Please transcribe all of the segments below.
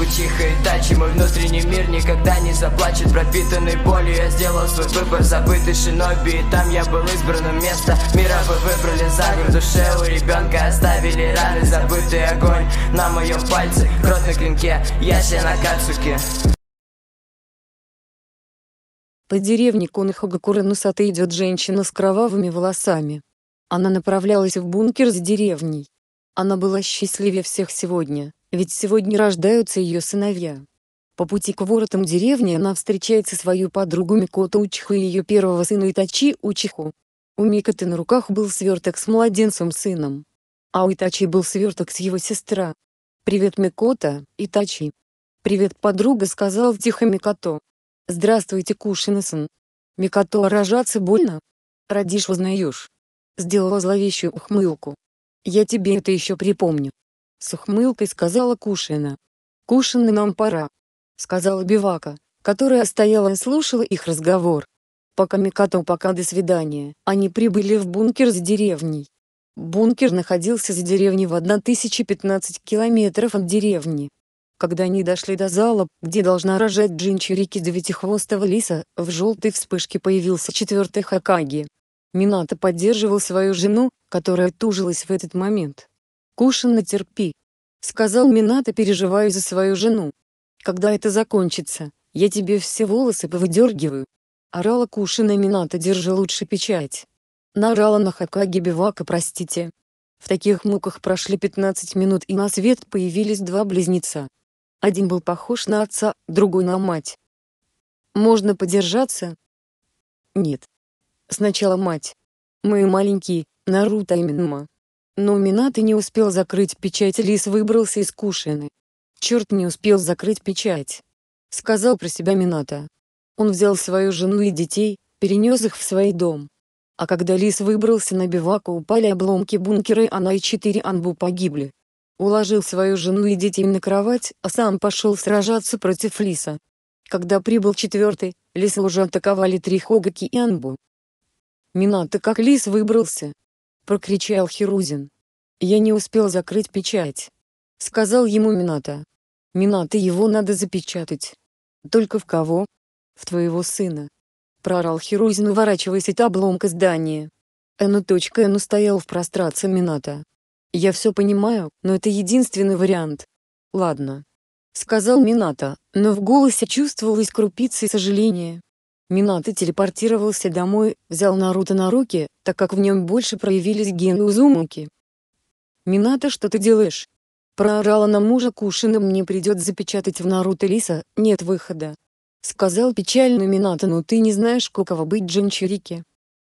Утихает, тихой дачи мой внутренний мир никогда не заплачет Пропитанный болью я сделал свой выбор Забытый шиноби и там я был избранным место Мира вы выбрали за город душе у ребенка Оставили раны, забытый огонь На моем пальце, кровь на клинке Яся на кацуке по деревне Конахагакура носатой идет женщина с кровавыми волосами. Она направлялась в бункер с деревней. Она была счастливее всех сегодня. Ведь сегодня рождаются ее сыновья. По пути к воротам деревни она встречается свою подругу Микото Учиху и ее первого сына Итачи Учиху. У Микоты на руках был сверток с младенцем сыном. А у Итачи был сверток с его сестра. «Привет, Микота, Итачи!» «Привет, подруга!» — сказал тихо Микото. «Здравствуйте, Кушина-сан!» «Микото, а рожаться больно?» «Родишь, узнаешь!» Сделала зловещую ухмылку. «Я тебе это еще припомню!» С ухмылкой сказала Кушина. «Кушина, нам пора», — сказала Бивака, которая стояла и слушала их разговор. Пока Микато пока до свидания, они прибыли в бункер с деревней. Бункер находился за деревней в 1015 километров от деревни. Когда они дошли до зала, где должна рожать Джинчи реки девятихвостого лиса, в желтой вспышке появился четвертый Хакаги. Минато поддерживал свою жену, которая тужилась в этот момент. «Кушанно терпи», — сказал Минато, переживая за свою жену. «Когда это закончится, я тебе все волосы повыдергиваю». Орала Кушина Минато, держа лучше печать. Наорала на Хакаги Бивака, простите. В таких муках прошли 15 минут и на свет появились два близнеца. Один был похож на отца, другой на мать. «Можно подержаться?» «Нет. Сначала мать. Мы маленькие, Наруто и Минма. Но Минаты не успел закрыть печать, лис выбрался из кушины. «Черт не успел закрыть печать», — сказал про себя Мината. Он взял свою жену и детей, перенес их в свой дом. А когда лис выбрался на бивак, упали обломки бункера, и а она и четыре анбу погибли. Уложил свою жену и детей на кровать, а сам пошел сражаться против лиса. Когда прибыл четвертый, лиса уже атаковали три хогаки и анбу. Минато, как лис выбрался, — прокричал Херузин. «Я не успел закрыть печать», — сказал ему Мината. «Мината, его надо запечатать». «Только в кого?» «В твоего сына», — Прорал Херузин, уворачиваясь от обломка здания. «Эну.Эну» стоял в прострации Мината. «Я все понимаю, но это единственный вариант». «Ладно», — сказал Мината, но в голосе чувствовалась крупица сожаления. Минато телепортировался домой, взял Наруто на руки, так как в нем больше проявились гены Узумаки. «Минато, что ты делаешь?» Проорала на мужа Кушина «Мне придет запечатать в Наруто Лиса, нет выхода». Сказал печально Минато «Ну ты не знаешь, каково быть Джинчурике».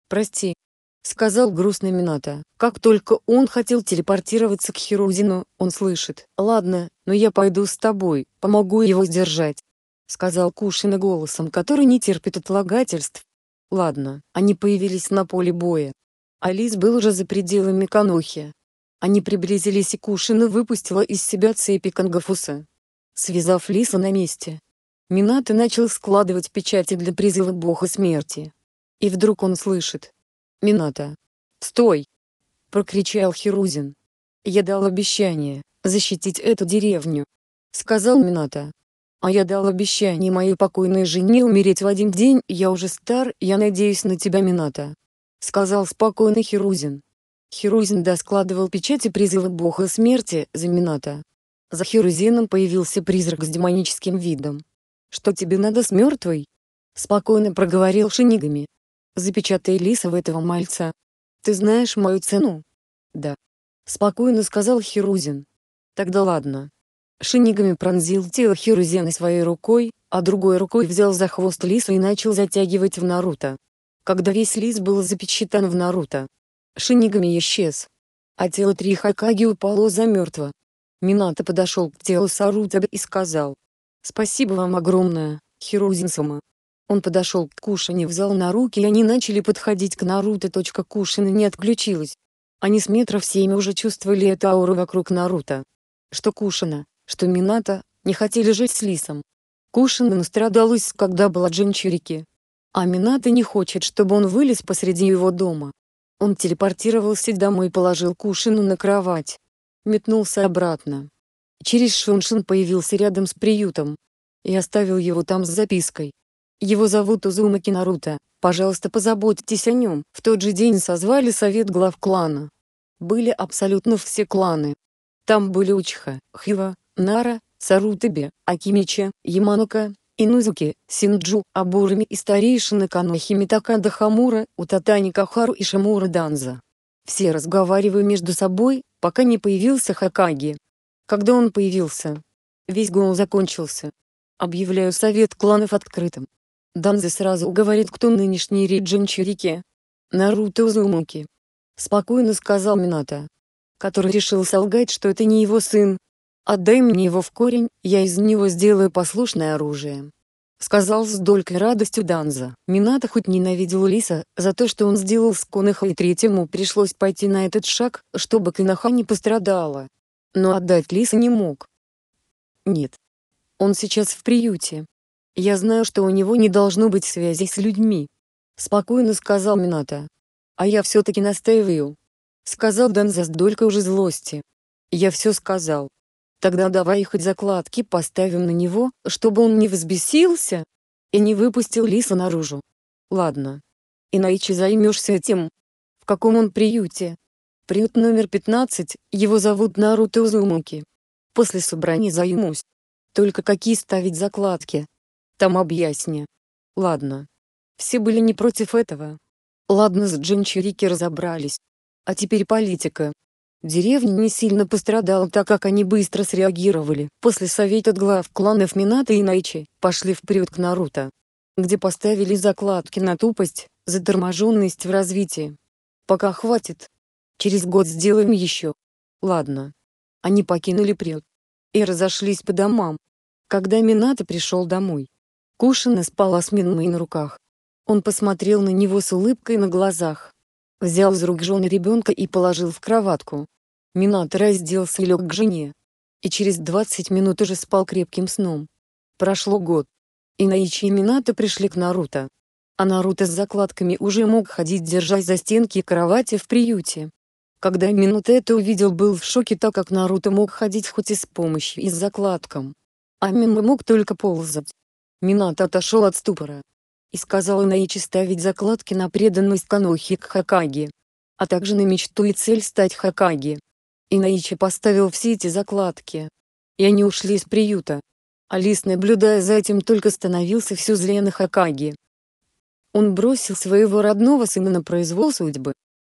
«Прости», — сказал грустно Минато. Как только он хотел телепортироваться к Хирузину, он слышит «Ладно, но я пойду с тобой, помогу его сдержать», — сказал Кушина голосом, который не терпит отлагательств. Ладно, они появились на поле боя. Алис был уже за пределами Канохи. Они приблизились и Кушина выпустила из себя цепи Кангафуса, связав Лиса на месте. Минато начал складывать печати для призыва бога смерти. И вдруг он слышит. «Минато! Стой!» — прокричал Херузин. «Я дал обещание защитить эту деревню», — сказал Минато, а я дал обещание моей покойной жене умереть в один день, я уже стар, я надеюсь на тебя, Мината. Сказал спокойно Херузин. Херузин доскладывал печати призыва бога смерти за Мината. За Херузином появился призрак с демоническим видом. «Что тебе надо с мертвой?» Спокойно проговорил шинигами. «Запечатай лиса в этого мальца. Ты знаешь мою цену?» «Да». Спокойно сказал Херузин. «Тогда ладно. Шинигами пронзил тело Хирузены своей рукой, а другой рукой взял за хвост лиса и начал затягивать в Наруто. Когда весь лис был запечатан в Наруто, Шинигами исчез. А тело три Хакаги упало замертво. Минато подошел к телу Сарутага и сказал. «Спасибо вам огромное, хирузин Он подошел к Кушине взял на руки и они начали подходить к Наруто. Кушина не отключилась. Они с метров семь уже чувствовали эту ауру вокруг Наруто. Что Кушина, что Мината не хотели жить с Лисом. Кушин страдалось, когда была Джинчурики. А Мината не хочет, чтобы он вылез посреди его дома. Он телепортировался домой и положил Кушину на кровать. Метнулся обратно. Через Шуншин появился рядом с приютом. И оставил его там с запиской. Его зовут Узумаки Наруто, пожалуйста позаботьтесь о нем. В тот же день созвали совет глав клана. Были абсолютно все кланы. Там были Учха, Хива, Нара, Сарутебе, Акимича, Яманока, Инузуки, Синджу, Абурами и старейшины Канохими Такада Хамура, Утатани Кахару и Шамура Данза. Все разговаривали между собой, пока не появился Хакаги. Когда он появился, весь гол закончился. Объявляю совет кланов открытым. Данзе сразу говорит, кто нынешний Риджин Чирике. Наруто Узумаки. Спокойно сказал Мината. Который решил солгать, что это не его сын, «Отдай «А мне его в корень, я из него сделаю послушное оружие». Сказал с долькой радостью Данза. Минато хоть ненавидел Лиса, за то, что он сделал с Конохой и третьему пришлось пойти на этот шаг, чтобы Канаха не пострадала. Но отдать Лиса не мог. Нет. Он сейчас в приюте. Я знаю, что у него не должно быть связи с людьми. Спокойно сказал Минато. А я все-таки настаиваю. Сказал Данза с долькой уже злости. Я все сказал. Тогда давай хоть закладки поставим на него, чтобы он не взбесился и не выпустил лиса наружу. Ладно. Иначе займешься этим. В каком он приюте? Приют номер 15, его зовут Наруто Узумуки. После собрания займусь. Только какие ставить закладки? Там объясни. Ладно. Все были не против этого. Ладно, с Джинчирики разобрались. А теперь политика. Деревня не сильно пострадала, так как они быстро среагировали. После совета глав кланов Мината и Найчи пошли вперед к Наруто, где поставили закладки на тупость, заторможенность в развитии. Пока хватит. Через год сделаем еще. Ладно. Они покинули прет и разошлись по домам. Когда Минато пришел домой, Кушина спала с Минмой на руках. Он посмотрел на него с улыбкой на глазах. Взял из рук жены ребенка и положил в кроватку. Минат разделся и лег к жене. И через 20 минут уже спал крепким сном. Прошло год. И Наичи и Минато пришли к Наруто. А Наруто с закладками уже мог ходить держась за стенки кровати в приюте. Когда Минато это увидел был в шоке так как Наруто мог ходить хоть и с помощью и с закладком. А Мимо мог только ползать. Минато отошел от ступора. И сказал Наичи ставить закладки на преданность Канохи к Хакаге. А также на мечту и цель стать Хакаги. Инаичи поставил все эти закладки. И они ушли из приюта. Алис, наблюдая за этим, только становился все злее на Хакаги. Он бросил своего родного сына на произвол судьбы.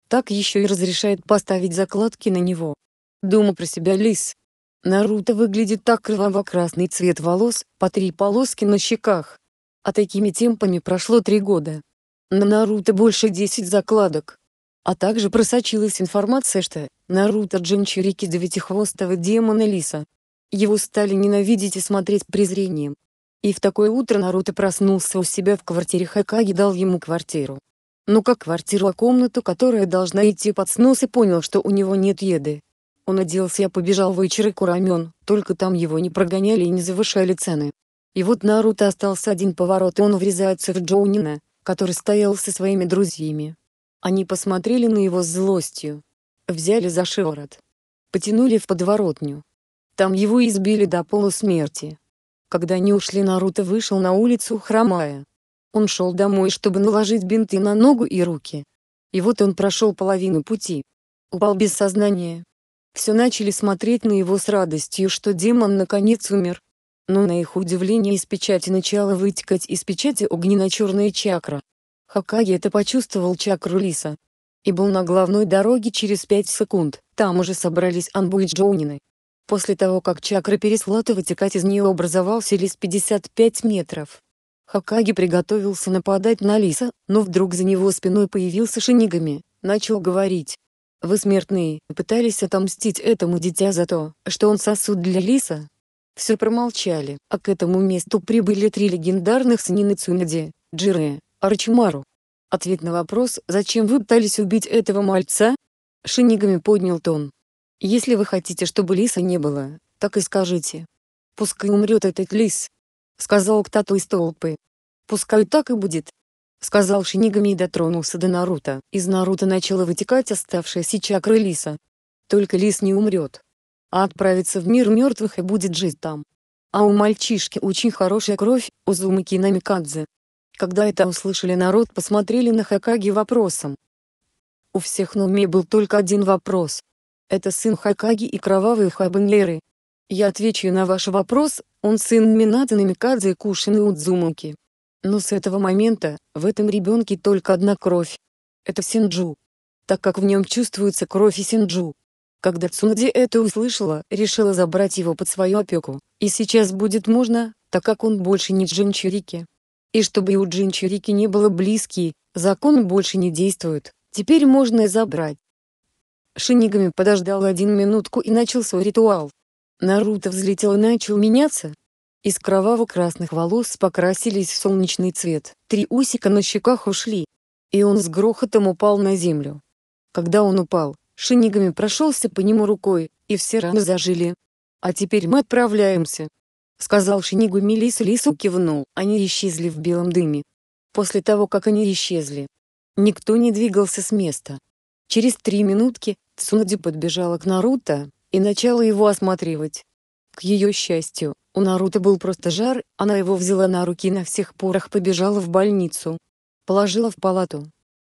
Так еще и разрешает поставить закладки на него. Дума про себя Лис. Наруто выглядит так кроваво-красный цвет волос, по три полоски на щеках. А такими темпами прошло три года. На Наруто больше десять закладок. А также просочилась информация, что Наруто Джинчурики девятихвостого демона Лиса. Его стали ненавидеть и смотреть презрением. И в такое утро Наруто проснулся у себя в квартире Хакаги дал ему квартиру. Но ну как квартиру, а комнату, которая должна идти под снос и понял, что у него нет еды. Он оделся и побежал в Ичирику рамен, только там его не прогоняли и не завышали цены. И вот Наруто остался один поворот и он врезается в Джоунина, который стоял со своими друзьями, они посмотрели на его с злостью. Взяли за шиворот. Потянули в подворотню. Там его избили до полусмерти. Когда они ушли, Наруто вышел на улицу, хромая. Он шел домой, чтобы наложить бинты на ногу и руки. И вот он прошел половину пути. Упал без сознания. Все начали смотреть на его с радостью, что демон наконец умер. Но на их удивление из печати начала вытекать из печати огненно-черная чакра. Хакаги это почувствовал чакру Лиса. И был на главной дороге через пять секунд, там уже собрались Анбу и Джоунины. После того, как чакра переслата вытекать из нее образовался лис 55 метров. Хакаги приготовился нападать на лиса, но вдруг за него спиной появился Шинигами, начал говорить. Вы смертные, пытались отомстить этому дитя за то, что он сосуд для лиса? Все промолчали, а к этому месту прибыли три легендарных Снины Цунади, Джире, Арчимару. Ответ на вопрос, зачем вы пытались убить этого мальца? Шинигами поднял тон. Если вы хотите, чтобы лиса не было, так и скажите. Пускай умрет этот лис. Сказал кто-то из толпы. Пускай так и будет. Сказал Шинигами и дотронулся до Наруто. Из Наруто начала вытекать оставшаяся чакра лиса. Только лис не умрет. А отправится в мир мертвых и будет жить там. А у мальчишки очень хорошая кровь, Узумаки Намикадзе. Когда это услышали народ посмотрели на Хакаги вопросом. У всех на был только один вопрос. Это сын Хакаги и кровавые хабаньеры. Я отвечу на ваш вопрос, он сын Мината Намикадзе и Кушины Удзумаки. Но с этого момента, в этом ребенке только одна кровь. Это Синджу. Так как в нем чувствуется кровь и Синджу. Когда Цунади это услышала, решила забрать его под свою опеку, и сейчас будет можно, так как он больше не Джинчурики. И чтобы у Джинчурики не было близкие, закон больше не действует, теперь можно и забрать. Шинигами подождал один минутку и начал свой ритуал. Наруто взлетел и начал меняться. Из кроваво-красных волос покрасились в солнечный цвет, три усика на щеках ушли. И он с грохотом упал на землю. Когда он упал, Шинигами прошелся по нему рукой, и все раны зажили. А теперь мы отправляемся сказал Шинигу Мелис Лису кивнул. Они исчезли в белом дыме. После того, как они исчезли, никто не двигался с места. Через три минутки Цунади подбежала к Наруто и начала его осматривать. К ее счастью, у Наруто был просто жар, она его взяла на руки и на всех порах побежала в больницу. Положила в палату.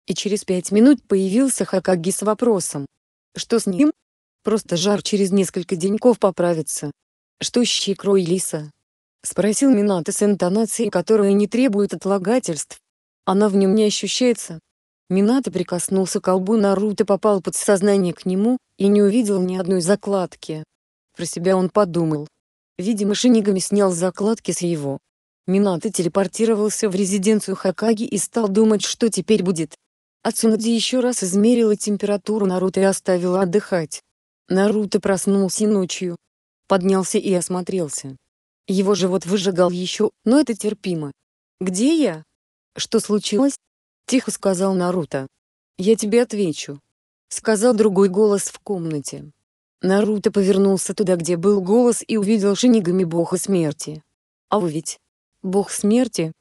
И через пять минут появился Хакаги с вопросом. Что с ним? Просто жар через несколько деньков поправится, «Что с щекрой лиса?» — спросил Минато с интонацией, которая не требует отлагательств. «Она в нем не ощущается». Минато прикоснулся к колбу Наруто попал под сознание к нему, и не увидел ни одной закладки. Про себя он подумал. Видимо, Шинигами снял закладки с его. Минато телепортировался в резиденцию Хакаги и стал думать, что теперь будет. Ацунади еще раз измерила температуру Наруто и оставила отдыхать. Наруто проснулся ночью, поднялся и осмотрелся. Его живот выжигал еще, но это терпимо. «Где я?» «Что случилось?» — тихо сказал Наруто. «Я тебе отвечу», — сказал другой голос в комнате. Наруто повернулся туда, где был голос, и увидел Шинигами Бога Смерти. «А вы ведь...» «Бог Смерти?»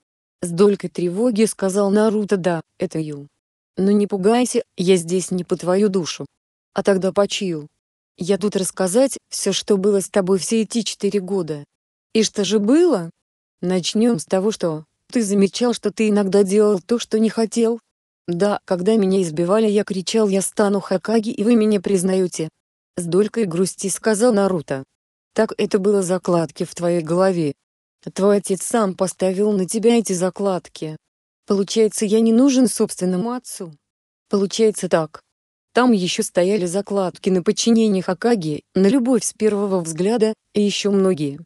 С долькой тревоги сказал Наруто «Да, это Ю. Но не пугайся, я здесь не по твою душу. А тогда по чью?» Я тут рассказать все, что было с тобой все эти четыре года. И что же было? Начнем с того, что ты замечал, что ты иногда делал то, что не хотел. Да, когда меня избивали, я кричал «Я стану Хакаги, и вы меня признаете». С долькой грусти сказал Наруто. Так это было закладки в твоей голове. Твой отец сам поставил на тебя эти закладки. Получается, я не нужен собственному отцу. Получается так. Там еще стояли закладки на подчинение Хакаги, на любовь с первого взгляда, и еще многие.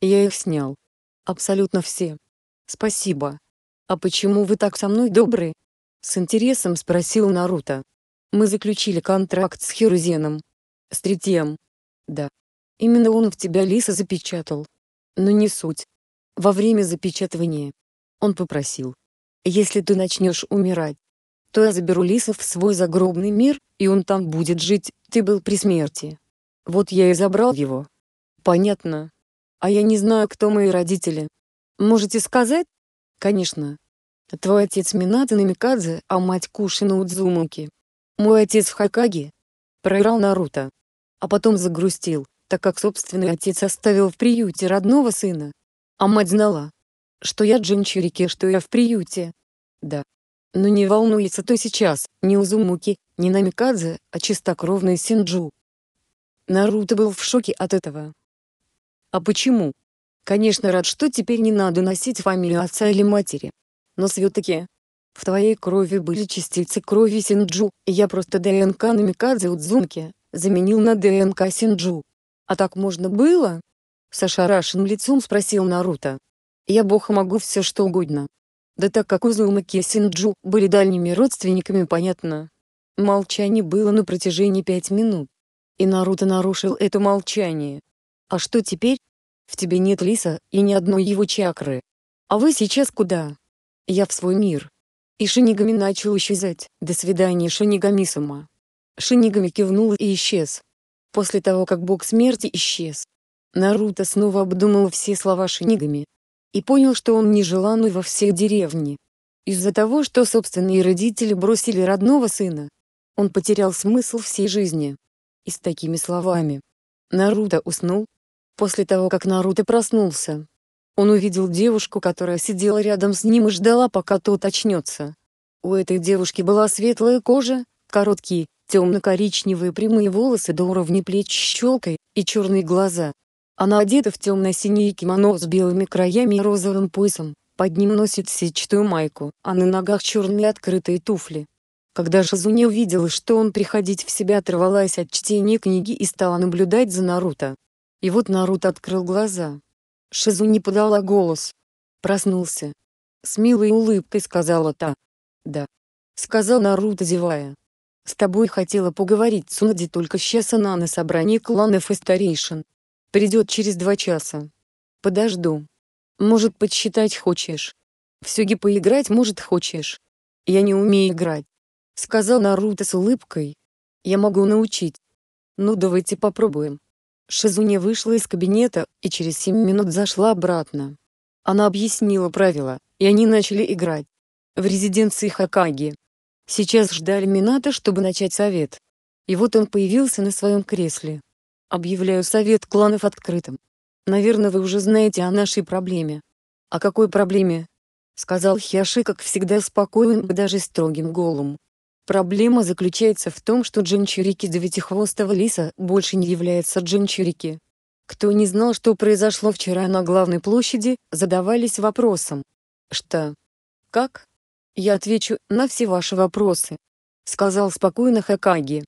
Я их снял. Абсолютно все. Спасибо. А почему вы так со мной добры? С интересом спросил Наруто. Мы заключили контракт с Хирузеном. С третьем. Да. Именно он в тебя Лиса запечатал. Но не суть. Во время запечатывания. Он попросил. Если ты начнешь умирать, то я заберу Лиса в свой загробный мир, и он там будет жить, ты был при смерти. Вот я и забрал его. Понятно. А я не знаю, кто мои родители. Можете сказать? Конечно. Твой отец Минато Намикадзе, а мать Кушина Удзумуки. Мой отец в Хакаге. Проиграл Наруто. А потом загрустил, так как собственный отец оставил в приюте родного сына. А мать знала, что я Джинчурики, что я в приюте. Да, но не волнуется то сейчас, ни Узумуки, ни Намикадзе, а чистокровный Синджу. Наруто был в шоке от этого. А почему? Конечно рад, что теперь не надо носить фамилию отца или матери. Но все-таки... В твоей крови были частицы крови Синджу, и я просто ДНК Намикадзе Удзумки, заменил на ДНК Синджу. А так можно было? С ошарашенным лицом спросил Наруто. Я бог могу все что угодно. Да так как Узума Кисинджу были дальними родственниками понятно. Молчание было на протяжении пять минут. И Наруто нарушил это молчание. А что теперь? В тебе нет лиса и ни одной его чакры. А вы сейчас куда? Я в свой мир. И Шинигами начал исчезать. До свидания, Шинигами-сама. Шинигами кивнул и исчез. После того, как бог смерти исчез, Наруто снова обдумал все слова Шинигами и понял, что он нежеланный во всей деревне. Из-за того, что собственные родители бросили родного сына, он потерял смысл всей жизни. И с такими словами. Наруто уснул. После того, как Наруто проснулся, он увидел девушку, которая сидела рядом с ним и ждала, пока тот очнется. У этой девушки была светлая кожа, короткие, темно-коричневые прямые волосы до уровня плеч с щелкой, и черные глаза. Она одета в темно-синее кимоно с белыми краями и розовым поясом, под ним носит сетчатую майку, а на ногах черные открытые туфли. Когда Шизуне увидела, что он приходить в себя оторвалась от чтения книги и стала наблюдать за Наруто. И вот Наруто открыл глаза. Шизуне подала голос. Проснулся. С милой улыбкой сказала та. «Да», — сказал Наруто зевая. «С тобой хотела поговорить Цунади, только сейчас она на собрании кланов и старейшин. Придет через два часа. Подожду. Может, подсчитать хочешь. В сёги поиграть, может, хочешь. Я не умею играть. Сказал Наруто с улыбкой. Я могу научить. Ну давайте попробуем. Шизуня вышла из кабинета и через семь минут зашла обратно. Она объяснила правила, и они начали играть. В резиденции Хакаги. Сейчас ждали Мината, чтобы начать совет. И вот он появился на своем кресле. Объявляю совет кланов открытым. Наверное, вы уже знаете о нашей проблеме. О какой проблеме? Сказал Хиаши, как всегда, спокойным и даже строгим голым. Проблема заключается в том, что джинчурики девятихвостого лиса больше не является джинчурики. Кто не знал, что произошло вчера на главной площади, задавались вопросом. Что? Как? Я отвечу на все ваши вопросы. Сказал спокойно Хакаги.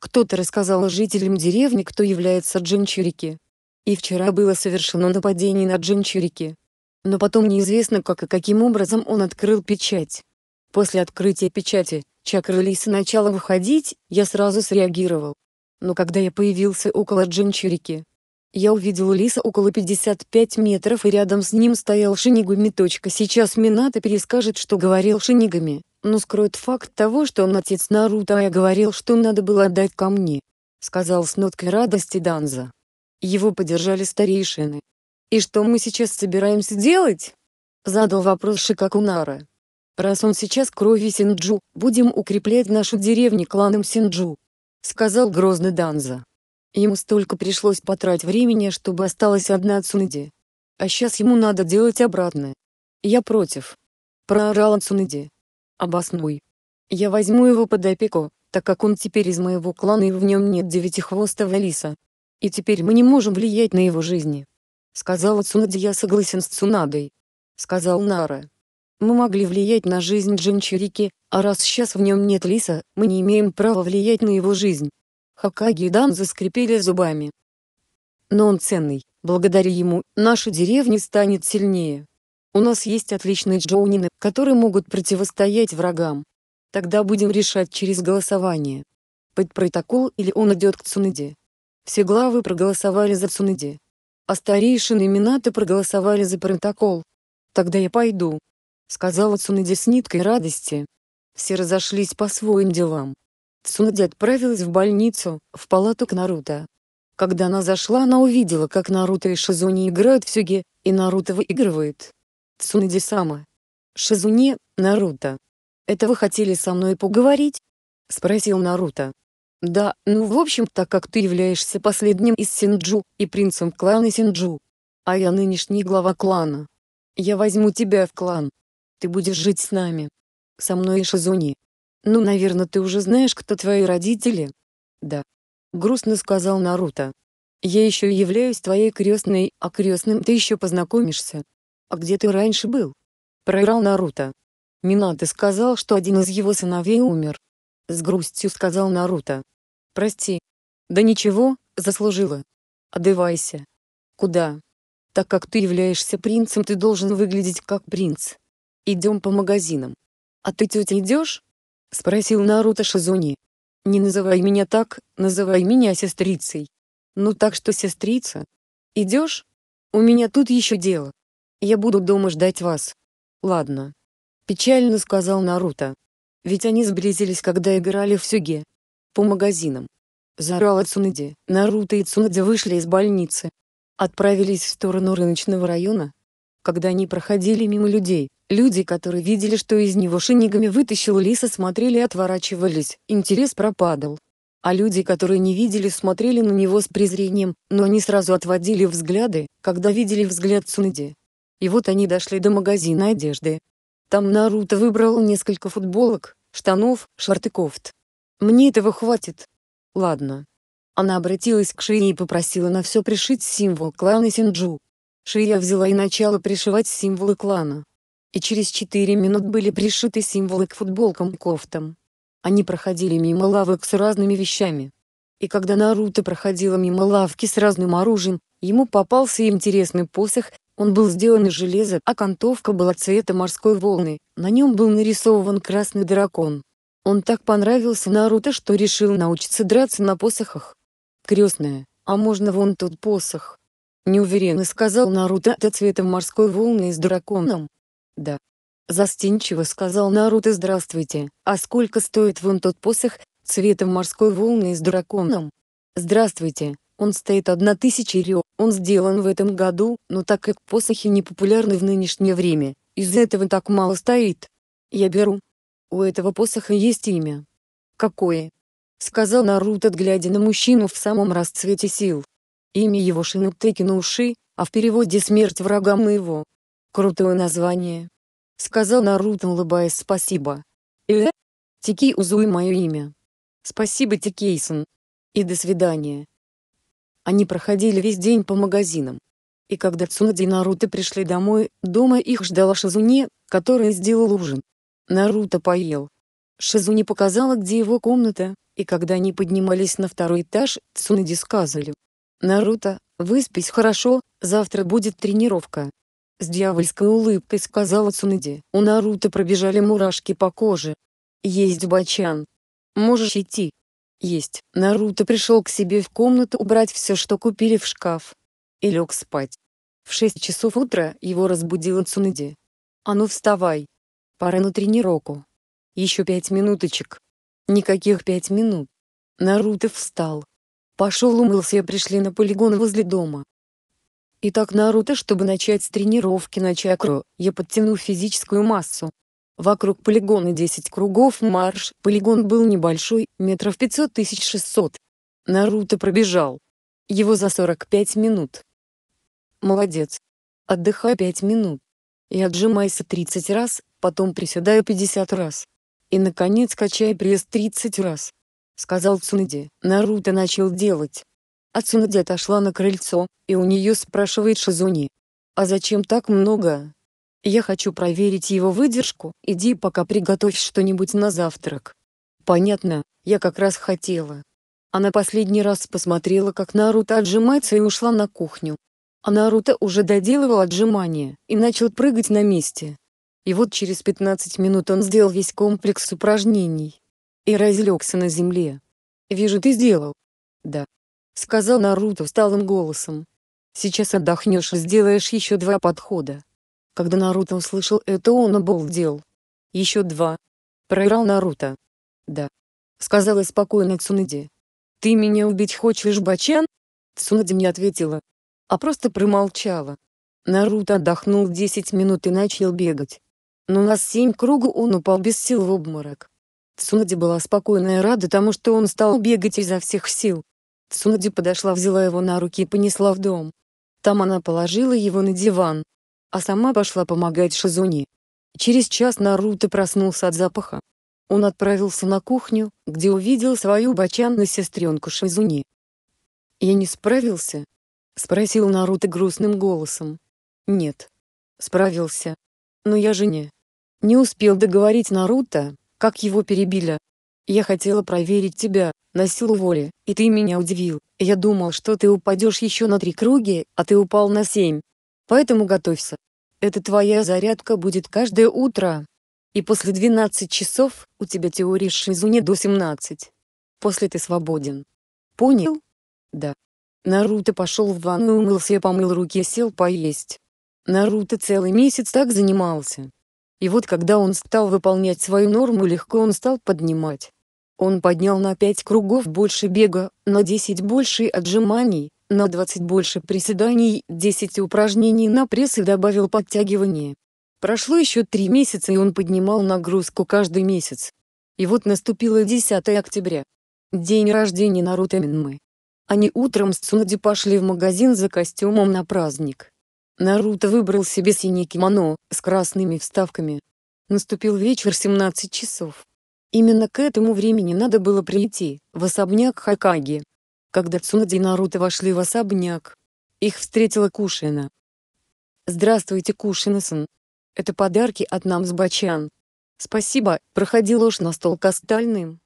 Кто-то рассказал жителям деревни, кто является джинчурики. И вчера было совершено нападение на джинчурики. Но потом неизвестно как и каким образом он открыл печать. После открытия печати, чакра лиса начала выходить, я сразу среагировал. Но когда я появился около джинчурики, я увидел лиса около 55 метров, и рядом с ним стоял Шинигуми. Сейчас Минато перескажет, что говорил Шинигами, но скроет факт того, что он отец Наруто, а я говорил, что надо было отдать ко мне, сказал с ноткой радости Данза. Его поддержали старейшины. И что мы сейчас собираемся делать? задал вопрос Шикакунара. Раз он сейчас крови Синджу, будем укреплять нашу деревню кланом Синджу, сказал грозный Данза. Ему столько пришлось потратить времени, чтобы осталась одна Цунади. А сейчас ему надо делать обратное. Я против. Проорала Цунади. Обоснуй. Я возьму его под опеку, так как он теперь из моего клана и в нем нет девятихвостого лиса. И теперь мы не можем влиять на его жизни. Сказала Цунади я согласен с Цунадой. Сказал Нара. Мы могли влиять на жизнь Джинчурики, а раз сейчас в нем нет лиса, мы не имеем права влиять на его жизнь. Хакаги и Дан заскрипели зубами. Но он ценный, благодаря ему, наша деревня станет сильнее. У нас есть отличные джоунины, которые могут противостоять врагам. Тогда будем решать через голосование. Под протокол или он идет к Цунаде. Все главы проголосовали за Цунаде. А старейшины Минаты проголосовали за протокол. Тогда я пойду. Сказала Цунаде с ниткой радости. Все разошлись по своим делам. Цунди отправилась в больницу, в палату к Наруто. Когда она зашла, она увидела, как Наруто и Шизуни играют в сюги, и Наруто выигрывает. Цунди сама. Шизуни, Наруто. «Это вы хотели со мной поговорить?» — спросил Наруто. «Да, ну в общем, так как ты являешься последним из Синджу и принцем клана Синджу, а я нынешний глава клана, я возьму тебя в клан. Ты будешь жить с нами. Со мной и Шизуни. «Ну, наверное, ты уже знаешь, кто твои родители?» «Да». Грустно сказал Наруто. «Я еще являюсь твоей крестной, а крестным ты еще познакомишься. А где ты раньше был?» Проиграл Наруто. Минато сказал, что один из его сыновей умер. С грустью сказал Наруто. «Прости». «Да ничего, заслужила. Одевайся». «Куда?» «Так как ты являешься принцем, ты должен выглядеть как принц. Идем по магазинам». «А ты, тетя, идешь?» — спросил Наруто Шизуни. «Не называй меня так, называй меня сестрицей». «Ну так что, сестрица? Идешь? У меня тут еще дело. Я буду дома ждать вас». «Ладно». Печально сказал Наруто. Ведь они сблизились, когда играли в сюге. По магазинам. Заорала Цунади. Наруто и Цунади вышли из больницы. Отправились в сторону рыночного района. Когда они проходили мимо людей, Люди, которые видели, что из него шинигами вытащил лиса, смотрели и отворачивались, интерес пропадал. А люди, которые не видели, смотрели на него с презрением, но они сразу отводили взгляды, когда видели взгляд Цунади. И вот они дошли до магазина одежды. Там Наруто выбрал несколько футболок, штанов, шорт и кофт. «Мне этого хватит». «Ладно». Она обратилась к Шии и попросила на все пришить символ клана Синджу. Шия взяла и начала пришивать символы клана, и через четыре минут были пришиты символы к футболкам и кофтам. Они проходили мимо лавок с разными вещами. И когда Наруто проходила мимо лавки с разным оружием, ему попался интересный посох, он был сделан из железа, а окантовка была цвета морской волны, на нем был нарисован красный дракон. Он так понравился Наруто, что решил научиться драться на посохах. Крестная, а можно вон тот посох? Неуверенно сказал Наруто это цвета морской волны и с драконом. «Да». Застенчиво сказал Наруто «Здравствуйте, а сколько стоит вон тот посох, цветом морской волны и с драконом?» «Здравствуйте, он стоит 1000 рё, он сделан в этом году, но так как посохи не популярны в нынешнее время, из-за этого так мало стоит. Я беру. У этого посоха есть имя». «Какое?» — сказал Наруто, глядя на мужчину в самом расцвете сил. Имя его Шиноптеки на уши, а в переводе «Смерть врагам моего», «Крутое название», — сказал Наруто, улыбаясь «спасибо». «Э, Тики Узуи мое имя. Спасибо, Тикейсон. И до свидания». Они проходили весь день по магазинам. И когда Цунади и Наруто пришли домой, дома их ждала Шизуне, которая сделала ужин. Наруто поел. Шизуне показала, где его комната, и когда они поднимались на второй этаж, Цунади сказали. «Наруто, выспись хорошо, завтра будет тренировка». С дьявольской улыбкой сказала Цунади. У Наруто пробежали мурашки по коже. Есть Бачан. Можешь идти. Есть. Наруто пришел к себе в комнату убрать все, что купили в шкаф. И лег спать. В 6 часов утра его разбудила Цунади. А ну вставай. Пора на тренировку. Еще пять минуточек. Никаких пять минут. Наруто встал. Пошел умылся и пришли на полигон возле дома. Итак, Наруто, чтобы начать с тренировки на чакру, я подтяну физическую массу. Вокруг полигона 10 кругов марш, полигон был небольшой, метров 500-1600. Наруто пробежал. Его за 45 минут. Молодец. Отдыхай 5 минут. И отжимайся 30 раз, потом приседай 50 раз. И наконец качай пресс 30 раз. Сказал Цунади. Наруто начал делать. Ацунде отошла на крыльцо, и у нее спрашивает Шизуни. «А зачем так много?» «Я хочу проверить его выдержку, иди пока приготовь что-нибудь на завтрак». «Понятно, я как раз хотела». Она последний раз посмотрела, как Наруто отжимается и ушла на кухню. А Наруто уже доделывал отжимания и начал прыгать на месте. И вот через 15 минут он сделал весь комплекс упражнений. И разлегся на земле. «Вижу, ты сделал». «Да, сказал Наруто усталым голосом. Сейчас отдохнешь и сделаешь еще два подхода. Когда Наруто услышал это он обалдел. Еще два. Проиграл Наруто. Да. Сказала спокойно Цунади. Ты меня убить хочешь, Бачан? Цунади мне ответила. А просто промолчала. Наруто отдохнул 10 минут и начал бегать. Но на семь кругу он упал без сил в обморок. Цунади была спокойна и рада тому, что он стал бегать изо всех сил. Сунди подошла, взяла его на руки и понесла в дом. Там она положила его на диван, а сама пошла помогать Шизуни. Через час Наруто проснулся от запаха. Он отправился на кухню, где увидел свою бачанную сестренку Шизуни. «Я не справился?» — спросил Наруто грустным голосом. «Нет». «Справился. Но я же не...» Не успел договорить Наруто, как его перебили. Я хотела проверить тебя, на силу воли, и ты меня удивил. Я думал, что ты упадешь еще на три круги, а ты упал на семь. Поэтому готовься. Это твоя зарядка будет каждое утро. И после 12 часов, у тебя теория Шизуни до 17. После ты свободен. Понял? Да. Наруто пошел в ванну умылся помыл руки и сел поесть. Наруто целый месяц так занимался. И вот когда он стал выполнять свою норму легко он стал поднимать. Он поднял на 5 кругов больше бега, на 10 больше отжиманий, на 20 больше приседаний, 10 упражнений на пресс и добавил подтягивания. Прошло еще 3 месяца и он поднимал нагрузку каждый месяц. И вот наступило 10 октября. День рождения Наруто Минмы. Они утром с Цунади пошли в магазин за костюмом на праздник. Наруто выбрал себе синий кимоно, с красными вставками. Наступил вечер 17 часов. Именно к этому времени надо было прийти, в особняк Хакаги. Когда Цунади и Наруто вошли в особняк, их встретила Кушина. «Здравствуйте, Кушина-сан. Это подарки от нам с Бачан. Спасибо, Проходи ложь на стол к остальным».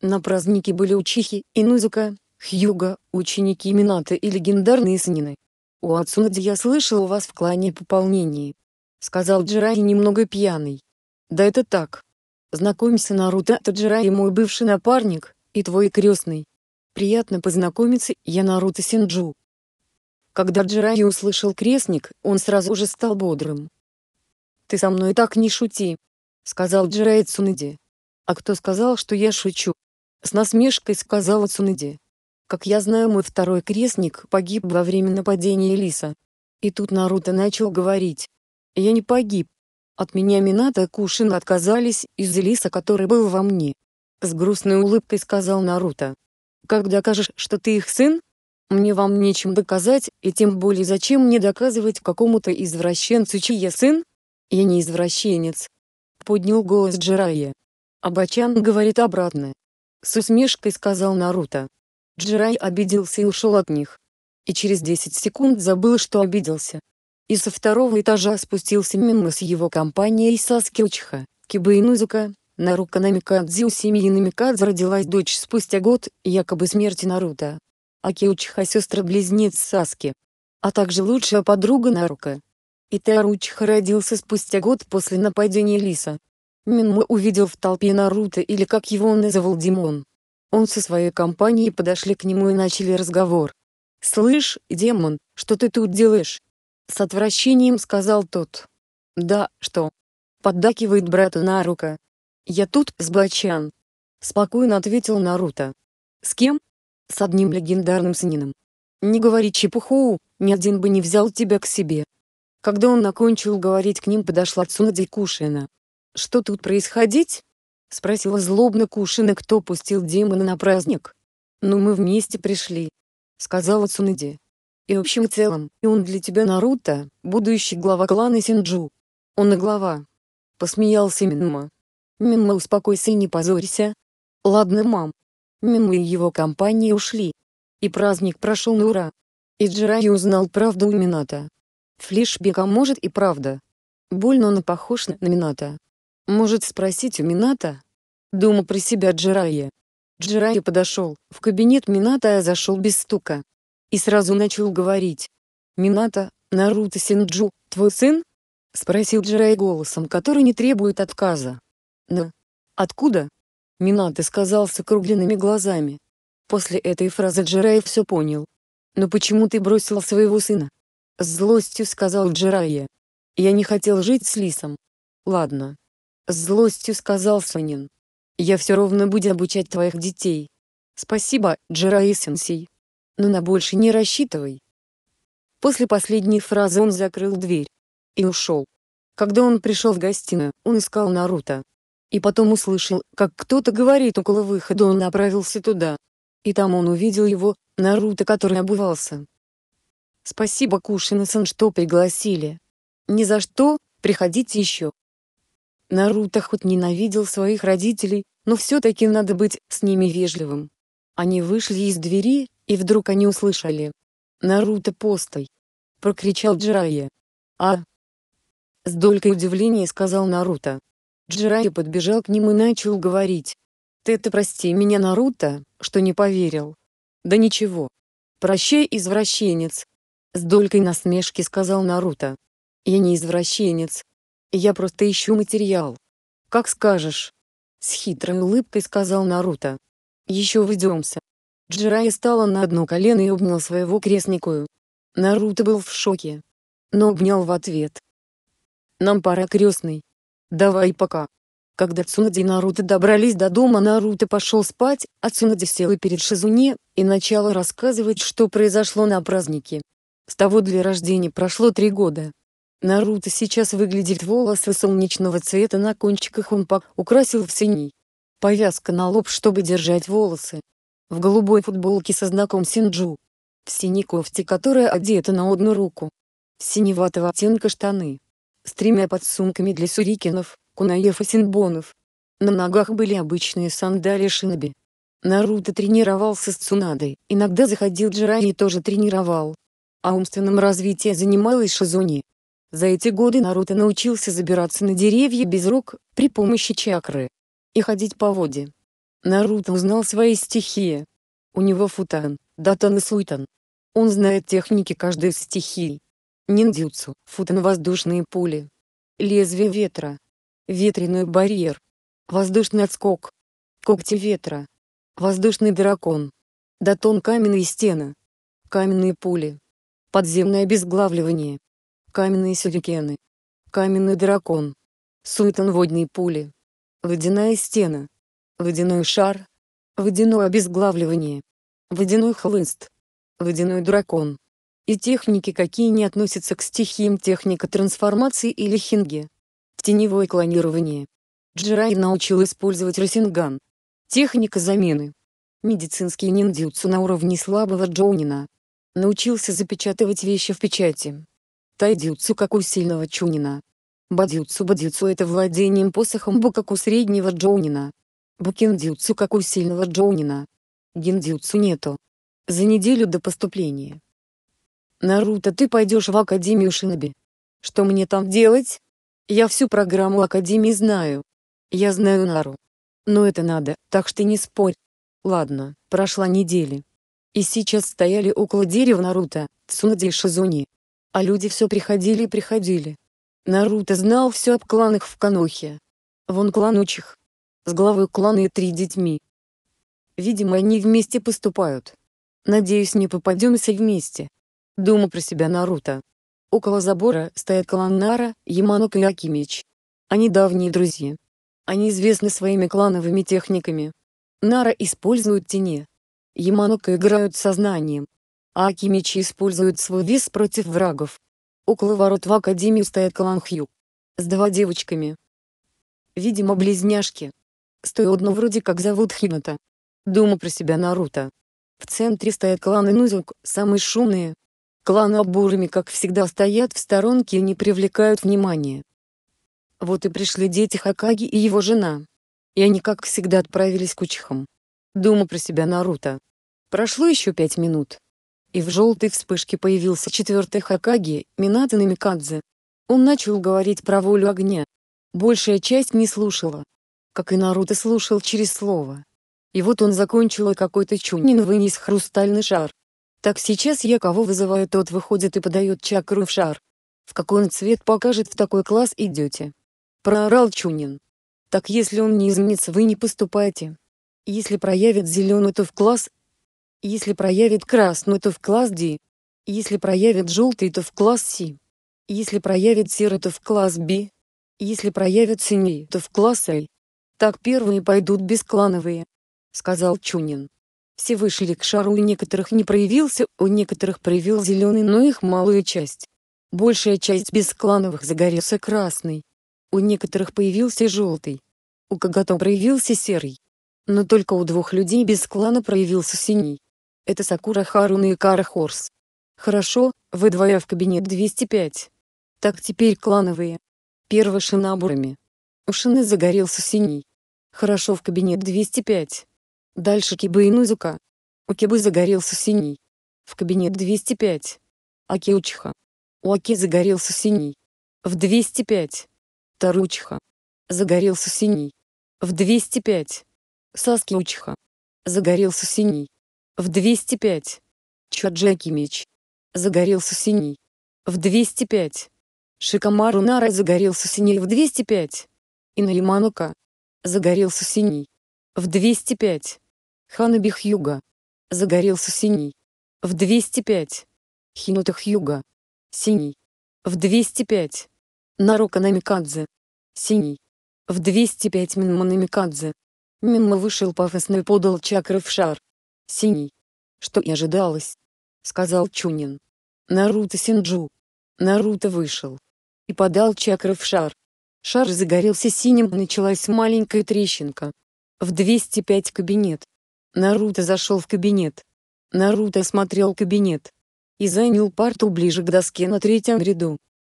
На празднике были Учихи, Инузука, Хьюга, ученики Мината и легендарные Санины. «У Ацунади я слышал у вас в клане пополнение, сказал Джираи немного пьяный. «Да это так», Знакомься Наруто это и мой бывший напарник, и твой крестный. Приятно познакомиться, я Наруто Синджу. Когда Джираи услышал крестник, он сразу же стал бодрым. «Ты со мной так не шути», — сказал Джирай Цунади. «А кто сказал, что я шучу?» С насмешкой сказала Цунади. «Как я знаю, мой второй крестник погиб во время нападения Лиса». И тут Наруто начал говорить. «Я не погиб. От меня Мината Кушин отказались из-за лиса, который был во мне. С грустной улыбкой сказал Наруто. Как докажешь, что ты их сын? Мне вам нечем доказать, и тем более зачем мне доказывать какому-то извращенцу, чьи я сын? Я не извращенец. Поднял голос Джирайя. Абачан говорит обратно. С усмешкой сказал Наруто. Джирай обиделся и ушел от них. И через 10 секунд забыл, что обиделся и со второго этажа спустился Минма с его компанией Саски Учха, Киба и Нузука. Нарука Намикадзе у семьи Намикадзе родилась дочь спустя год, якобы смерти Наруто. Аки Учха сестра-близнец Саски. А также лучшая подруга Нарука. И Таручха родился спустя год после нападения Лиса. Минма увидел в толпе Наруто или как его он называл Димон. Он со своей компанией подошли к нему и начали разговор. «Слышь, демон, что ты тут делаешь?» С отвращением сказал тот. «Да, что?» Поддакивает брату Нарука. «Я тут с Бачан». Спокойно ответил Наруто. «С кем?» «С одним легендарным снином». «Не говори чепуху, ни один бы не взял тебя к себе». Когда он накончил говорить к ним подошла Цунади Кушина. «Что тут происходить?» Спросила злобно Кушина кто пустил демона на праздник. «Ну мы вместе пришли», — сказала Цунади и общем целом, и он для тебя Наруто, будущий глава клана Синджу. Он и глава. Посмеялся Минма. Минма успокойся и не позорься. Ладно мам. Минма и его компания ушли. И праздник прошел на ура. И Джирай узнал правду у Мината. Флишбека может и правда. Больно он похож на Мината. Может спросить у Мината? Думал про себя Джирайя. Джирайя подошел в кабинет Мината и зашел без стука и сразу начал говорить. «Минато, Наруто Синджу, твой сын?» — спросил Джирай голосом, который не требует отказа. «Но... откуда?» — Минато сказал с округленными глазами. После этой фразы Джирай все понял. «Но почему ты бросил своего сына?» — с злостью сказал Джирайя. «Я не хотел жить с Лисом». «Ладно». С злостью сказал Санин. «Я все равно буду обучать твоих детей». «Спасибо, Джирай-сенсей» но на больше не рассчитывай. После последней фразы он закрыл дверь. И ушел. Когда он пришел в гостиную, он искал Наруто. И потом услышал, как кто-то говорит около выхода он направился туда. И там он увидел его, Наруто который обувался. «Спасибо Кушина-сан, что пригласили. Ни за что, приходите еще». Наруто хоть ненавидел своих родителей, но все-таки надо быть с ними вежливым. Они вышли из двери, и вдруг они услышали. «Наруто постой!» — прокричал Джирайя. «А!» С долькой удивления сказал Наруто. Джирайя подбежал к ним и начал говорить. «Ты это прости меня, Наруто, что не поверил». «Да ничего. Прощай, извращенец!» С долькой насмешки сказал Наруто. «Я не извращенец. Я просто ищу материал. Как скажешь!» С хитрой улыбкой сказал Наруто. «Еще выйдемся». Джирай стала на одно колено и обнял своего крестникую. Наруто был в шоке. Но обнял в ответ. «Нам пора, крестный. Давай пока». Когда Цунади и Наруто добрались до дома, Наруто пошел спать, а Цунади села перед Шизуне и начала рассказывать, что произошло на празднике. С того для рождения прошло три года. Наруто сейчас выглядит волосы солнечного цвета на кончиках он пок украсил в синий. Повязка на лоб, чтобы держать волосы в голубой футболке со знаком Синджу. В синей кофте, которая одета на одну руку. в Синеватого оттенка штаны. С тремя подсумками для сурикинов, кунаев и синбонов. На ногах были обычные сандали шиноби. Наруто тренировался с Цунадой, иногда заходил Джирай и тоже тренировал. А умственным развитием занималась Шизуни. За эти годы Наруто научился забираться на деревья без рук, при помощи чакры. И ходить по воде. Наруто узнал свои стихии. У него футан, датан и суйтан. Он знает техники каждой из стихий. Ниндзюцу, футан воздушные пули. Лезвие ветра. Ветреный барьер. Воздушный отскок. Когти ветра. Воздушный дракон. Датон каменные стены. Каменные пули. Подземное обезглавливание. Каменные сюрикены. Каменный дракон. Суетон водные пули. Водяная стена водяной шар, водяное обезглавливание, водяной хлыст, водяной дракон. И техники какие не относятся к стихиям техника трансформации или хинги. Теневое клонирование. Джирай научил использовать Росинган. Техника замены. Медицинский ниндзюцу на уровне слабого Джонина. Научился запечатывать вещи в печати. Тайдюцу как у сильного Чунина. Бадюцу Бадюцу это владением посохом Бу как у среднего Джонина. Букиндзюцу как у сильного Джонина. Гиндзюцу нету. За неделю до поступления. Наруто ты пойдешь в Академию Шиноби. Что мне там делать? Я всю программу Академии знаю. Я знаю Нару. Но это надо, так что не спорь. Ладно, прошла неделя. И сейчас стояли около дерева Наруто, Цунади и Шизуни. А люди все приходили и приходили. Наруто знал все об кланах в Канохе. Вон клан Учих, с главой клана и три детьми. Видимо, они вместе поступают. Надеюсь, не попадемся вместе. Думаю про себя Наруто. Около забора стоят клан Нара, Яманока и Акимич. Они давние друзья. Они известны своими клановыми техниками. Нара используют тени. Яманока играют сознанием. А Акимичи используют свой вес против врагов. Около ворот в Академию стоят клан Хью С два девочками. Видимо, близняшки одно вроде как зовут Хината. Дума про себя Наруто. В центре стоят кланы Нузук, самые шумные. Кланы Абурами как всегда стоят в сторонке и не привлекают внимания. Вот и пришли дети Хакаги и его жена. И они как всегда отправились к Учихам. Дума про себя Наруто. Прошло еще пять минут. И в желтой вспышке появился четвертый Хакаги, Минато Намикадзе. Он начал говорить про волю огня. Большая часть не слушала, как и Наруто слушал через слово. И вот он закончил и какой-то чунин вынес хрустальный шар. Так сейчас я кого вызываю тот выходит и подает чакру в шар. В какой он цвет покажет в такой класс идете. Проорал Чунин. Так если он не изменится вы не поступаете. Если проявит зеленый, то в класс если проявит красный, то в класс D. Если проявит желтый, то в класс C. Если проявит серый, то в класс B. Если проявит синий, то в класс A. Так первые пойдут бесклановые, сказал Чунин. Все вышли к шару, у некоторых не проявился, у некоторых проявил зеленый, но их малая часть. Большая часть бесклановых загорелся красный. У некоторых появился желтый. У кого-то проявился серый. Но только у двух людей без клана проявился синий. Это Сакура Харуна и Кара Хорс. Хорошо, вы двое в кабинет 205. Так теперь клановые. Первый шинабурами. У шины загорелся синий. Хорошо в кабинет 205. Дальше Киба и Нузука. У Кибы загорелся синий. В кабинет 205. Аки Учиха. У Аки загорелся синий. В 205. Таручиха. Загорелся синий. В 205. Саски Учиха. Загорелся синий. В 205. Чаджаки меч. Загорелся синий. В 205. Шикамару Нара загорелся синий в 205. Инаиманука. Загорелся синий. В 205. Ханаби Хьюга. Загорелся синий. В 205. Хинута Хьюга. Синий. В 205. Нарука Намикадзе. Синий. В 205 Минма Намикадзе. Минма вышел пафосно и подал чакры в шар. Синий. Что и ожидалось. Сказал Чунин. Наруто Синджу. Наруто вышел. И подал чакры в шар. Шар загорелся синим, началась маленькая трещинка. В 205 кабинет. Наруто зашел в кабинет. Наруто смотрел кабинет. И занял парту ближе к доске на третьем ряду.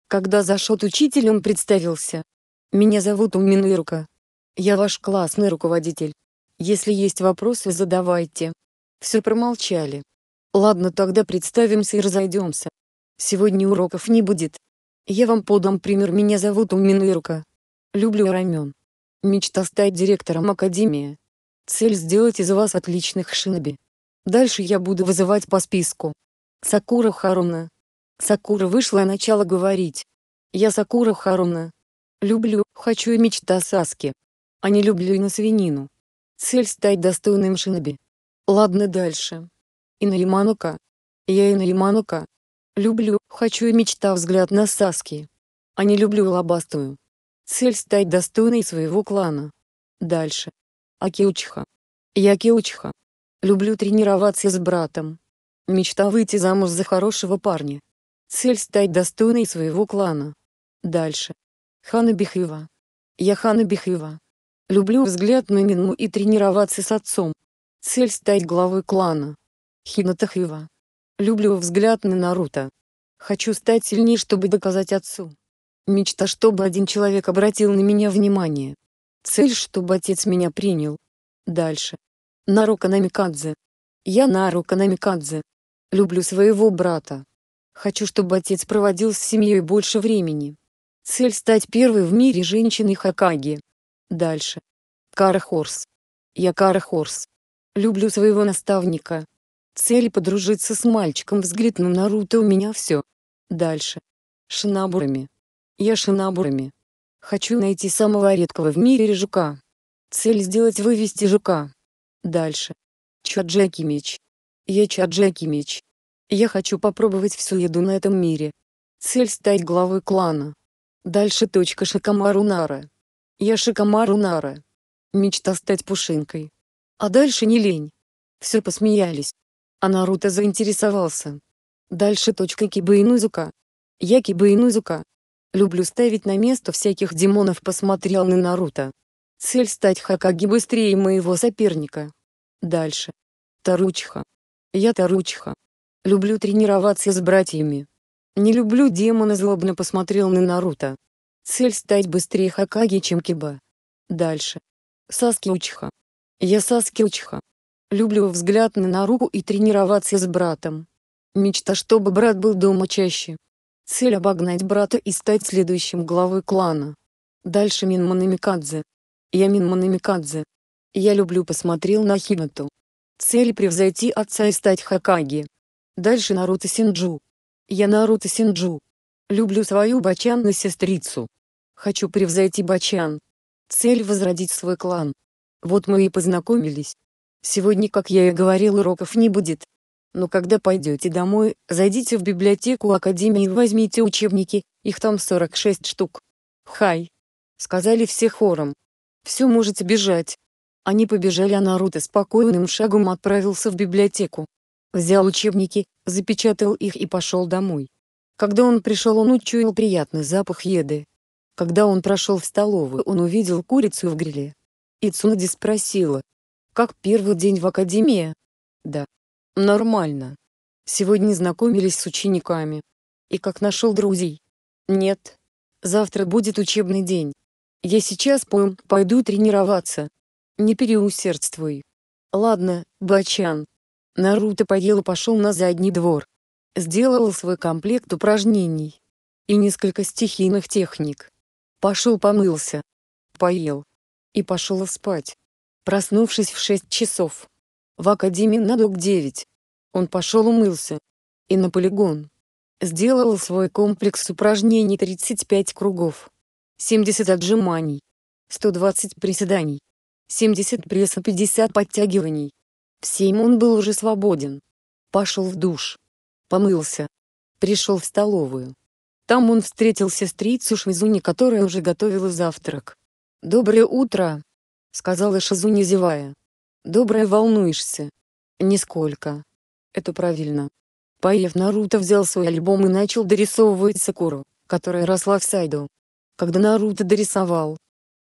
Когда зашел учитель он представился. «Меня зовут Уминурука. Я ваш классный руководитель. Если есть вопросы задавайте». Все промолчали. «Ладно тогда представимся и разойдемся. Сегодня уроков не будет. Я вам подам пример. Меня зовут Уминуирка. Люблю рамен. Мечта стать директором академии. Цель сделать из вас отличных шиноби. Дальше я буду вызывать по списку. Сакура Харуна. Сакура вышла и начала говорить. Я Сакура Харуна. Люблю, хочу и мечта Саски. А не люблю и на свинину. Цель стать достойным шиноби. Ладно дальше. Инаиманука. Я Инаиманука, Люблю, хочу и мечта взгляд на Саски. А не люблю лобастую. Цель стать достойной своего клана. Дальше. Акиучха. Я Акиучха. Люблю тренироваться с братом. Мечта выйти замуж за хорошего парня. Цель стать достойной своего клана. Дальше. Хана Бихива. Я Хана Бихива. Люблю взгляд на Минму и тренироваться с отцом. Цель стать главой клана. Хина Тахива. Люблю взгляд на Наруто. Хочу стать сильнее, чтобы доказать отцу. Мечта, чтобы один человек обратил на меня внимание. Цель, чтобы отец меня принял. Дальше. Нарука Намикадзе. Я Нарука Намикадзе. Люблю своего брата. Хочу, чтобы отец проводил с семьей больше времени. Цель стать первой в мире женщиной Хакаги. Дальше. Кара Хорс. Я Кара Хорс. Люблю своего наставника. Цель подружиться с мальчиком взгляд на Наруто у меня все. Дальше. Шинабурами. Я шинабурами. Хочу найти самого редкого в мире жука. Цель сделать вывести жука. Дальше. Чаджаки меч. Я Чаджаки меч. Я хочу попробовать всю еду на этом мире. Цель стать главой клана. Дальше точка Шикамару Нара. Я Шикамару Нара. Мечта стать пушинкой. А дальше не лень. Все посмеялись, а Наруто заинтересовался. Дальше точка Кибаинузука. Я Кибаинузука. Люблю ставить на место всяких демонов посмотрел на Наруто. Цель стать Хакаги быстрее моего соперника. Дальше. Таручха. Я Таручха. Люблю тренироваться с братьями. Не люблю демона злобно посмотрел на Наруто. Цель стать быстрее Хакаги, чем Киба. Дальше. Саски Учха. Я Саски Учха. Люблю взгляд на руку и тренироваться с братом. Мечта, чтобы брат был дома чаще. Цель обогнать брата и стать следующим главой клана. Дальше Минма Намикадзе. Я Минма Намикадзе. Я люблю посмотрел на Хинату. Цель превзойти отца и стать Хакаги. Дальше Наруто Синджу. Я Наруто Синджу. Люблю свою Бачан и сестрицу. Хочу превзойти Бачан. Цель возродить свой клан. Вот мы и познакомились. Сегодня, как я и говорил, уроков не будет. Но когда пойдете домой, зайдите в библиотеку Академии и возьмите учебники, их там 46 штук. Хай! Сказали все хором. Все можете бежать. Они побежали, а Наруто спокойным шагом отправился в библиотеку. Взял учебники, запечатал их и пошел домой. Когда он пришел, он учуял приятный запах еды. Когда он прошел в столовую, он увидел курицу в гриле. И Цунади спросила, как первый день в академии? Да. Нормально. Сегодня знакомились с учениками. И как нашел друзей? Нет. Завтра будет учебный день. Я сейчас пойм, пойду тренироваться. Не переусердствуй. Ладно, Бачан. Наруто поел и пошел на задний двор. Сделал свой комплект упражнений. И несколько стихийных техник. Пошел помылся. Поел. И пошел спать проснувшись в шесть часов. В академии надо к девять. Он пошел умылся. И на полигон. Сделал свой комплекс упражнений 35 кругов. 70 отжиманий. 120 приседаний. 70 пресса 50 подтягиваний. В 7 он был уже свободен. Пошел в душ. Помылся. Пришел в столовую. Там он встретил сестрицу Шмизуни, которая уже готовила завтрак. «Доброе утро!» — сказала Шизу, не зевая. «Добрая, волнуешься?» «Нисколько». «Это правильно». Поев Наруто взял свой альбом и начал дорисовывать Сакуру, которая росла в Сайду. Когда Наруто дорисовал,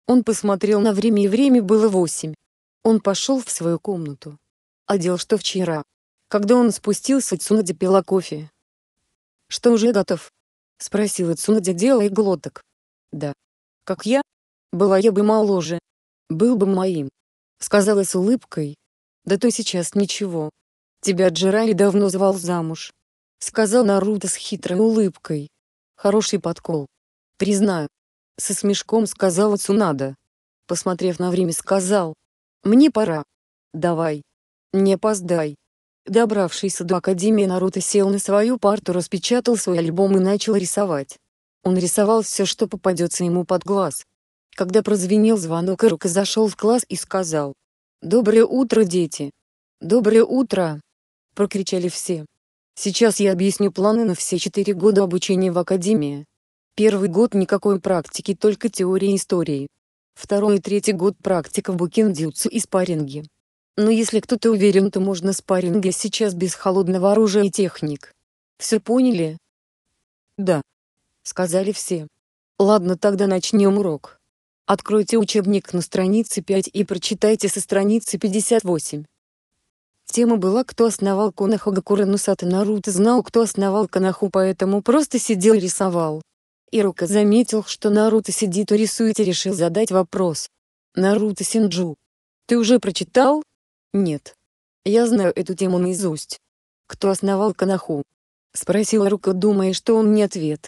он посмотрел на время и время было восемь. Он пошел в свою комнату. Одел а что вчера. Когда он спустился, Цунади пила кофе. «Что уже готов?» — спросила Цунади, делая глоток. «Да. Как я? Была я бы моложе, был бы моим. Сказала с улыбкой. Да то сейчас ничего. Тебя Джирай давно звал замуж. Сказал Наруто с хитрой улыбкой. Хороший подкол. Признаю. Со смешком сказала Цунада. Посмотрев на время сказал. Мне пора. Давай. Не опоздай. Добравшийся до Академии Наруто сел на свою парту распечатал свой альбом и начал рисовать. Он рисовал все, что попадется ему под глаз. Когда прозвенел звонок, Ирука зашел в класс и сказал «Доброе утро, дети!» «Доброе утро!» — прокричали все. «Сейчас я объясню планы на все четыре года обучения в академии. Первый год никакой практики, только теория истории. Второй и третий год практика в букиндюцу и спарринге. Но если кто-то уверен, то можно спарринга сейчас без холодного оружия и техник. Все поняли?» «Да», — сказали все. «Ладно, тогда начнем урок». Откройте учебник на странице 5 и прочитайте со страницы 58. Тема была «Кто основал Конаху Гакура Нусата Наруто знал, кто основал Канаху, поэтому просто сидел и рисовал». Ирука заметил, что Наруто сидит и рисует и решил задать вопрос. «Наруто Синджу, ты уже прочитал?» «Нет. Я знаю эту тему наизусть». «Кто основал Канаху?» Спросил Рука, думая, что он не ответ.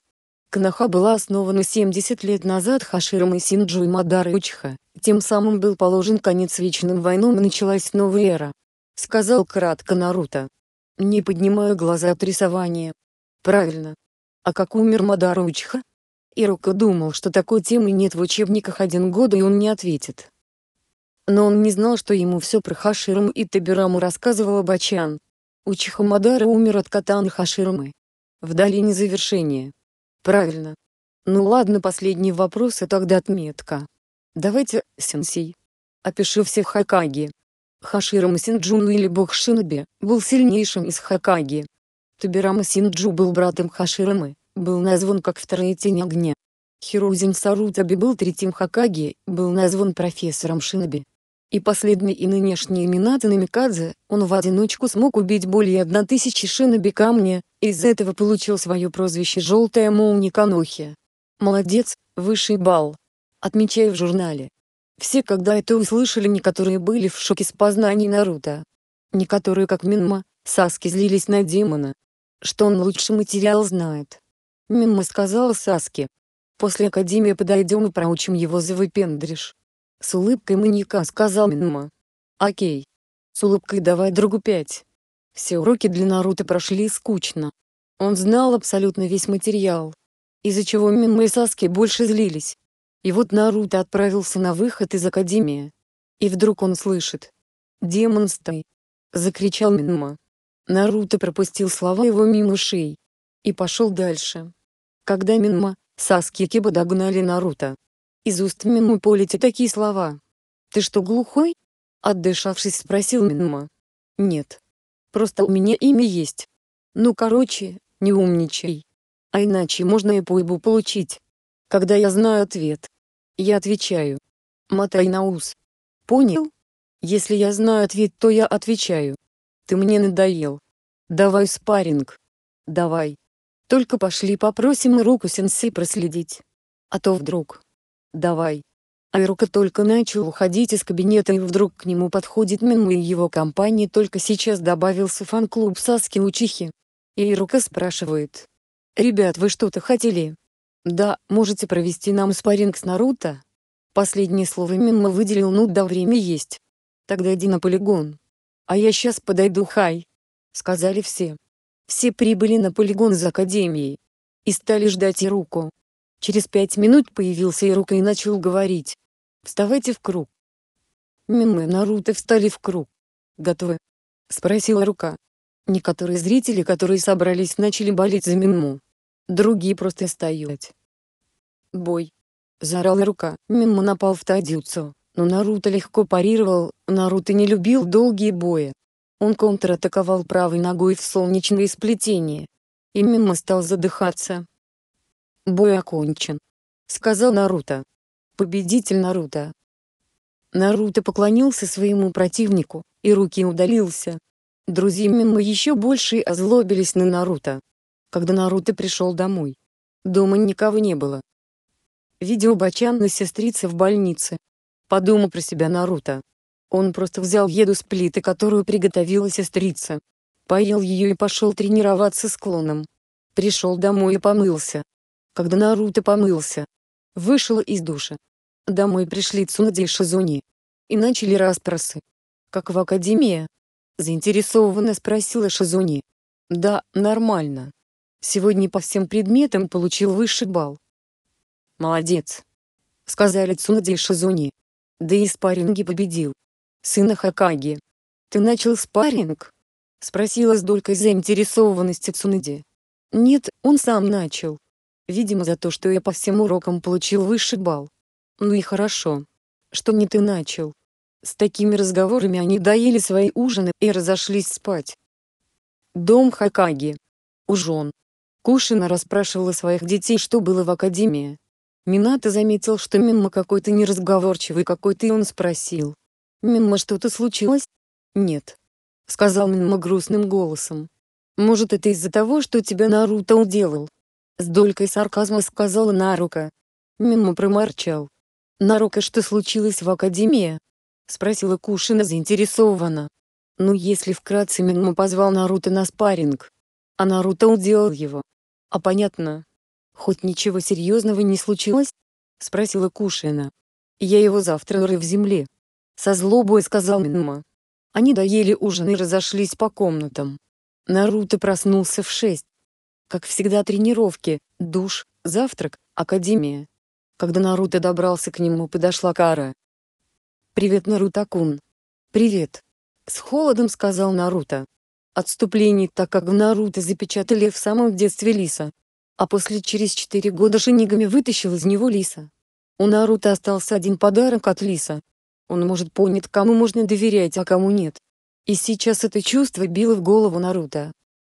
Канаха была основана 70 лет назад Хаширом и Синджой Мадарой Учха, тем самым был положен конец вечным войнам и началась новая эра. Сказал кратко Наруто. Не поднимаю глаза от рисования. Правильно. А как умер Мадар Учха? Ирока думал, что такой темы нет в учебниках один год и он не ответит. Но он не знал, что ему все про Хаширам и Табираму рассказывала Бачан. Учиха Мадара умер от катаны Хаширомы. В долине завершения. Правильно. Ну ладно, последний вопрос и тогда отметка. Давайте, сенсей. Опиши всех Хакаги. Хаширама Синджу или бог Шиноби, был сильнейшим из Хакаги. Табирама Синджу был братом Хаширамы, был назван как вторая тень огня. Хирузин Сарутаби был третьим Хакаги, был назван профессором Шиноби. И последний и нынешний Минато Намикадзе, он в одиночку смог убить более 1000 шиноби камня, из за этого получил свое прозвище «желтая молния Анохи». Молодец, высший балл. Отмечаю в журнале. Все когда это услышали некоторые были в шоке с познаний Наруто. Некоторые как Минма, Саски злились на демона. Что он лучше материал знает. Минма сказала Саски. После Академии подойдем и проучим его за выпендриш. С улыбкой маньяка сказал Минма. Окей. С улыбкой давай другу пять. Все уроки для Наруто прошли скучно. Он знал абсолютно весь материал, из-за чего Минма и Саски больше злились. И вот Наруто отправился на выход из Академии. И вдруг он слышит. «Демон стой!» — закричал Минма. Наруто пропустил слова его мимо ушей. И пошел дальше. Когда Минма, Саски и Киба догнали Наруто. Из уст Минмы полетели такие слова. «Ты что, глухой?» Отдышавшись, спросил Минма. «Нет», Просто у меня имя есть. Ну короче, не умничай. А иначе можно и пойбу получить. Когда я знаю ответ. Я отвечаю. Мотай на ус. Понял? Если я знаю ответ, то я отвечаю. Ты мне надоел. Давай спарринг. Давай. Только пошли попросим руку сенсей проследить. А то вдруг. Давай. Айрука только начал уходить из кабинета и вдруг к нему подходит Минму и его компании только сейчас добавился фан-клуб Саски Учихи. Айрука спрашивает. «Ребят, вы что-то хотели?» «Да, можете провести нам спарринг с Наруто?» Последнее слово Минма выделил «ну да, время есть». «Тогда иди на полигон». «А я сейчас подойду, хай!» Сказали все. Все прибыли на полигон за академией. И стали ждать Ируку. Через пять минут появился Ирука и начал говорить. Вставайте в круг. Мимы Наруто встали в круг. Готовы? Спросила рука. Некоторые зрители, которые собрались, начали болеть за Миму. Другие просто стоят. Бой. Заорала рука. Миму напал в Тадюцу, но Наруто легко парировал, Наруто не любил долгие бои. Он контратаковал правой ногой в солнечное сплетение. И Мимо стал задыхаться. «Бой окончен», — сказал Наруто победитель Наруто. Наруто поклонился своему противнику, и руки удалился. Друзья Мимо еще больше озлобились на Наруто. Когда Наруто пришел домой. Дома никого не было. Видел Бачан и сестрица в больнице. Подумал про себя Наруто. Он просто взял еду с плиты, которую приготовила сестрица. Поел ее и пошел тренироваться с клоном. Пришел домой и помылся. Когда Наруто помылся, Вышла из душа. Домой пришли Цунади и Шизуни. И начали расспросы. «Как в академии?» Заинтересованно спросила Шизуни. «Да, нормально. Сегодня по всем предметам получил высший балл». «Молодец!» Сказали Цунади и Шизуни. «Да и спарринги победил. Сына Хакаги. Ты начал спарринг?» Спросила с долькой заинтересованности Цунади. «Нет, он сам начал. Видимо за то, что я по всем урокам получил высший балл. Ну и хорошо. Что не ты начал. С такими разговорами они доели свои ужины и разошлись спать. Дом Хакаги. Ужон. Кушина расспрашивала своих детей, что было в академии. Минато заметил, что Мимма какой-то неразговорчивый какой-то и он спросил. «Мимма, что-то случилось?» «Нет», — сказал Мимма грустным голосом. «Может, это из-за того, что тебя Наруто уделал?» С долькой сарказма сказала Нарука. Мимо проморчал. «Нарука, что случилось в Академии?» Спросила Кушина заинтересованно. Ну если вкратце Минму позвал Наруто на спарринг. А Наруто уделал его. А понятно. Хоть ничего серьезного не случилось? Спросила Кушина. Я его завтра ры в земле. Со злобой сказал Минма. Они доели ужин и разошлись по комнатам. Наруто проснулся в шесть. Как всегда тренировки, душ, завтрак, академия. Когда Наруто добрался к нему, подошла Кара. «Привет, Наруто-кун!» «Привет!» С холодом сказал Наруто. Отступление, так как в Наруто запечатали в самом детстве Лиса. А после через четыре года Шинигами вытащил из него Лиса. У Наруто остался один подарок от Лиса. Он может понять, кому можно доверять, а кому нет. И сейчас это чувство било в голову Наруто.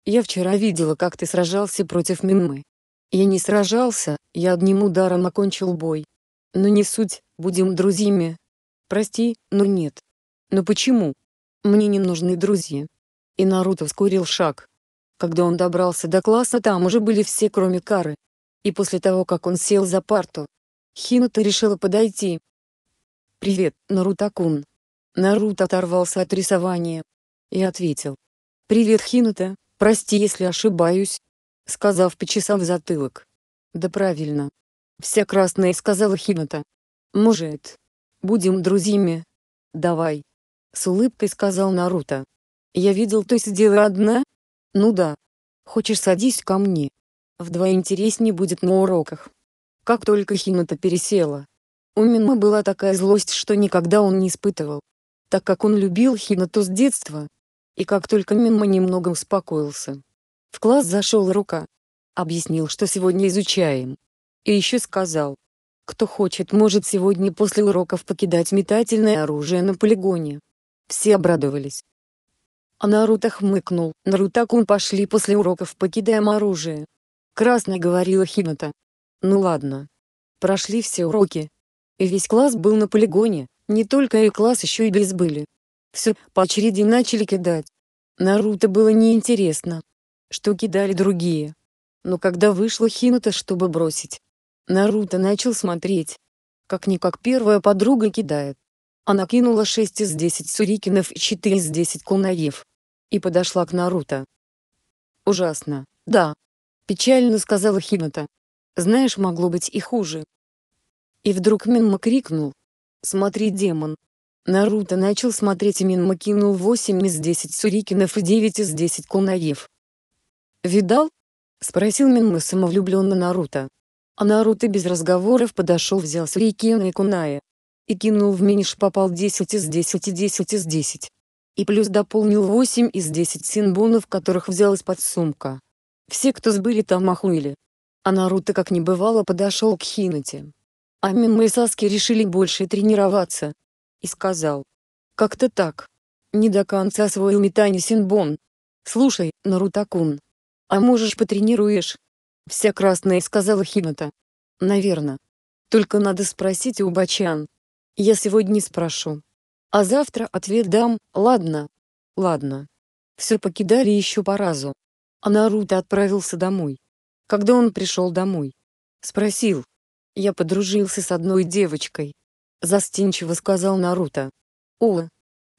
Я вчера видела, как ты сражался против Минмы. Я не сражался, я одним ударом окончил бой. Но не суть, будем друзьями. Прости, но нет. Но почему? Мне не нужны друзья. И Наруто ускорил шаг. Когда он добрался до класса, там уже были все, кроме Кары. И после того, как он сел за парту, Хината решила подойти. «Привет, Наруто-кун». Наруто оторвался от рисования. И ответил. «Привет, Хината, «Прости, если ошибаюсь», — сказав, по почесав затылок. «Да правильно. Вся красная», — сказала Хината. «Может, будем друзьями?» «Давай», — с улыбкой сказал Наруто. «Я видел, ты сидела одна?» «Ну да. Хочешь, садись ко мне. Вдвое интереснее будет на уроках». Как только Хината пересела, у Минма была такая злость, что никогда он не испытывал. Так как он любил Хинату с детства, и как только Мимо немного успокоился, в класс зашел Рука. Объяснил, что сегодня изучаем. И еще сказал, кто хочет может сегодня после уроков покидать метательное оружие на полигоне. Все обрадовались. А Наруто хмыкнул, Наруто-кун пошли после уроков покидаем оружие. Красная говорила Хината. Ну ладно. Прошли все уроки. И весь класс был на полигоне, не только и класс еще и без были. Все по очереди начали кидать. Наруто было неинтересно, что кидали другие. Но когда вышла Хинута, чтобы бросить, Наруто начал смотреть. Как-никак первая подруга кидает. Она кинула 6 из 10 сурикинов и 4 из 10 кунаев. И подошла к Наруто. «Ужасно, да», — печально сказала Хината. «Знаешь, могло быть и хуже». И вдруг Минма крикнул. «Смотри, демон, Наруто начал смотреть и Минма кинул 8 из 10 сурикинов и 9 из 10 кунаев. «Видал?» — спросил Минма самовлюбленно Наруто. А Наруто без разговоров подошел взял сурикина и куная. И кинул в миниш попал 10 из 10 и 10 из 10. И плюс дополнил 8 из 10 синбонов, которых взял из-под сумка. Все, кто сбыли там охуели. А Наруто как не бывало подошел к Хинате. А Минма и Саски решили больше тренироваться, и сказал. «Как-то так. Не до конца освоил метание синбон. Слушай, Нарутакун, а можешь потренируешь?» «Вся красная», — сказала Хината. «Наверно. Только надо спросить у Бачан. Я сегодня спрошу. А завтра ответ дам, ладно?» «Ладно». Все покидали еще по разу. А Наруто отправился домой. Когда он пришел домой, спросил. Я подружился с одной девочкой. Застенчиво сказал Наруто. «О,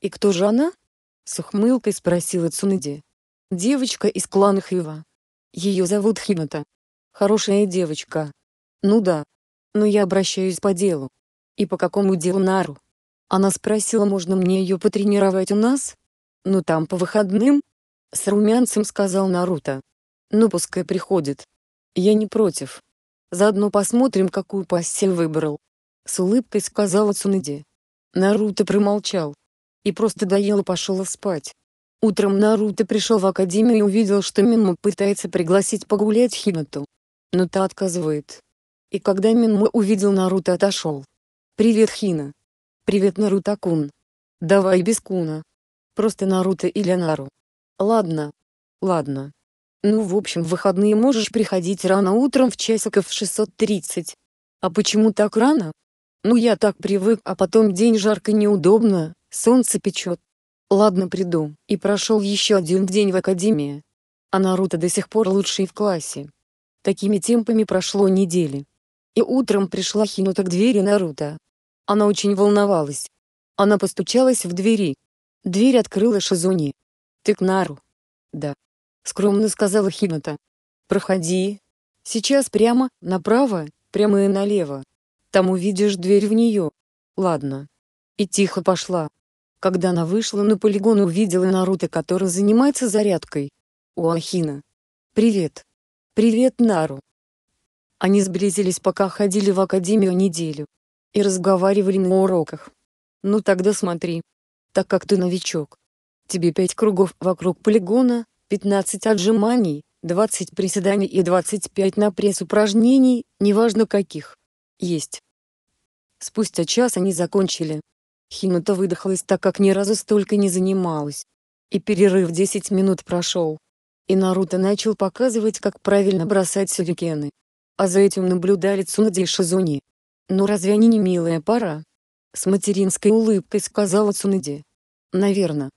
и кто же она?» С ухмылкой спросила Цунади. «Девочка из клана Хива. Ее зовут Хината. Хорошая девочка. Ну да. Но я обращаюсь по делу. И по какому делу Нару?» Она спросила, можно мне ее потренировать у нас? Ну там по выходным? С румянцем сказал Наруто. Ну пускай приходит. Я не против. Заодно посмотрим, какую пассию выбрал. С улыбкой сказала Цунади. Наруто промолчал. И просто доел и пошел спать. Утром Наруто пришел в академию и увидел, что Минму пытается пригласить погулять Хинату. Но та отказывает. И когда Минму увидел Наруто отошел. «Привет, Хина!» «Привет, Наруто-кун!» «Давай без куна!» «Просто Наруто или Нару!» «Ладно!» «Ладно!» «Ну в общем в выходные можешь приходить рано утром в часиков в 630!» «А почему так рано?» Ну я так привык, а потом день жарко неудобно, солнце печет. Ладно приду. И прошел еще один день в академии. А Наруто до сих пор лучший в классе. Такими темпами прошло недели. И утром пришла Хинута к двери Наруто. Она очень волновалась. Она постучалась в двери. Дверь открыла Шизуни. «Ты к Нару?» «Да», — скромно сказала Хината. «Проходи. Сейчас прямо, направо, прямо и налево. Там увидишь дверь в нее. Ладно. И тихо пошла. Когда она вышла на полигон, увидела Наруто, который занимается зарядкой. У Ахина. Привет. Привет, Нару. Они сблизились, пока ходили в академию неделю. И разговаривали на уроках. Ну тогда смотри. Так как ты новичок. Тебе пять кругов вокруг полигона, 15 отжиманий, 20 приседаний и 25 на пресс упражнений, неважно каких. Есть. Спустя час они закончили. Химута выдохлась, так как ни разу столько не занималась. И перерыв 10 минут прошел. И Наруто начал показывать, как правильно бросать сюрикены. А за этим наблюдали Цунади и Шизуни. «Ну разве они не милая пара?» С материнской улыбкой сказала Цунади. «Наверно».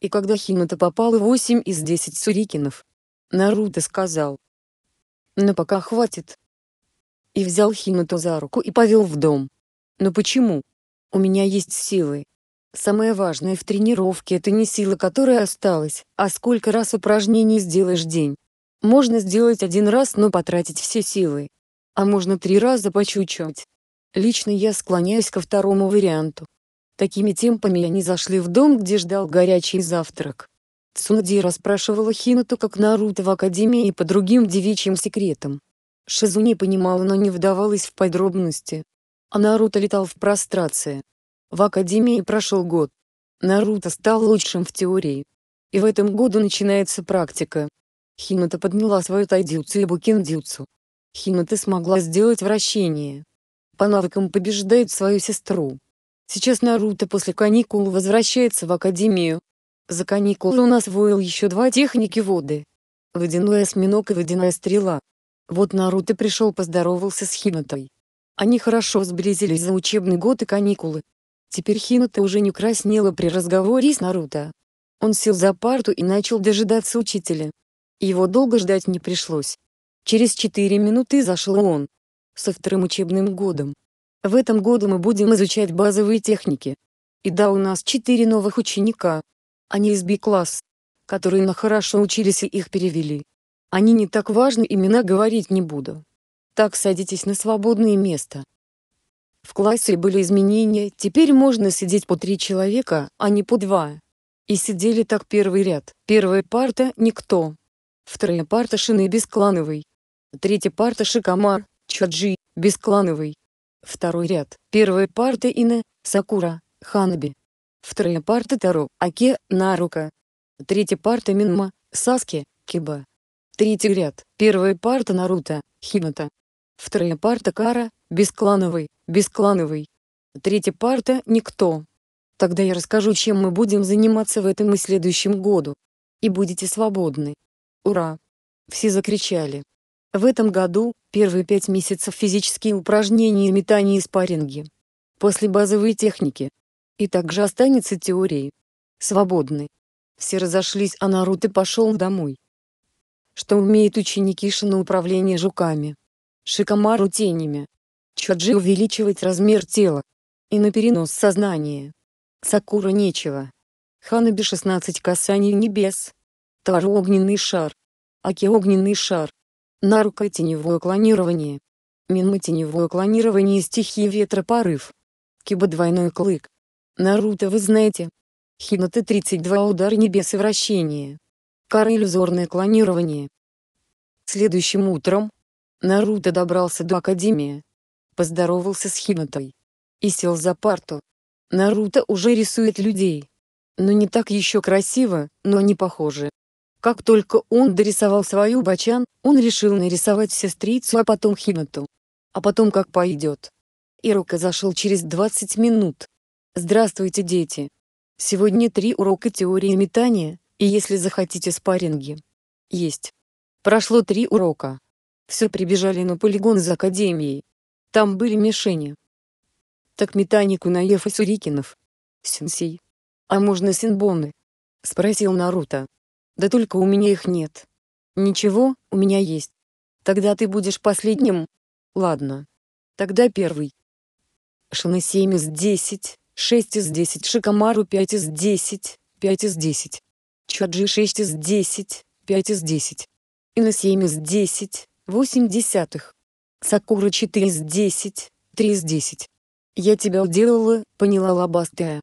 И когда Химута попала 8 из 10 сюрикенов, Наруто сказал. «Но «Ну пока хватит, и взял Хинату за руку и повел в дом. «Но почему? У меня есть силы. Самое важное в тренировке – это не сила, которая осталась, а сколько раз упражнений сделаешь день. Можно сделать один раз, но потратить все силы. А можно три раза по чуть-чуть. Лично я склоняюсь ко второму варианту. Такими темпами они зашли в дом, где ждал горячий завтрак. Цунадзи расспрашивала Хинату как Наруто в Академии и по другим девичьим секретам. Шизу не понимала, но не вдавалась в подробности. А Наруто летал в прострации. В академии прошел год. Наруто стал лучшим в теории. И в этом году начинается практика. Хината подняла свою тайдюцу и букиндюцу. Хината смогла сделать вращение. По навыкам побеждает свою сестру. Сейчас Наруто после каникул возвращается в академию. За каникулы он освоил еще два техники воды. Водяной осьминог и водяная стрела. Вот Наруто пришел поздоровался с Хинатой. Они хорошо сблизились за учебный год и каникулы. Теперь Хината уже не краснела при разговоре с Наруто. Он сел за парту и начал дожидаться учителя. Его долго ждать не пришлось. Через четыре минуты зашел он. Со вторым учебным годом. В этом году мы будем изучать базовые техники. И да, у нас четыре новых ученика. Они из Б класс которые на хорошо учились и их перевели. Они не так важны, имена говорить не буду. Так садитесь на свободное место. В классе были изменения, теперь можно сидеть по три человека, а не по два. И сидели так первый ряд. Первая парта – никто. Вторая парта – Шины Бесклановой. Третья парта – Шикамар, Чаджи, Бесклановой. Второй ряд. Первая парта – Ина, Сакура, Ханаби. Вторая парта – Таро, Аке, Нарука. Третья парта – Минма, Саске, Киба. Третий ряд. Первая парта Наруто, Хината. Вторая парта Кара, бесклановый, бесклановый. Третья парта Никто. Тогда я расскажу, чем мы будем заниматься в этом и следующем году. И будете свободны. Ура! Все закричали. В этом году, первые пять месяцев физические упражнения и метание и спарринги. После базовые техники. И также останется теорией. Свободны. Все разошлись, а Наруто пошел домой что умеют ученики на управление жуками. Шикомару тенями. Чаджи увеличивать размер тела. И на перенос сознания. Сакура нечего. Ханаби 16 касаний небес. Тару огненный шар. Аки огненный шар. Нарука теневое клонирование. Минма теневое клонирование стихии ветра порыв. Киба двойной клык. Наруто вы знаете. Хината 32 удар небес и вращение. Кара иллюзорное клонирование. Следующим утром Наруто добрался до Академии, поздоровался с Хинатой и сел за парту. Наруто уже рисует людей. Но не так еще красиво, но они похожи. Как только он дорисовал свою бачан, он решил нарисовать сестрицу, а потом Хинату. А потом как пойдет. Ирока зашел через 20 минут. «Здравствуйте, дети. Сегодня три урока теории метания, и если захотите спарринги. Есть. Прошло три урока. Все прибежали на полигон за академией. Там были мишени. Так метаник Унаев и Сурикинов. Сенсей. А можно синбоны? Спросил Наруто. Да только у меня их нет. Ничего, у меня есть. Тогда ты будешь последним. Ладно. Тогда первый. Шина 7 из 10, 6 из 10, Шикомару 5 из 10, 5 из 10. Чаджи 6 из 10, 5 из 10. Ина 7 из 10, 8 десятых. Сакура 4 из 10, 3 из 10. «Я тебя уделала», — поняла лобастая.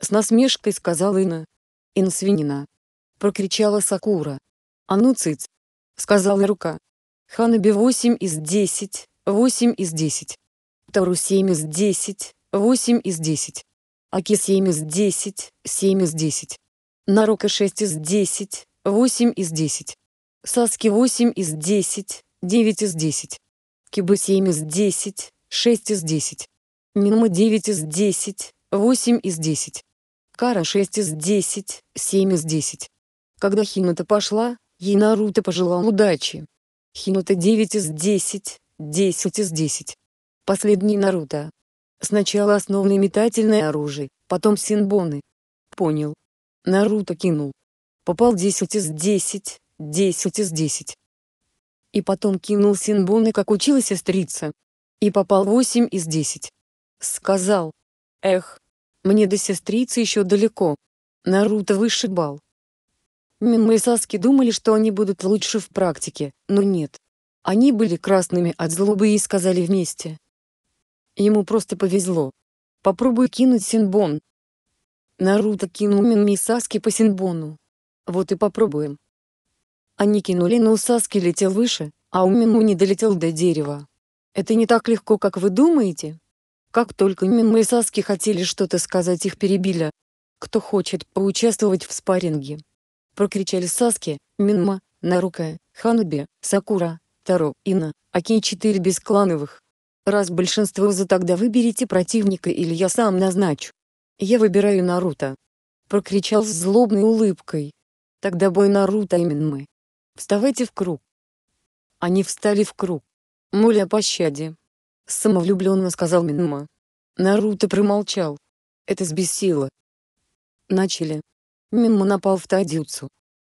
С насмешкой сказала Ина. «Ина свинина!» — прокричала Сакура. «А ну циц!» — сказала рука. Ханаби 8 из 10, 8 из 10. Тару 7 из 10, 8 из 10. Аки 7 из 10, 7 из 10. На рука 6 из 10, 8 из 10. Саски 8 из 10, 9 из 10. Кибы 7 из 10, 6 из 10. Минма 9 из 10, 8 из 10. Кара 6 из 10, 7 из 10. Когда Хината пошла, ей Наруто пожелал удачи. Хината 9 из 10, 10 из 10. Последний Наруто. Сначала основное метательное оружие, потом синбоны. Понял, Наруто кинул. Попал 10 из 10, 10 из 10. И потом кинул Синбоны, как учила сестрица. И попал 8 из 10. Сказал. Эх, мне до сестрицы еще далеко. Наруто вышибал. Мимо и Саски думали, что они будут лучше в практике, но нет. Они были красными от злобы и сказали вместе. Ему просто повезло. Попробуй кинуть Синбон, Наруто кинул Минми Саски по Синбону. Вот и попробуем. Они кинули, но Саски летел выше, а у Минму не долетел до дерева. Это не так легко, как вы думаете? Как только Минма и Саски хотели что-то сказать, их перебили. Кто хочет поучаствовать в спарринге? Прокричали Саски, Минма, Нарука, Ханаби, Сакура, Таро, Ина, Аки четыре без клановых. Раз большинство за тогда выберите противника или я сам назначу. «Я выбираю Наруто!» — прокричал с злобной улыбкой. «Тогда бой Наруто а имен мы. Вставайте в круг!» Они встали в круг. «Моля о пощаде!» — самовлюбленно сказал Минма. Наруто промолчал. Это сбесило. Начали. Минма напал в Тадюцу.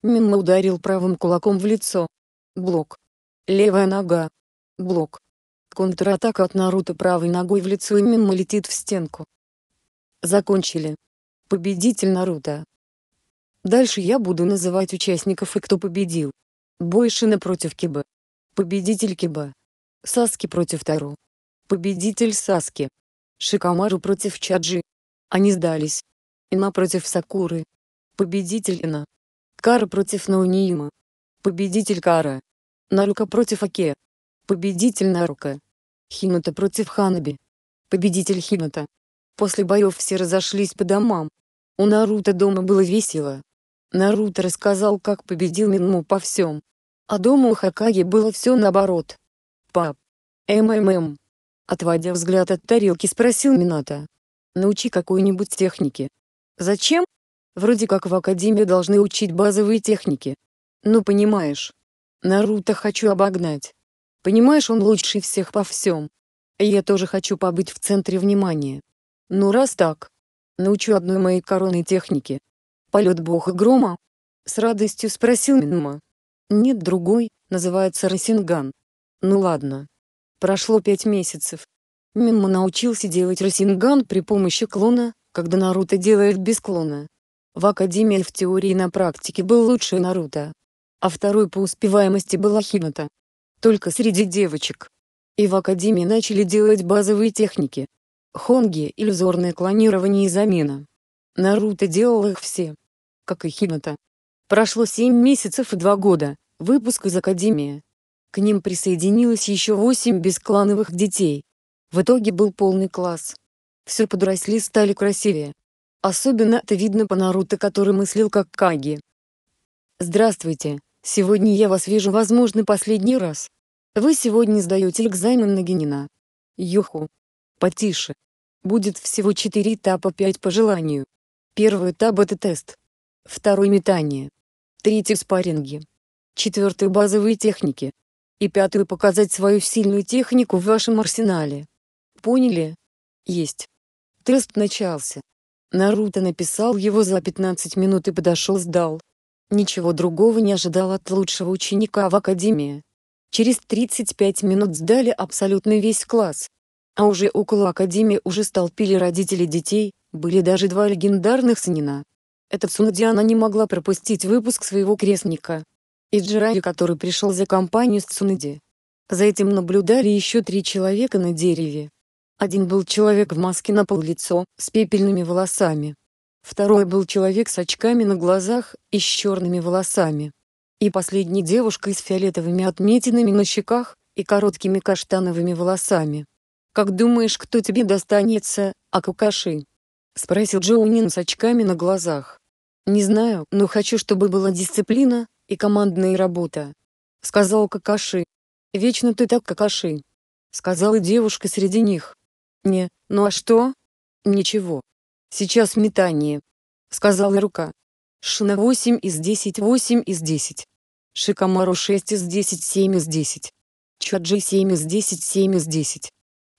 Минма ударил правым кулаком в лицо. Блок. Левая нога. Блок. Контратака от Наруто правой ногой в лицо и Минма летит в стенку. Закончили. Победитель Наруто. Дальше я буду называть участников и кто победил. Бойшина против Киба. Победитель Киба. Саски против Тару. Победитель Саски. Шикамару против Чаджи. Они сдались. Ина против Сакуры. Победитель Ина. Кара против Науниима. Победитель Кара. Нарука против Аке. Победитель Нарука. Хината против Ханаби. Победитель Хината. После боев все разошлись по домам. У Наруто дома было весело. Наруто рассказал, как победил Минму по всем. А дома у Хакаги было все наоборот. «Пап! МММ!» Отводя взгляд от тарелки спросил Мината. «Научи какой-нибудь техники. «Зачем?» «Вроде как в Академии должны учить базовые техники». «Ну понимаешь. Наруто хочу обогнать. Понимаешь, он лучше всех по всем. Я тоже хочу побыть в центре внимания». Ну раз так, научу одной моей коронной техники. Полет бога грома? С радостью спросил Минма. Нет другой, называется Росинган. Ну ладно. Прошло пять месяцев. Минма научился делать Росинган при помощи клона, когда Наруто делает без клона. В Академии в теории и на практике был лучший Наруто. А второй по успеваемости была Хината. Только среди девочек. И в Академии начали делать базовые техники, хонги, иллюзорное клонирование и замена. Наруто делал их все. Как и Хината. Прошло 7 месяцев и 2 года, выпуск из Академии. К ним присоединилось еще 8 бесклановых детей. В итоге был полный класс. Все подросли стали красивее. Особенно это видно по Наруто, который мыслил как Каги. Здравствуйте, сегодня я вас вижу возможно последний раз. Вы сегодня сдаете экзамен на Генина. Юху, потише. Будет всего четыре этапа пять по желанию. Первый этап это тест. Второй метание. Третий спарринги. Четвертый базовые техники. И пятый показать свою сильную технику в вашем арсенале. Поняли? Есть. Тест начался. Наруто написал его за 15 минут и подошел сдал. Ничего другого не ожидал от лучшего ученика в академии. Через 35 минут сдали абсолютно весь класс. А уже около академии уже столпили родители детей, были даже два легендарных сынина. Эта Цунадиана не могла пропустить выпуск своего крестника. И Джираи, который пришел за компанию с Цунади. За этим наблюдали еще три человека на дереве. Один был человек в маске на поллицо, с пепельными волосами. Второй был человек с очками на глазах и с черными волосами. И последняя девушка с фиолетовыми отметинами на щеках и короткими каштановыми волосами. «Как думаешь, кто тебе достанется, Акукаши?» — спросил Джоунин с очками на глазах. «Не знаю, но хочу, чтобы была дисциплина и командная работа», — сказал Какаши. «Вечно ты так, Какаши», — сказала девушка среди них. «Не, ну а что?» «Ничего. Сейчас метание», — сказала рука. Шина 8 из 10, 8 из 10. Шикамару 6 из 10, 7 из 10. Чаджи 7 из 10, 7 из 10.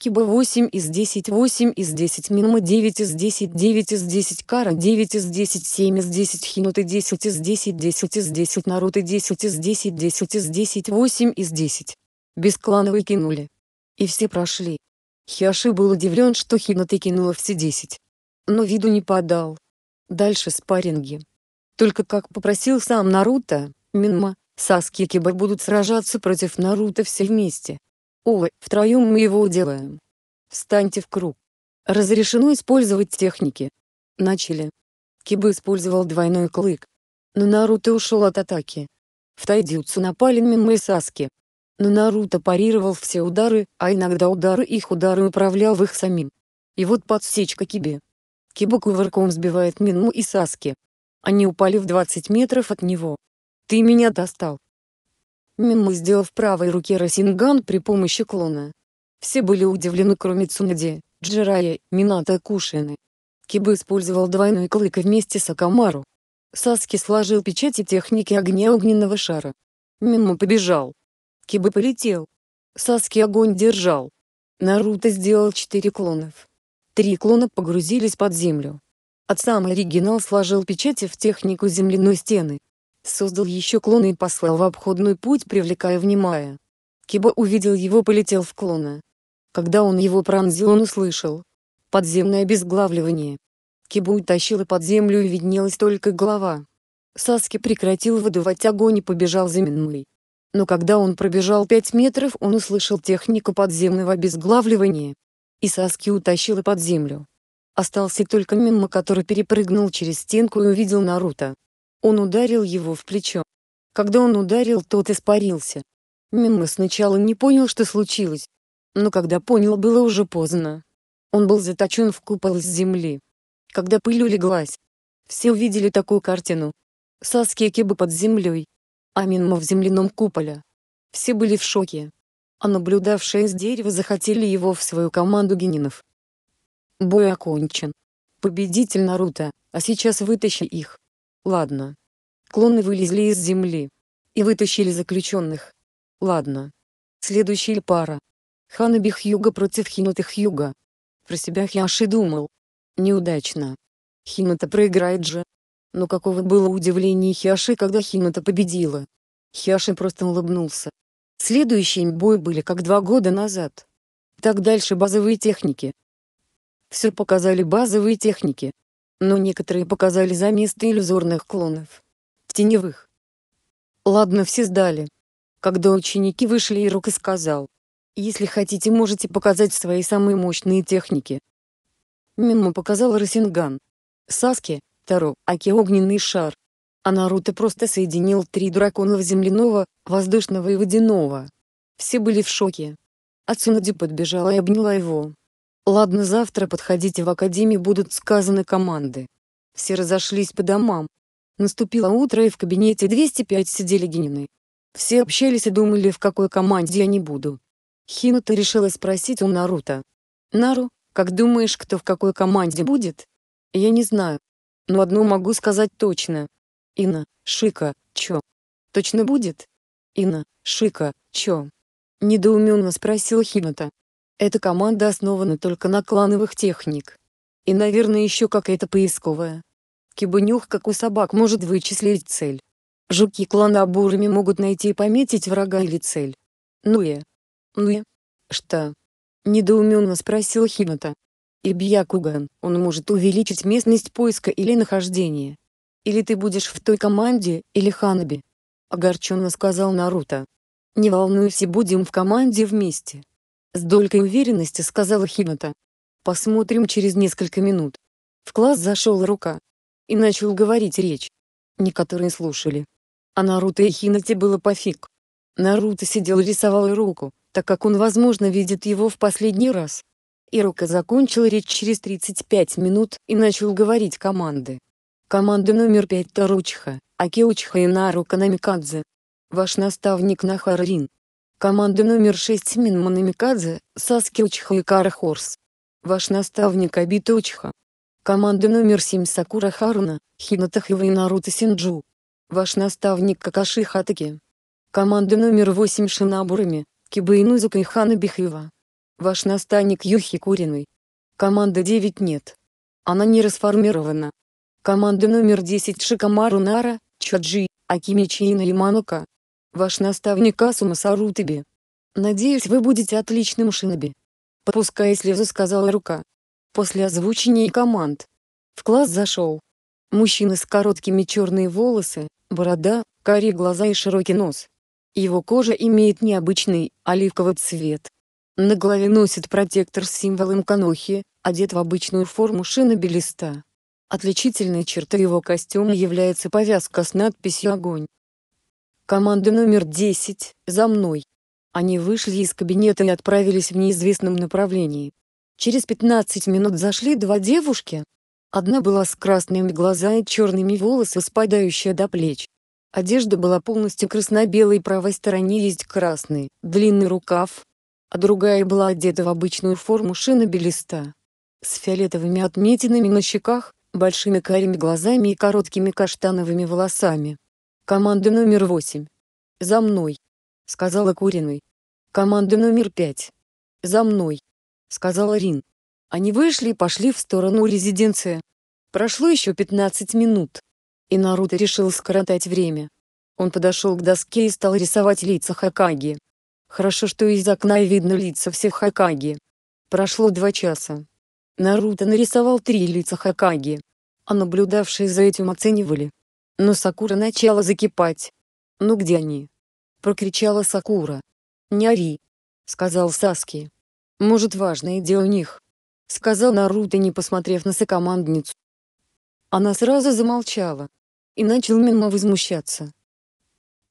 Киба 8 из 10, 8 из 10, Минма 9 из 10, 9 из 10, Кара 9 из 10, 7 из 10, Хинуты 10 из 10, 10 из 10, Наруто 10 из 10, 10 из 10, 8 из 10. Без клана выкинули. И все прошли. Хиаши был удивлен, что Хината кинула все 10. Но виду не подал. Дальше спарринги. Только как попросил сам Наруто, Минма, Саски и Киба будут сражаться против Наруто все вместе. Увы, втроем мы его делаем. Встаньте в круг. Разрешено использовать техники. Начали. Киба использовал двойной клык. Но Наруто ушел от атаки. В тайдюцу напали Мимо и Саски. Но Наруто парировал все удары, а иногда удары их удары управлял в их самим. И вот подсечка Киби. Киба кувырком сбивает Минму и Саски. Они упали в 20 метров от него. «Ты меня достал!» Мимо сделав правой руке Росинган при помощи клона. Все были удивлены кроме Цунади, Джирая, Мината Кушины. Кибы использовал двойной клык вместе с Акамару. Саски сложил печати техники огня огненного шара. Мимо побежал. Кибы полетел. Саски огонь держал. Наруто сделал четыре клонов. Три клона погрузились под землю. От сам оригинал сложил печати в технику земляной стены создал еще клона и послал в обходной путь, привлекая внимание. Киба увидел его полетел в клона. Когда он его пронзил он услышал. Подземное обезглавливание. Киба утащила под землю и виднелась только голова. Саски прекратил выдувать огонь и побежал за Минмой. Но когда он пробежал пять метров он услышал технику подземного обезглавливания. И Саски утащила под землю. Остался только Минма, который перепрыгнул через стенку и увидел Наруто. Он ударил его в плечо. Когда он ударил, тот испарился. Мимо сначала не понял, что случилось. Но когда понял, было уже поздно. Он был заточен в купол с земли. Когда пыль улеглась. Все увидели такую картину. Саски Кеба под землей. А Мимо в земляном куполе. Все были в шоке. А наблюдавшие с дерева захотели его в свою команду генинов. Бой окончен. Победитель Наруто, а сейчас вытащи их. Ладно. Клоны вылезли из земли. И вытащили заключенных. Ладно. Следующая пара. Ханаби Хьюга против Хината Хьюга. Про себя Хьяши думал. Неудачно. Хината проиграет же. Но какого было удивление Хьяши, когда Хината победила. Хьяши просто улыбнулся. Следующие бой были как два года назад. Так дальше базовые техники. Все показали базовые техники но некоторые показали заместо иллюзорных клонов. Теневых. Ладно, все сдали. Когда ученики вышли, Ирук и сказал. Если хотите, можете показать свои самые мощные техники. Мимо показал Росинган. Саске Таро, Аки огненный шар. А Наруто просто соединил три драконов земляного, воздушного и водяного. Все были в шоке. Ацунади подбежала и обняла его. Ладно, завтра подходите в академию, будут сказаны команды. Все разошлись по домам. Наступило утро, и в кабинете 205 сидели генины. Все общались и думали, в какой команде я не буду. Хинута решила спросить у Наруто. «Нару, как думаешь, кто в какой команде будет?» «Я не знаю. Но одно могу сказать точно. Ина, Шика, чё? Точно будет?» «Ина, Шика, чё?» Недоуменно спросил Хинута. Эта команда основана только на клановых техник. И, наверное, еще какая-то поисковая. Кибунюх, как у собак, может вычислить цель. Жуки клана бурами могут найти и пометить врага или цель. Ну и... Ну и... Что? Недоуменно спросил Хината. И Бьякуган, он может увеличить местность поиска или нахождения. Или ты будешь в той команде, или Ханаби. Огорченно сказал Наруто. Не волнуйся, будем в команде вместе. С долькой уверенности сказала Хината. Посмотрим через несколько минут. В класс зашел рука. И начал говорить речь. Некоторые слушали. А Наруто и Хинате было пофиг. Наруто сидел и рисовал руку, так как он возможно видит его в последний раз. И Рука закончил речь через 35 минут и начал говорить команды. Команда номер 5 Таручха, Акеучха и Нарука Намикадзе. Ваш наставник Нахарин. Команда номер 6 Мин Манамикадзе, Саски Учха и Кара Ваш наставник Абита Учха. Команда номер 7 Сакура Харуна, Хината и Наруто Синджу. Ваш наставник Какаши Хатаки. Команда номер 8 Шинабурами, Киба Инузука и Хана Бихива. Ваш наставник Юхи Куриной. Команда 9 нет. Она не расформирована. Команда номер 10 Шикамару Нара, Чаджи, Акимичи и Манука, ваш наставник Асума Сарутаби. Надеюсь, вы будете отличным шиноби. Попуская слезу сказала рука. После озвучения команд. В класс зашел. Мужчина с короткими черные волосы, борода, карие глаза и широкий нос. Его кожа имеет необычный, оливковый цвет. На голове носит протектор с символом канохи, одет в обычную форму шинобелиста. Отличительной чертой его костюма является повязка с надписью «Огонь». Команда номер 10, за мной. Они вышли из кабинета и отправились в неизвестном направлении. Через 15 минут зашли два девушки. Одна была с красными глазами и черными волосы, спадающая до плеч. Одежда была полностью красно-белой, правой стороне есть красный, длинный рукав. А другая была одета в обычную форму шинобелиста. С фиолетовыми отметинами на щеках, большими карими глазами и короткими каштановыми волосами. «Команда номер восемь. За мной!» — сказала Куриной. «Команда номер пять. За мной!» — сказала Рин. Они вышли и пошли в сторону резиденции. Прошло еще 15 минут. И Наруто решил скоротать время. Он подошел к доске и стал рисовать лица Хакаги. Хорошо, что из окна видно лица всех Хакаги. Прошло два часа. Наруто нарисовал три лица Хакаги. А наблюдавшие за этим оценивали, но Сакура начала закипать. «Ну где они?» — прокричала Сакура. «Не ори!» — сказал Саски. «Может важное дело у них?» — сказал Наруто, не посмотрев на сокомандницу. Она сразу замолчала. И начал Мимо возмущаться.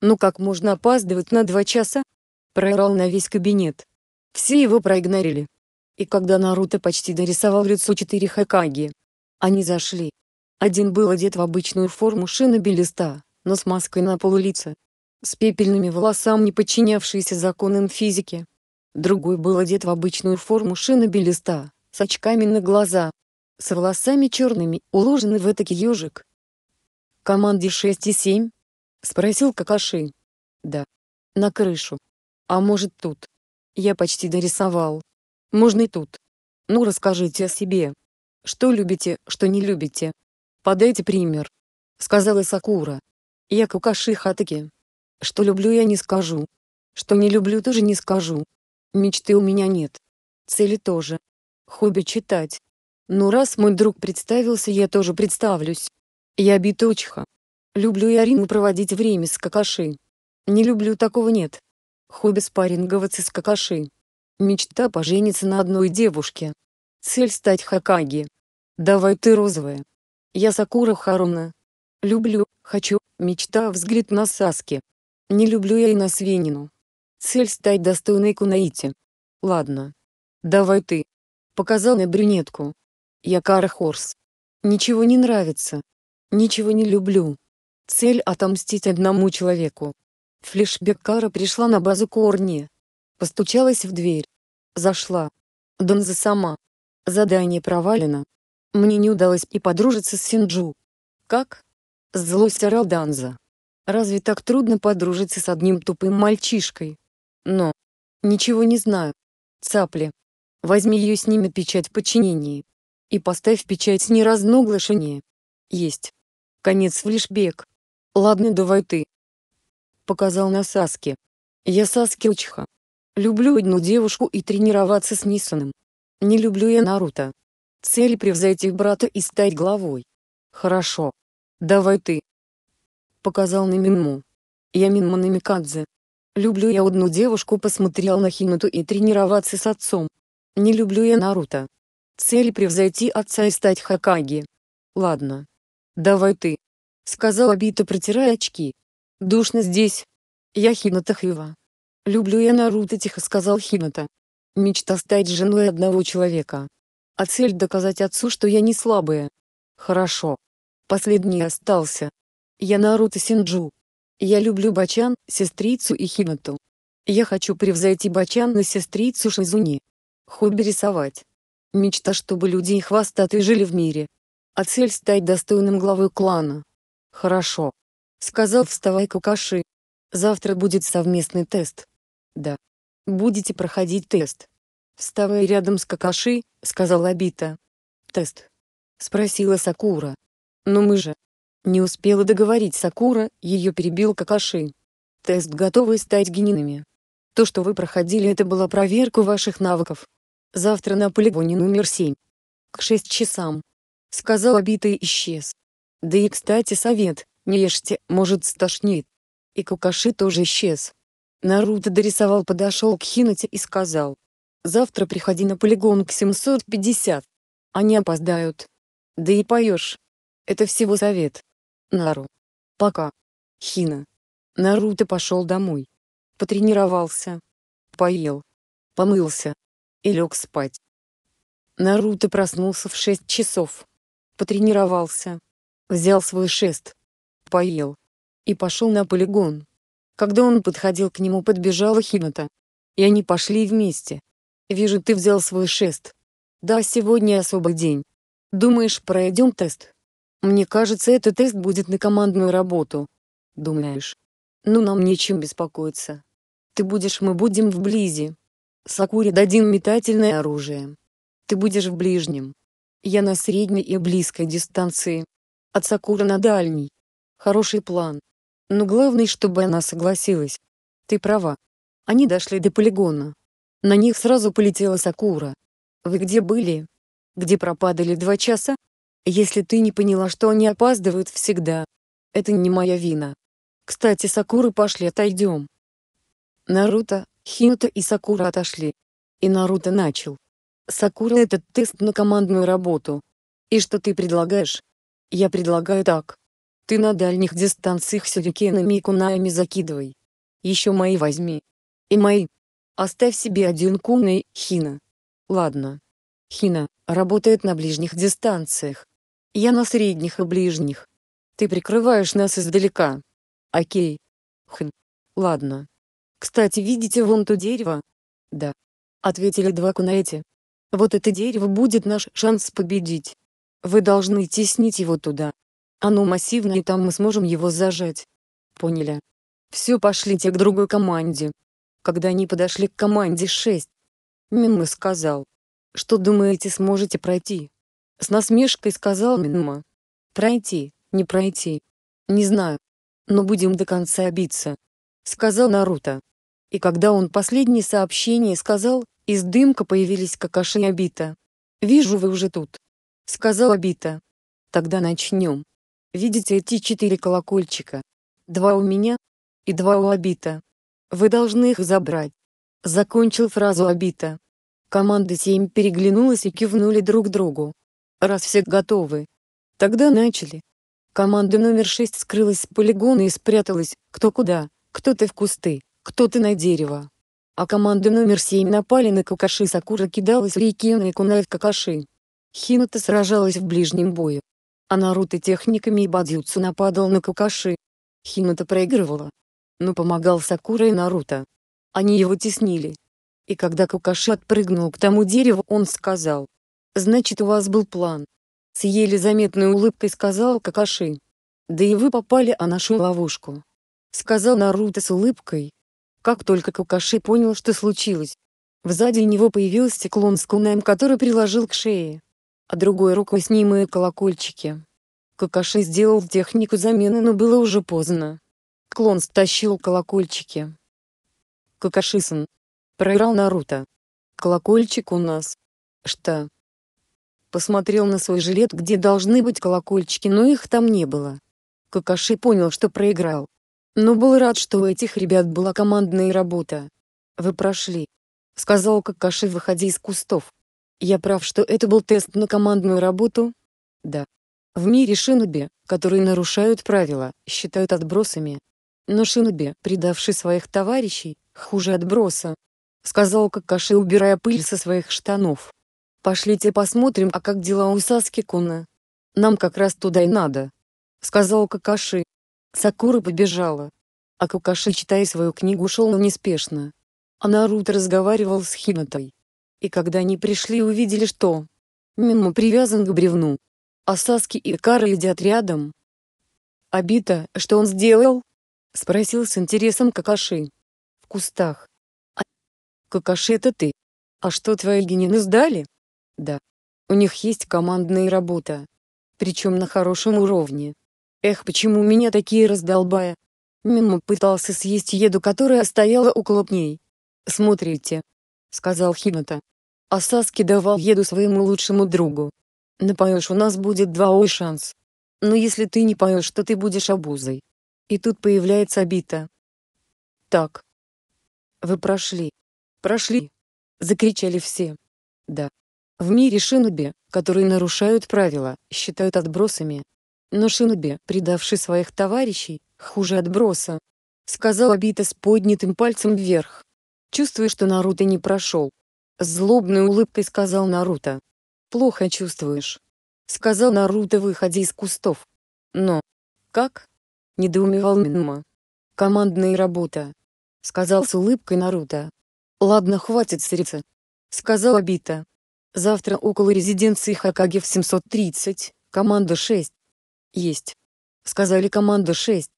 «Ну как можно опаздывать на два часа?» — проорал на весь кабинет. Все его проигнорили. И когда Наруто почти дорисовал лицо четыре Хакаги, они зашли. Один был одет в обычную форму шина-белиста, но с маской на полулице, с пепельными волосами, не подчинявшийся законам физики. Другой был одет в обычную форму шина-белиста, с очками на глаза, с волосами черными, уложены в этакий ежик. «Команде 6 и 7?» — спросил Какаши. «Да. На крышу. А может тут? Я почти дорисовал. Можно и тут. Ну расскажите о себе. Что любите, что не любите?» «Подайте пример», — сказала Сакура. «Я Кукаши Хатаки. Что люблю я не скажу. Что не люблю тоже не скажу. Мечты у меня нет. Цели тоже. Хобби читать. Но раз мой друг представился, я тоже представлюсь. Я биточха. Люблю я Арину проводить время с Какаши. Не люблю такого нет. Хобби спарринговаться с Какаши. Мечта пожениться на одной девушке. Цель стать Хакаги. Давай ты розовая. Я Сакура Харуна. Люблю, хочу, мечта взгляд на Саски. Не люблю я и на свинину. Цель стать достойной Кунаити. Ладно. Давай ты. Показал на брюнетку. Я Кара Хорс. Ничего не нравится. Ничего не люблю. Цель отомстить одному человеку. Флешбек Кара пришла на базу Корни. Постучалась в дверь. Зашла. Донза сама. Задание провалено. Мне не удалось и подружиться с Синджу. Как? Злость Раданза. Разве так трудно подружиться с одним тупым мальчишкой? Но. Ничего не знаю. Цапли. Возьми ее с ними печать подчинения. И поставь печать неразноглашения. Есть. Конец флешбек. Ладно, давай ты. Показал на Саске. Я Саски Учха. Люблю одну девушку и тренироваться с Нисаном. Не люблю я Наруто. Цель превзойти брата и стать главой. Хорошо. Давай ты. Показал на Минму. Я Минма Намикадзе. Люблю я одну девушку посмотрел на Хинату и тренироваться с отцом. Не люблю я Наруто. Цель превзойти отца и стать Хакаги. Ладно. Давай ты. Сказал Абита протирая очки. Душно здесь. Я Хината Хива. Люблю я Наруто тихо сказал Хината. Мечта стать женой одного человека а цель доказать отцу, что я не слабая. Хорошо. Последний остался. Я Наруто Синджу. Я люблю Бачан, сестрицу и Хинату. Я хочу превзойти Бачан на сестрицу Шизуни. Хобби рисовать. Мечта, чтобы люди и хвостатые жили в мире. А цель стать достойным главы клана. Хорошо. Сказал вставай кукаши. Завтра будет совместный тест. Да. Будете проходить тест. «Вставай рядом с Какаши», — сказал Абита. «Тест?» — спросила Сакура. «Но мы же...» Не успела договорить Сакура, ее перебил Какаши. «Тест готовы стать генинами. То, что вы проходили, это была проверка ваших навыков. Завтра на полигоне номер семь. К шесть часам». Сказал Абита и исчез. «Да и, кстати, совет, не ешьте, может стошнит». И Какаши тоже исчез. Наруто дорисовал подошел к Хинате и сказал. Завтра приходи на полигон к 750. Они опоздают. Да и поешь. Это всего совет. Нару. Пока. Хина. Наруто пошел домой. Потренировался. Поел. Помылся. И лег спать. Наруто проснулся в 6 часов. Потренировался. Взял свой шест. Поел. И пошел на полигон. Когда он подходил к нему подбежала Хината. И они пошли вместе. Вижу, ты взял свой шест. Да, сегодня особый день. Думаешь, пройдем тест? Мне кажется, этот тест будет на командную работу. Думаешь? Ну нам нечем беспокоиться. Ты будешь, мы будем вблизи. Сакуре дадим метательное оружие. Ты будешь в ближнем. Я на средней и близкой дистанции. От Сакуры на дальний. Хороший план. Но главное, чтобы она согласилась. Ты права. Они дошли до полигона. На них сразу полетела Сакура. «Вы где были? Где пропадали два часа? Если ты не поняла, что они опаздывают всегда. Это не моя вина. Кстати, Сакура, пошли отойдем». Наруто, Хинута и Сакура отошли. И Наруто начал. «Сакура, этот тест на командную работу. И что ты предлагаешь?» «Я предлагаю так. Ты на дальних дистанциях сюрикенами и кунаями закидывай. Еще мои возьми. И мои». Оставь себе один кумный, Хина. Ладно. Хина, работает на ближних дистанциях. Я на средних и ближних. Ты прикрываешь нас издалека. Окей. Хм. Ладно. Кстати, видите вон то дерево? Да. Ответили два кунаэти. Вот это дерево будет наш шанс победить. Вы должны теснить его туда. Оно массивное и там мы сможем его зажать. Поняли. Все пошлите к другой команде когда они подошли к команде 6. Минма сказал. «Что думаете, сможете пройти?» С насмешкой сказал Минма. «Пройти, не пройти. Не знаю. Но будем до конца биться», — сказал Наруто. И когда он последнее сообщение сказал, из дымка появились Какаши и Абита. «Вижу, вы уже тут», — сказал Абита. «Тогда начнем. Видите эти четыре колокольчика? Два у меня и два у Абита. Вы должны их забрать. Закончил фразу Обита. Команда 7 переглянулась и кивнули друг другу. Раз все готовы. Тогда начали. Команда номер 6 скрылась с полигона и спряталась, кто куда, кто-то в кусты, кто-то на дерево. А команда номер 7 напали на Какаши Сакура кидалась Рейкена и Кунай в Какаши. Хината сражалась в ближнем бою. А Наруто техниками и бадзюцу нападал на Какаши. Хината проигрывала, но помогал Сакура и Наруто. Они его теснили. И когда Кукаши отпрыгнул к тому дереву, он сказал. «Значит, у вас был план». С еле заметной улыбкой сказал Какаши. «Да и вы попали а нашу ловушку», — сказал Наруто с улыбкой. Как только Какаши понял, что случилось. Взади него появился клон с кунаем, который приложил к шее. А другой рукой снимая колокольчики. Какаши сделал технику замены, но было уже поздно. Клон стащил колокольчики. Какашисан. Проиграл Наруто. Колокольчик у нас. Что? Посмотрел на свой жилет, где должны быть колокольчики, но их там не было. Какаши понял, что проиграл. Но был рад, что у этих ребят была командная работа. «Вы прошли», — сказал Какаши, выходи из кустов. «Я прав, что это был тест на командную работу?» «Да». В мире шиноби, которые нарушают правила, считают отбросами, но Шиноби, предавший своих товарищей, хуже отброса. Сказал Какаши, убирая пыль со своих штанов. «Пошлите посмотрим, а как дела у Саски Куна? Нам как раз туда и надо», — сказал Какаши. Сакура побежала. А Какаши, читая свою книгу, шел неспешно. А Наруто разговаривал с Хинатой. И когда они пришли и увидели что? Мимо привязан к бревну. А Саски и Кара едят рядом. Обито, что он сделал? — спросил с интересом Какаши. «В кустах». А... «Какаши, это ты? А что, твои генины сдали?» «Да. У них есть командная работа. Причем на хорошем уровне. Эх, почему меня такие раздолбая?» Мимо пытался съесть еду, которая стояла около пней. «Смотрите», — сказал Хината. А Саски давал еду своему лучшему другу. «Напоешь, у нас будет два ой шанс. Но если ты не поешь, то ты будешь обузой». И тут появляется обита. «Так. Вы прошли. Прошли!» — закричали все. «Да. В мире шиноби, которые нарушают правила, считают отбросами. Но шиноби, предавший своих товарищей, хуже отброса», — сказал Обита с поднятым пальцем вверх. Чувствую, что Наруто не прошел. Злобной улыбкой сказал Наруто. «Плохо чувствуешь», — сказал Наруто, выходя из кустов. «Но... как?» — недоумевал Минма. «Командная работа», — сказал с улыбкой Наруто. «Ладно, хватит сриться», — сказал Абита. «Завтра около резиденции Хакаги в 730, команда 6». «Есть», — сказали команда 6.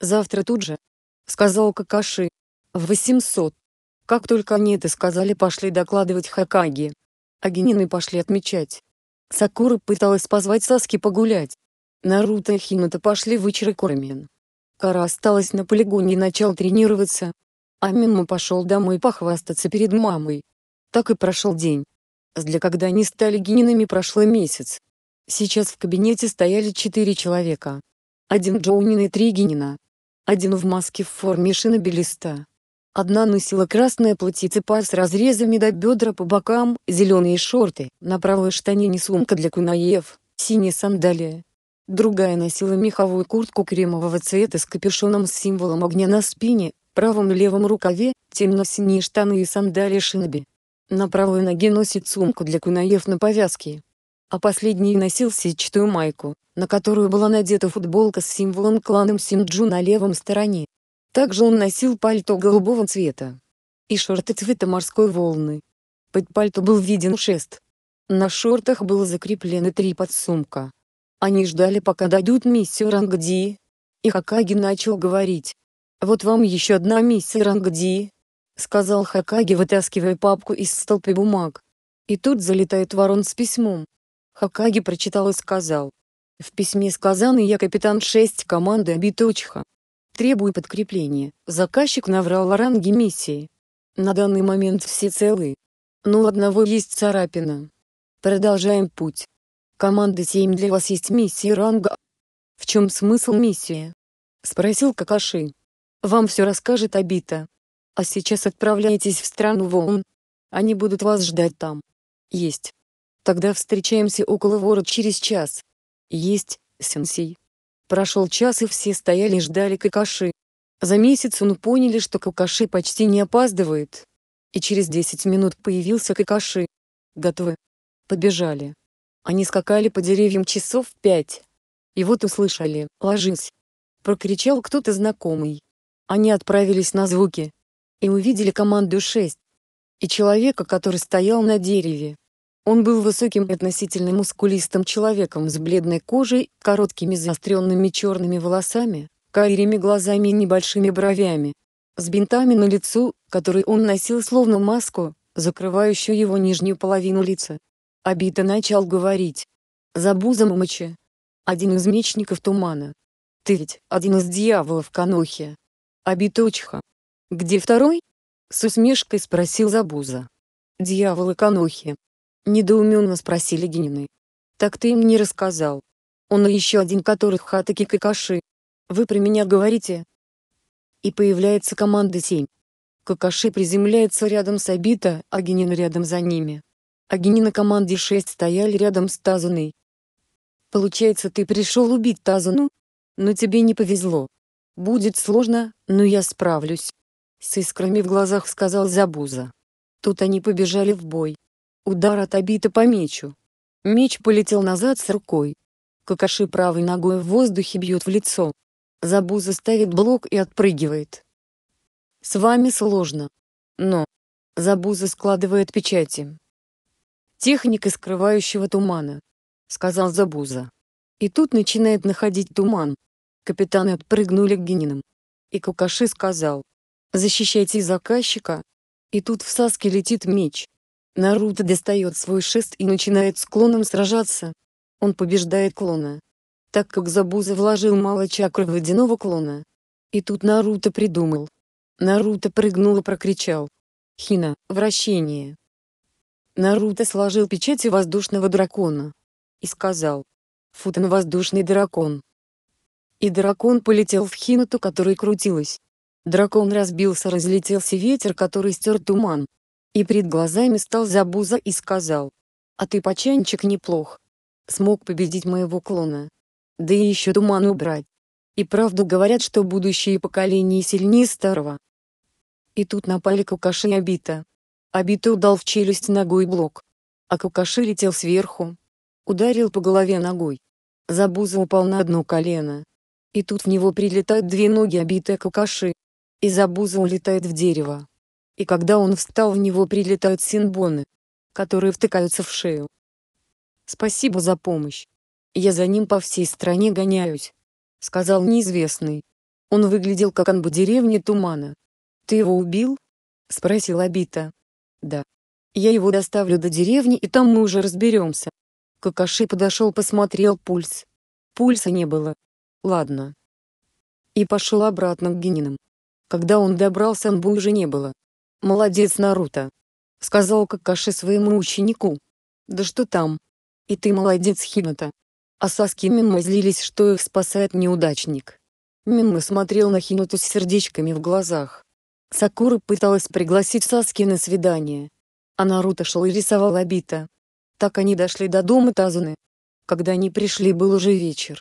«Завтра тут же», — сказал Какаши. «В 800». Как только они это сказали, пошли докладывать Хакаги. Агинины пошли отмечать. Сакура пыталась позвать Саски погулять. Наруто и Хината пошли в Ичрикормен. Кара осталась на полигоне и начал тренироваться. А Мимо пошел домой похвастаться перед мамой. Так и прошел день. Для когда они стали генинами прошло месяц. Сейчас в кабинете стояли четыре человека. Один Джоунин и три генина. Один в маске в форме шинобелиста. Одна носила красное платье па с разрезами до бедра по бокам, зеленые шорты, на правой штанине сумка для кунаев, синие сандалии, другая носила меховую куртку кремового цвета с капюшоном с символом огня на спине, правом и левом рукаве, темно-синие штаны и сандали шиноби. На правой ноге носит сумку для кунаев на повязке. А последний носил сетчатую майку, на которую была надета футболка с символом кланом Синджу на левом стороне. Также он носил пальто голубого цвета и шорты цвета морской волны. Под пальто был виден шест. На шортах было закреплено три подсумка, они ждали пока дадут миссию Рангди. И Хакаги начал говорить. «Вот вам еще одна миссия Рангди», — сказал Хакаги вытаскивая папку из столпы бумаг. И тут залетает ворон с письмом. Хакаги прочитал и сказал. В письме сказано «Я капитан 6 команды Абиточха. Требую подкрепления». Заказчик наврал о ранге миссии. На данный момент все целы. Но у одного есть царапина. Продолжаем путь. «Команда 7 для вас есть миссия ранга». «В чем смысл миссии?» — спросил Какаши. «Вам все расскажет Абита. А сейчас отправляйтесь в страну Волн. Они будут вас ждать там». «Есть. Тогда встречаемся около ворот через час». «Есть, сенсей». Прошел час и все стояли и ждали Какаши. За месяц он поняли, что Какаши почти не опаздывает. И через 10 минут появился Какаши. Готовы. Побежали. Они скакали по деревьям часов пять. И вот услышали «Ложись!» Прокричал кто-то знакомый. Они отправились на звуки. И увидели команду шесть И человека, который стоял на дереве. Он был высоким и относительно мускулистым человеком с бледной кожей, короткими заостренными черными волосами, карими глазами и небольшими бровями. С бинтами на лицу, который он носил словно маску, закрывающую его нижнюю половину лица, Обито начал говорить. За бузом мочи. Один из мечников тумана. Ты ведь один из дьяволов Канохи. Обиточха. Где второй? С усмешкой спросил Забуза. Дьяволы Канохи. Недоуменно спросили Генины. Так ты им не рассказал. Он и еще один которых Хатаки Какаши. Вы про меня говорите? И появляется команда 7. Какаши приземляется рядом с Абита, а Генин рядом за ними. Огни на команде 6 стояли рядом с Тазуной. Получается, ты пришел убить Тазуну, Но тебе не повезло. Будет сложно, но я справлюсь. С искрами в глазах сказал Забуза. Тут они побежали в бой. Удар отобито по мечу. Меч полетел назад с рукой. Какаши правой ногой в воздухе бьет в лицо. Забуза ставит блок и отпрыгивает. С вами сложно. Но. Забуза складывает печати. «Техника скрывающего тумана», — сказал Забуза. И тут начинает находить туман. Капитаны отпрыгнули к Генинам. И Кукаши сказал, «Защищайте заказчика». И тут в Саске летит меч. Наруто достает свой шест и начинает с клоном сражаться. Он побеждает клона. Так как Забуза вложил мало чакры водяного клона. И тут Наруто придумал. Наруто прыгнул и прокричал. «Хина, вращение!» Наруто сложил печати воздушного дракона и сказал «Футан ну воздушный дракон». И дракон полетел в Хинуту, которая крутилась. Дракон разбился, разлетелся ветер, который стер туман. И пред глазами стал Забуза и сказал «А ты, почанчик, неплох. Смог победить моего клона. Да и еще туман убрать. И правду говорят, что будущие поколения сильнее старого». И тут напали Кукаши и Абита. Обито дал в челюсть ногой блок. А кукаши летел сверху. Ударил по голове ногой. Забуза упал на одно колено. И тут в него прилетают две ноги обитые кукаши, И Забуза улетает в дерево. И когда он встал в него прилетают синбоны, которые втыкаются в шею. Спасибо за помощь. Я за ним по всей стране гоняюсь. Сказал неизвестный. Он выглядел как анбу деревни тумана. Ты его убил? Спросил Абита. Да. Я его доставлю до деревни и там мы уже разберемся. Какаши подошел посмотрел пульс. Пульса не было. Ладно. И пошел обратно к Генинам. Когда он добрался, Анбу уже не было. «Молодец, Наруто!» — сказал Какаши своему ученику. «Да что там? И ты молодец, Хината!» А Саски Мимо злились, что их спасает неудачник. Мимо смотрел на Хинату с сердечками в глазах. Сакура пыталась пригласить Саски на свидание. А Наруто шел и рисовал Абита. Так они дошли до дома Тазуны. Когда они пришли был уже вечер.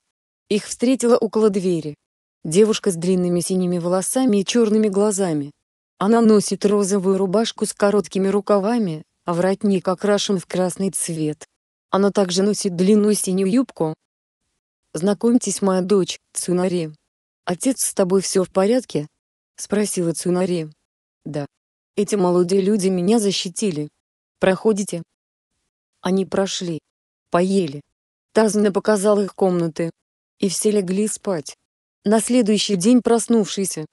Их встретила около двери. Девушка с длинными синими волосами и черными глазами. Она носит розовую рубашку с короткими рукавами, а воротник окрашен в красный цвет. Она также носит длинную синюю юбку. «Знакомьтесь, моя дочь, Цунари. Отец, с тобой все в порядке?» — спросила Цунари. «Да. Эти молодые люди меня защитили. Проходите». Они прошли. Поели. тазмина показал их комнаты. И все легли спать. На следующий день проснувшийся.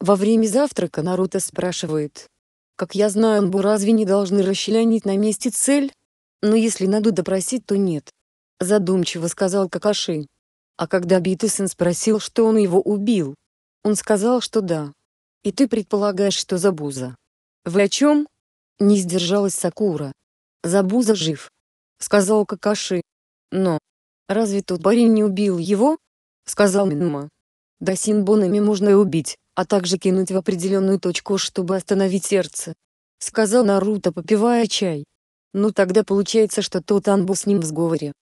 Во время завтрака Наруто спрашивает. «Как я знаю, Анбу разве не должны расчленить на месте цель? Но если надо допросить, то нет». Задумчиво сказал Какаши. А когда Битусен спросил, что он его убил, он сказал, что да. И ты предполагаешь, что Забуза. Вы о чем? Не сдержалась Сакура. Забуза жив. Сказал Какаши. Но. Разве тот парень не убил его? Сказал Минма. Да синбонами можно и убить, а также кинуть в определенную точку, чтобы остановить сердце. Сказал Наруто, попивая чай. Ну тогда получается, что тот Анбу с ним в сговоре.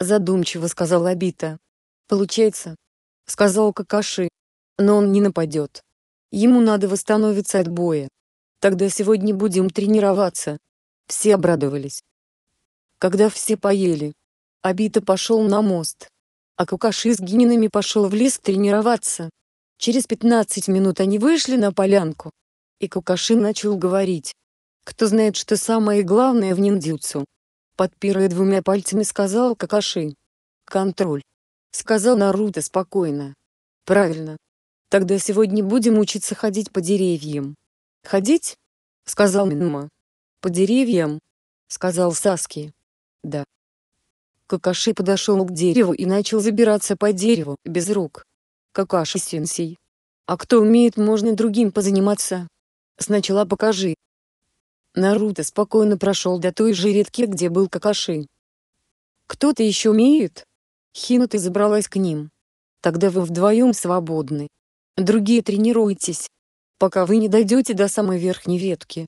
Задумчиво сказал Абита. Получается. Сказал Какаши. Но он не нападет. Ему надо восстановиться от боя. Тогда сегодня будем тренироваться. Все обрадовались. Когда все поели, Абита пошел на мост. А Кукаши с Гининами пошел в лес тренироваться. Через 15 минут они вышли на полянку. И Кукаши начал говорить. Кто знает, что самое главное в ниндзюцу? Подпирая двумя пальцами сказал Какаши. Контроль. Сказал Наруто спокойно. Правильно. Тогда сегодня будем учиться ходить по деревьям. Ходить? сказал Минма. По деревьям? сказал Саски. Да. Какаши подошел к дереву и начал забираться по дереву без рук. Какаши сенсей. А кто умеет, можно другим позаниматься. Сначала покажи. Наруто спокойно прошел до той же редки, где был Какаши. Кто-то еще умеет? Хинута забралась к ним. Тогда вы вдвоем свободны. Другие тренируйтесь, пока вы не дойдете до самой верхней ветки.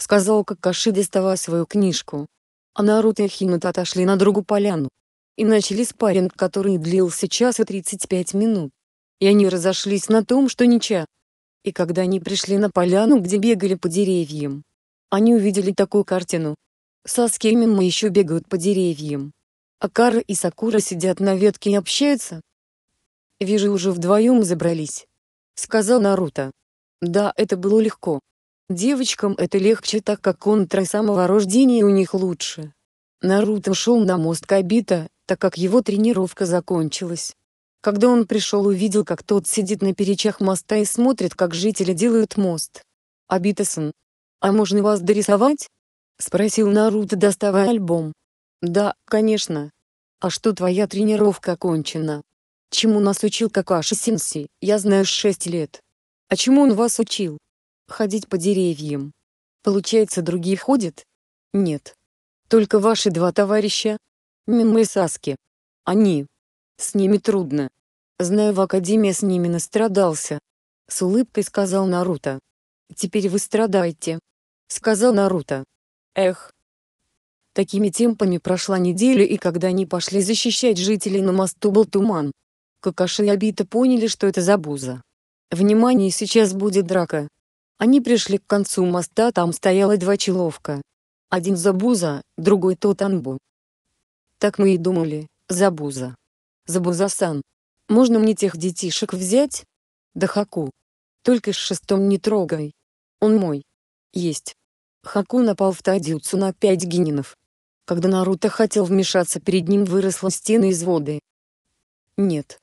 Сказал Какаши, доставая свою книжку. А Наруто и Хинута отошли на другую поляну. И начали спарринг, который длился час и 35 минут. И они разошлись на том, что ничья. И когда они пришли на поляну, где бегали по деревьям, они увидели такую картину. Саски и Мимо еще бегают по деревьям. А Кара и Сакура сидят на ветке и общаются. Вижу, уже вдвоем забрались сказал Наруто. Да, это было легко. Девочкам это легче, так как контра самого рождения у них лучше. Наруто шел на мост Кабита, так как его тренировка закончилась. Когда он пришел увидел как тот сидит на перечах моста и смотрит как жители делают мост. Абитасан. «А можно вас дорисовать?» — спросил Наруто доставая альбом. «Да, конечно. А что твоя тренировка окончена?» Чему нас учил Какаши Синси, я знаю шесть лет. А чему он вас учил? Ходить по деревьям. Получается, другие ходят? Нет. Только ваши два товарища? Мимо и Саски. Они. С ними трудно. Знаю, в Академии с ними настрадался. С улыбкой сказал Наруто. Теперь вы страдаете. Сказал Наруто. Эх. Такими темпами прошла неделя и когда они пошли защищать жителей на мосту был туман. Какаши и Абита поняли, что это за буза. Внимание, сейчас будет драка. Они пришли к концу моста, там стояло два человка. Один Забуза, другой Тотанбу. Так мы и думали, Забуза. Забуза-сан. Можно мне тех детишек взять? Да Хаку. Только с шестом не трогай. Он мой. Есть. Хаку напал в Тадюцу на пять гининов. Когда Наруто хотел вмешаться перед ним выросла стена из воды. Нет.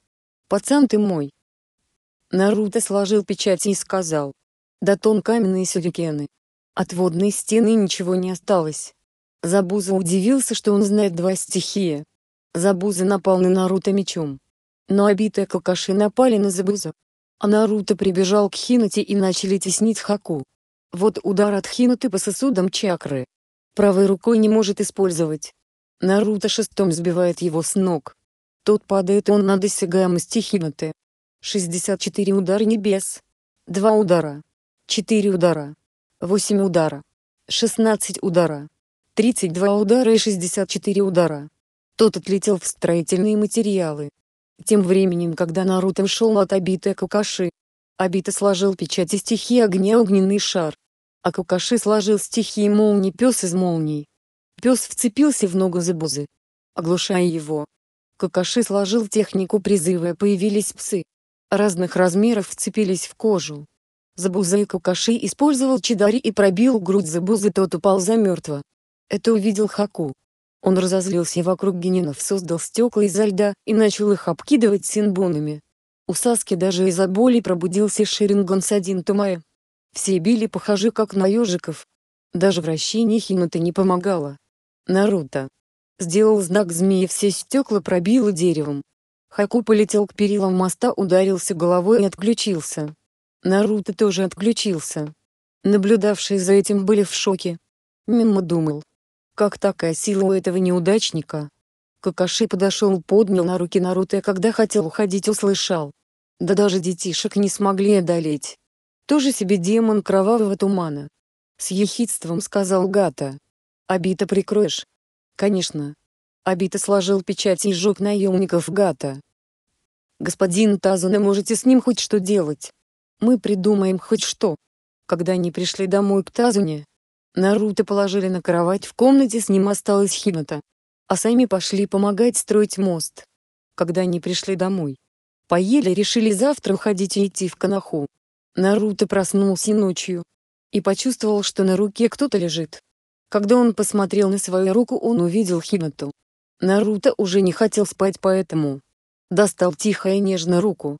«Пацан ты мой!» Наруто сложил печать и сказал. да тон каменные сюрикены. От водной стены ничего не осталось». Забуза удивился, что он знает два стихия. Забуза напал на Наруто мечом. Но обитые Какаши напали на Забуза. А Наруто прибежал к Хинате и начали теснить Хаку. Вот удар от Хинаты по сосудам чакры. Правой рукой не может использовать. Наруто шестом сбивает его с ног. Тот падает он на досягаемости Хинаты. 64 удара небес. 2 удара. 4 удара. 8 удара. 16 удара. 32 удара и 64 удара. Тот отлетел в строительные материалы. Тем временем, когда Наруто шел от Абита Какаши, Абита сложил печати стихии огня огненный шар. А кукаши сложил стихии молнии пес из молний. Пес вцепился в ногу Зебузы, оглушая его. Какаши сложил технику призыва появились псы. Разных размеров вцепились в кожу. Забуза и Какаши использовал Чидари и пробил грудь Забузы, тот упал замертво. Это увидел Хаку. Он разозлился и вокруг генинов создал стекла изо льда и начал их обкидывать синбунами. У Саски даже из-за боли пробудился Ширинган с один Тумая. Все били похожи как на ежиков. Даже вращение Хината не помогало. Наруто. Сделал знак змеи, все стекла пробило деревом. Хаку полетел к перилам моста, ударился головой и отключился. Наруто тоже отключился. Наблюдавшие за этим были в шоке. Мимо думал. Как такая сила у этого неудачника? Какаши подошел, поднял на руки Наруто, и когда хотел уходить, услышал. Да даже детишек не смогли одолеть. Тоже себе демон кровавого тумана. С ехидством сказал Гата. Обито прикроешь. Конечно. Обито сложил печать и сжег наемников Гата. Господин Тазана можете с ним хоть что делать. Мы придумаем хоть что. Когда они пришли домой к Тазуне, Наруто положили на кровать в комнате с ним осталась Хината. А сами пошли помогать строить мост. Когда они пришли домой, поели решили завтра уходить и идти в Канаху. Наруто проснулся ночью и почувствовал, что на руке кто-то лежит. Когда он посмотрел на свою руку, он увидел Хинату. Наруто уже не хотел спать поэтому достал тихо и нежно руку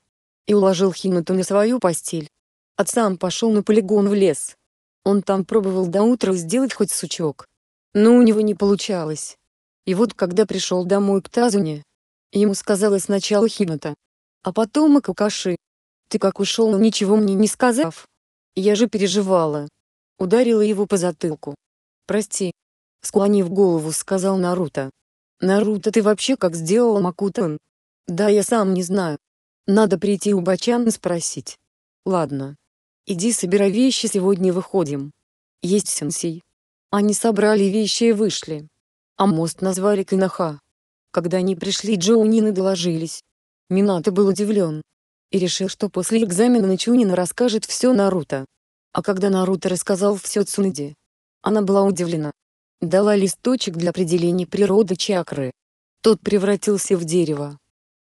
и уложил Хинату на свою постель. А сам пошел на полигон в лес. Он там пробовал до утра сделать хоть сучок. Но у него не получалось. И вот когда пришел домой к Тазуне, ему сказала сначала Хината, а потом и Какаши. «Ты как ушел, ничего мне не сказав? Я же переживала». Ударила его по затылку. «Прости», — склонив голову сказал Наруто. «Наруто, ты вообще как сделал Макутан? «Да я сам не знаю. Надо прийти у Бачан и спросить». «Ладно. Иди собирай вещи, сегодня выходим». «Есть сенсей». Они собрали вещи и вышли. А мост назвали Кинаха. Когда они пришли, Джоунины доложились. Минато был удивлен. И решил, что после экзамена Чунина расскажет все Наруто. А когда Наруто рассказал все Цунади, она была удивлена. Дала листочек для определения природы чакры. Тот превратился в дерево.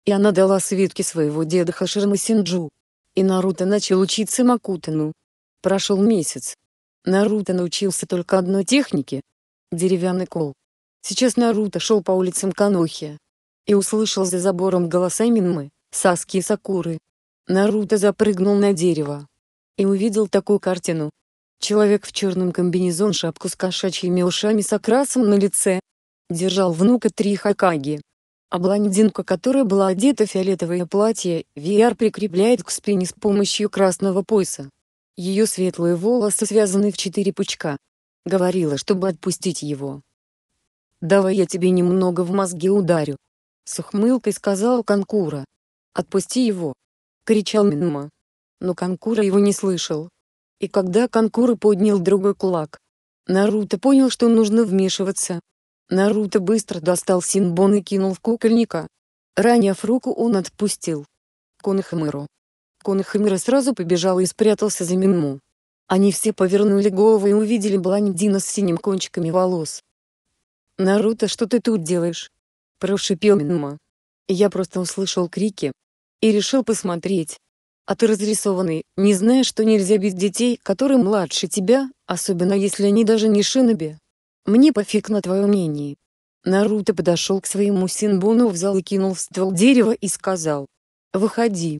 И она дала свитки своего деда Хаширма Синджу. И Наруто начал учиться Макутану. Прошел месяц. Наруто научился только одной технике. Деревянный кол. Сейчас Наруто шел по улицам Канохи. И услышал за забором голоса Минмы, Саски и Сакуры. Наруто запрыгнул на дерево. И увидел такую картину. Человек в черном комбинезон шапку с кошачьими ушами с окрасом на лице. Держал внука три хакаги. А блондинка, которая была одета в фиолетовое платье, VR прикрепляет к спине с помощью красного пояса. Ее светлые волосы связаны в четыре пучка. Говорила, чтобы отпустить его. «Давай я тебе немного в мозги ударю», — с ухмылкой сказал Конкура. «Отпусти его!» — кричал Минма. Но Конкура его не слышал и когда Конкуры поднял другой кулак. Наруто понял, что нужно вмешиваться. Наруто быстро достал Синбон и кинул в кукольника. Раняв руку он отпустил. Конохамыру. Конохамира сразу побежал и спрятался за Минму. Они все повернули головы и увидели блондина с синим кончиками волос. «Наруто, что ты тут делаешь?» – прошипел Минма. Я просто услышал крики. И решил посмотреть. А ты разрисованный, не знаешь, что нельзя бить детей, которые младше тебя, особенно если они даже не шиноби. Мне пофиг на твое мнение. Наруто подошел к своему Синбуну в зал и кинул в ствол дерева и сказал. «Выходи».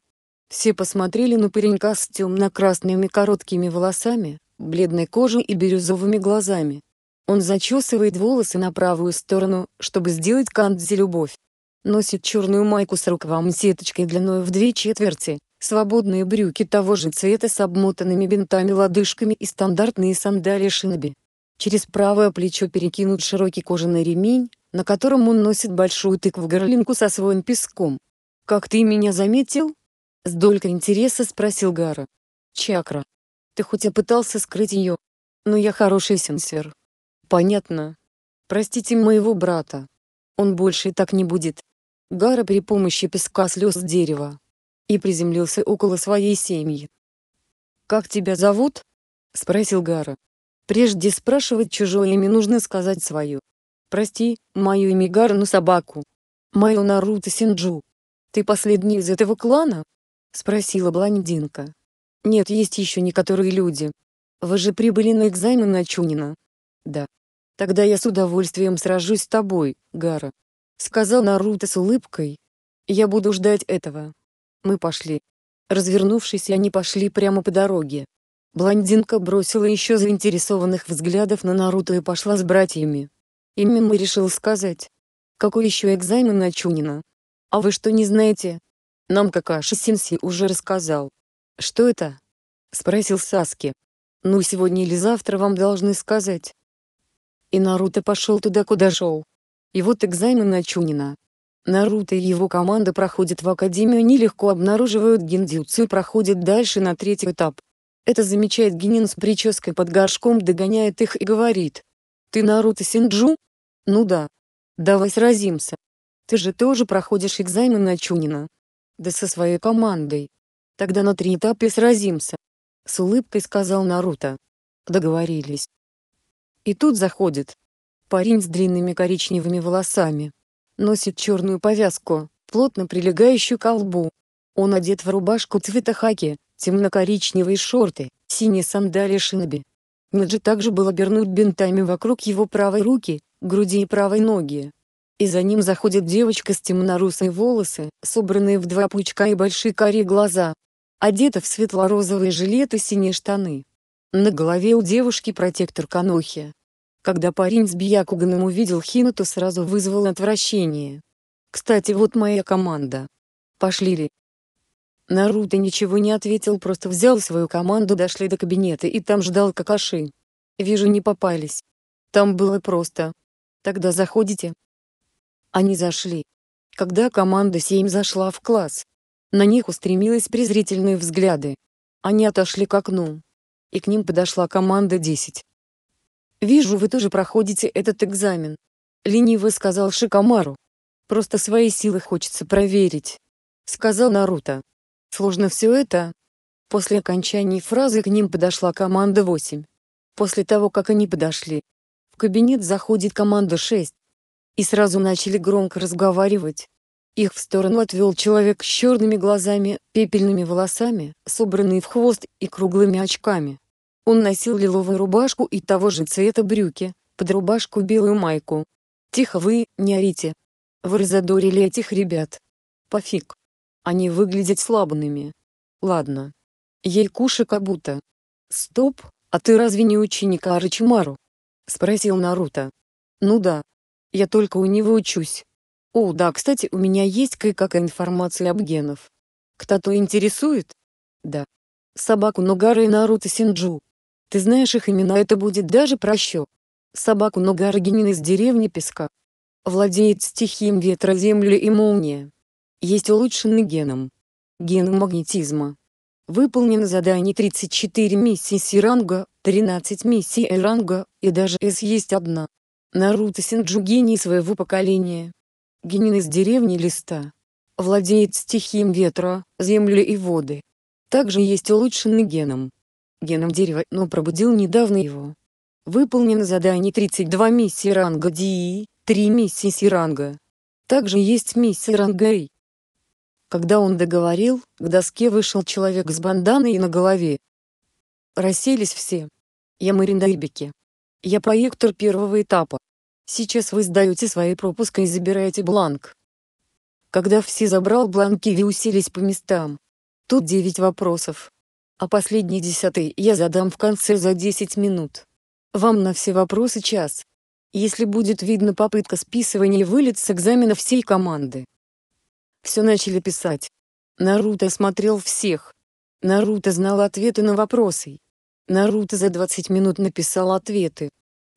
Все посмотрели на паренька с темно-красными короткими волосами, бледной кожей и бирюзовыми глазами. Он зачесывает волосы на правую сторону, чтобы сделать кандзи любовь. Носит черную майку с рукавом сеточкой длиной в две четверти, свободные брюки того же цвета с обмотанными бинтами лодыжками и стандартные сандалии шиноби. Через правое плечо перекинут широкий кожаный ремень, на котором он носит большую тыкву-горлинку со своим песком. «Как ты меня заметил?» — с долькой интереса спросил Гара. «Чакра. Ты хоть и пытался скрыть ее, но я хороший сенсер». «Понятно. Простите моего брата. Он больше и так не будет». Гара при помощи песка слез с дерева и приземлился около своей семьи. «Как тебя зовут?» — спросил Гара. «Прежде спрашивать чужое имя нужно сказать свое. Прости, мое имя Гара, но собаку. Мое Наруто Синджу. Ты последний из этого клана?» — спросила блондинка. «Нет, есть еще некоторые люди. Вы же прибыли на экзамен на Чунина?» «Да. Тогда я с удовольствием сражусь с тобой, Гара», — сказал Наруто с улыбкой. «Я буду ждать этого». Мы пошли. Развернувшись, они пошли прямо по дороге. Блондинка бросила еще заинтересованных взглядов на Наруто и пошла с братьями. Именно решил сказать. Какой еще экзамен на Чунина? А вы что не знаете? Нам Какаши Синси уже рассказал. Что это? Спросил Саски. Ну сегодня или завтра вам должны сказать. И Наруто пошел туда куда шел. И вот экзамен на Чунина. Наруто и его команда проходят в Академию нелегко обнаруживают гиндзюцу и проходят дальше на третий этап. Это замечает Генин с прической под горшком догоняет их и говорит. «Ты Наруто Синджу?» «Ну да. Давай сразимся. Ты же тоже проходишь экзамен на Чунина». «Да со своей командой. Тогда на три этапе сразимся». С улыбкой сказал Наруто. Договорились. И тут заходит парень с длинными коричневыми волосами. Носит черную повязку, плотно прилегающую к лбу. Он одет в рубашку цвета хаки, темно-коричневые шорты, синие сандали шиноби. Меджи также был обернут бинтами вокруг его правой руки, груди и правой ноги. И за ним заходит девочка с темнорусой волосы, собранные в два пучка и большие карие глаза. Одета в светло розовые жилеты и синие штаны. На голове у девушки протектор канохи. Когда парень с биякуганом увидел Хину, то сразу вызвал отвращение. «Кстати, вот моя команда. Пошли ли?» Наруто ничего не ответил, просто взял свою команду, дошли до кабинета и там ждал Какаши. «Вижу, не попались. Там было просто. Тогда заходите». Они зашли. Когда команда 7 зашла в класс, на них устремились презрительные взгляды. Они отошли к окну. И к ним подошла команда 10. «Вижу, вы тоже проходите этот экзамен», — лениво сказал Шикамару. «Просто свои силы хочется проверить», — сказал Наруто. «Сложно все это?» После окончания фразы к ним подошла команда 8. После того, как они подошли, в кабинет заходит команда 6. И сразу начали громко разговаривать. Их в сторону отвел человек с черными глазами, пепельными волосами, собранный в хвост и круглыми очками. Он носил лиловую рубашку и того же цвета брюки, под рубашку белую майку. «Тихо вы, не орите. Вы разодорили этих ребят. Пофиг. Они выглядят слабными. Ладно. Ей куши как будто». «Стоп, а ты разве не ученик Арачимару?» — спросил Наруто. «Ну да. Я только у него учусь. О, да, кстати, у меня есть кое как информация об генов. Кто-то интересует?» «Да. Собаку Ногары и Наруто Синджу». Ты знаешь их имена, это будет даже проще. Собаку нога из деревни Песка. Владеет стихием ветра, земли и молния. Есть улучшенный геном. Геном магнетизма. Выполнено задание 34 миссии Сиранга, 13 миссий Эранга, и даже С есть одна. Наруто Синджу гений своего поколения. Генин из деревни Листа. Владеет стихием ветра, земли и воды. Также есть улучшенный геном геном дерева, но пробудил недавно его. Выполнено задание 32 миссии ранга DI, 3 миссии Сиранга. Также есть миссия ранга И. Когда он договорил, к доске вышел человек с банданой на голове. Расселись все. Я Маринда Ибики. Я проектор первого этапа. Сейчас вы сдаете свои пропуска и забираете бланк. Когда все забрал бланки и уселись по местам. Тут девять вопросов а последний десятый я задам в конце за 10 минут. Вам на все вопросы час. Если будет видно попытка списывания вылет с экзамена всей команды. Все начали писать. Наруто смотрел всех. Наруто знал ответы на вопросы. Наруто за 20 минут написал ответы.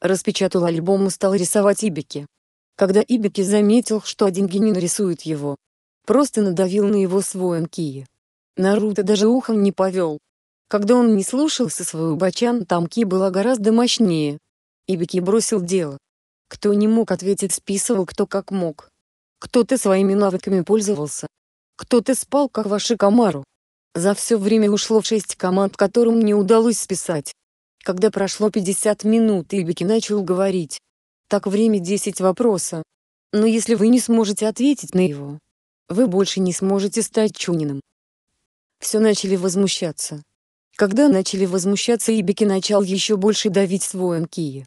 Распечатал альбом и стал рисовать Ибики. Когда Ибики заметил, что один генин рисует его, просто надавил на его свой Анкии. Наруто даже ухом не повел, когда он не слушался свою бачан, тамки была гораздо мощнее. И Беки бросил дело. Кто не мог ответить, списывал кто как мог. Кто-то своими навыками пользовался. Кто-то спал, как ваши комару. За все время ушло шесть команд, которым не удалось списать. Когда прошло 50 минут, Ибики начал говорить. Так время 10 вопроса. Но если вы не сможете ответить на его, вы больше не сможете стать чуниным. Все начали возмущаться. Когда начали возмущаться Ибики начал еще больше давить свой Анкии.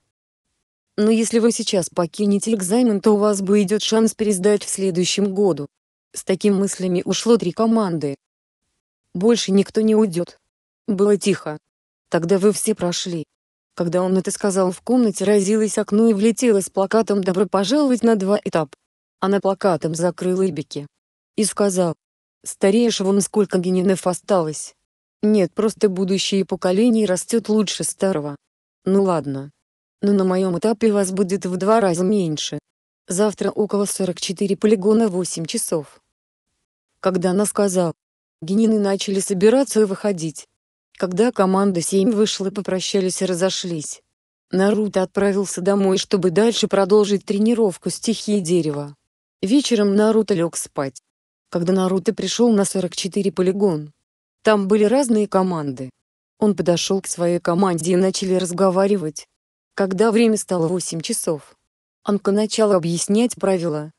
Но если вы сейчас покинете экзамен, то у вас бы идет шанс пересдать в следующем году. С такими мыслями ушло три команды. Больше никто не уйдет. Было тихо. Тогда вы все прошли. Когда он это сказал, в комнате разилось окно и влетело с плакатом «Добро пожаловать на два этап». Она плакатом закрыла Ибики. И сказал. «Стареешь вон сколько генинов осталось». Нет, просто будущее поколений растет лучше старого. Ну ладно. Но на моем этапе вас будет в два раза меньше. Завтра около 44 полигона 8 часов. Когда она сказала, генины начали собираться и выходить. Когда команда 7 вышла, попрощались и разошлись. Наруто отправился домой, чтобы дальше продолжить тренировку стихии дерева. Вечером Наруто лег спать. Когда Наруто пришел на 44 полигон, там были разные команды. Он подошел к своей команде и начали разговаривать. Когда время стало 8 часов, Анка начала объяснять правила.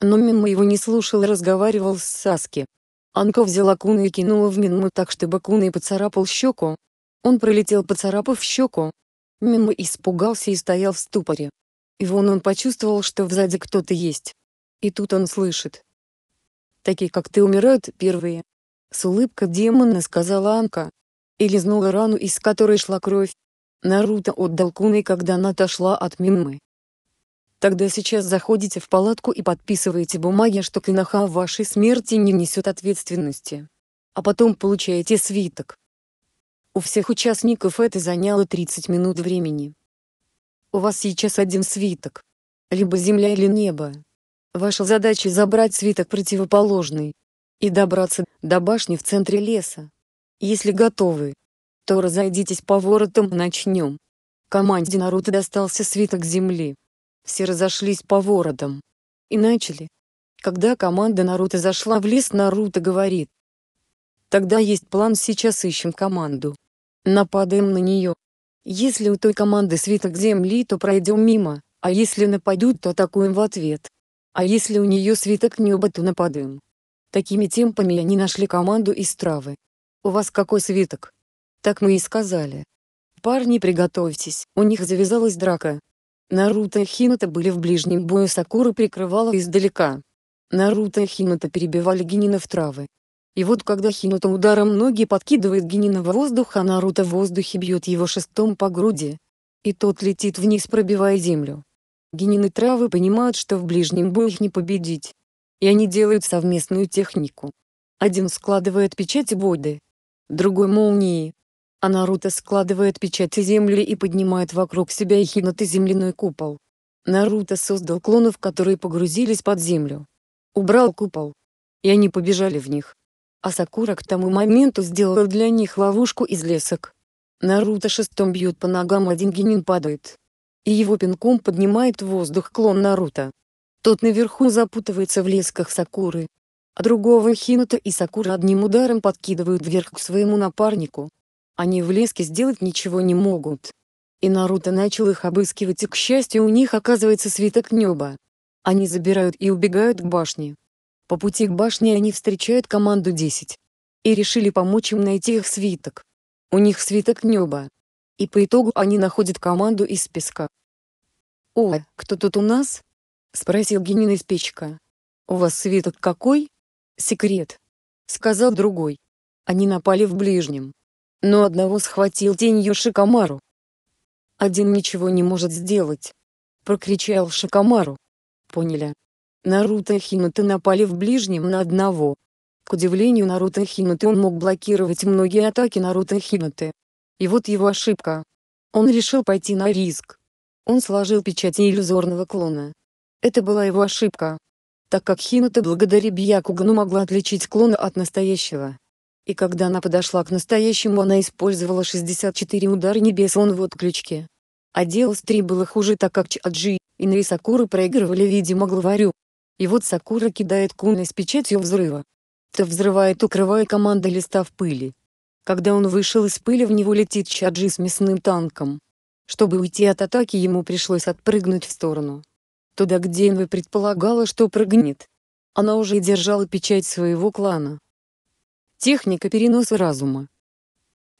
Но Минма его не слушал и разговаривал с Саски. Анка взяла Куна и кинула в Минму так, чтобы Куна и поцарапал щеку. Он пролетел, поцарапав щеку. Минма испугался и стоял в ступоре. И вон он почувствовал, что сзади кто-то есть. И тут он слышит. Такие, как ты, умирают первые. С улыбкой демона сказала Анка. И лизнула рану, из которой шла кровь. Наруто отдал куны, когда она отошла от Минмы. Тогда сейчас заходите в палатку и подписываете бумаги, что Кинаха в вашей смерти не несет ответственности. А потом получаете свиток. У всех участников это заняло 30 минут времени. У вас сейчас один свиток. Либо земля или небо. Ваша задача забрать свиток противоположный и добраться до башни в центре леса. Если готовы, то разойдитесь по воротам и начнем. Команде Наруто достался свиток земли. Все разошлись по воротам. И начали. Когда команда Наруто зашла в лес, Наруто говорит. Тогда есть план, сейчас ищем команду. Нападаем на нее. Если у той команды свиток земли, то пройдем мимо, а если нападут, то атакуем в ответ. А если у нее свиток неба, то нападаем. Такими темпами они нашли команду из травы. «У вас какой свиток?» Так мы и сказали. «Парни, приготовьтесь, у них завязалась драка». Наруто и Хината были в ближнем бою Сакура прикрывала издалека. Наруто и Хината перебивали Генина в травы. И вот когда Хината ударом ноги подкидывает Генина в воздух, а Наруто в воздухе бьет его шестом по груди. И тот летит вниз, пробивая землю. Генины травы понимают, что в ближнем бою их не победить и они делают совместную технику. Один складывает печати Боды, другой молнии, а Наруто складывает печати земли и поднимает вокруг себя Хинаты земляной купол. Наруто создал клонов, которые погрузились под землю. Убрал купол. И они побежали в них. А Сакура к тому моменту сделала для них ловушку из лесок. Наруто шестом бьет по ногам, один генин падает. И его пинком поднимает в воздух клон Наруто. Тот наверху запутывается в лесках Сакуры. А другого Хинута и Сакура одним ударом подкидывают вверх к своему напарнику. Они в леске сделать ничего не могут. И Наруто начал их обыскивать и, к счастью, у них оказывается свиток неба. Они забирают и убегают к башне. По пути к башне они встречают команду 10. И решили помочь им найти их свиток. У них свиток неба. И по итогу они находят команду из песка. «О, кто тут у нас?» — спросил Генин из печка. «У вас свиток какой?» «Секрет», — сказал другой. Они напали в ближнем. Но одного схватил тенью Шикамару. «Один ничего не может сделать», — прокричал Шикамару. «Поняли. Наруто и Хинуты напали в ближнем на одного». К удивлению Наруто и Хинуты он мог блокировать многие атаки Наруто и Хинуты. И вот его ошибка. Он решил пойти на риск. Он сложил печати иллюзорного клона, это была его ошибка, так как Хината благодаря Бьякугану могла отличить клона от настоящего. И когда она подошла к настоящему она использовала 64 удара небес он в отключке. А дело с 3 было хуже так как Чаджи и Нри Сакура проигрывали видимо главарю. И вот Сакура кидает куна с печатью взрыва. То взрывает укрывая команда листа в пыли. Когда он вышел из пыли в него летит Чаджи с мясным танком. Чтобы уйти от атаки ему пришлось отпрыгнуть в сторону туда где Инва предполагала, что прогнит. Она уже держала печать своего клана. Техника переноса разума.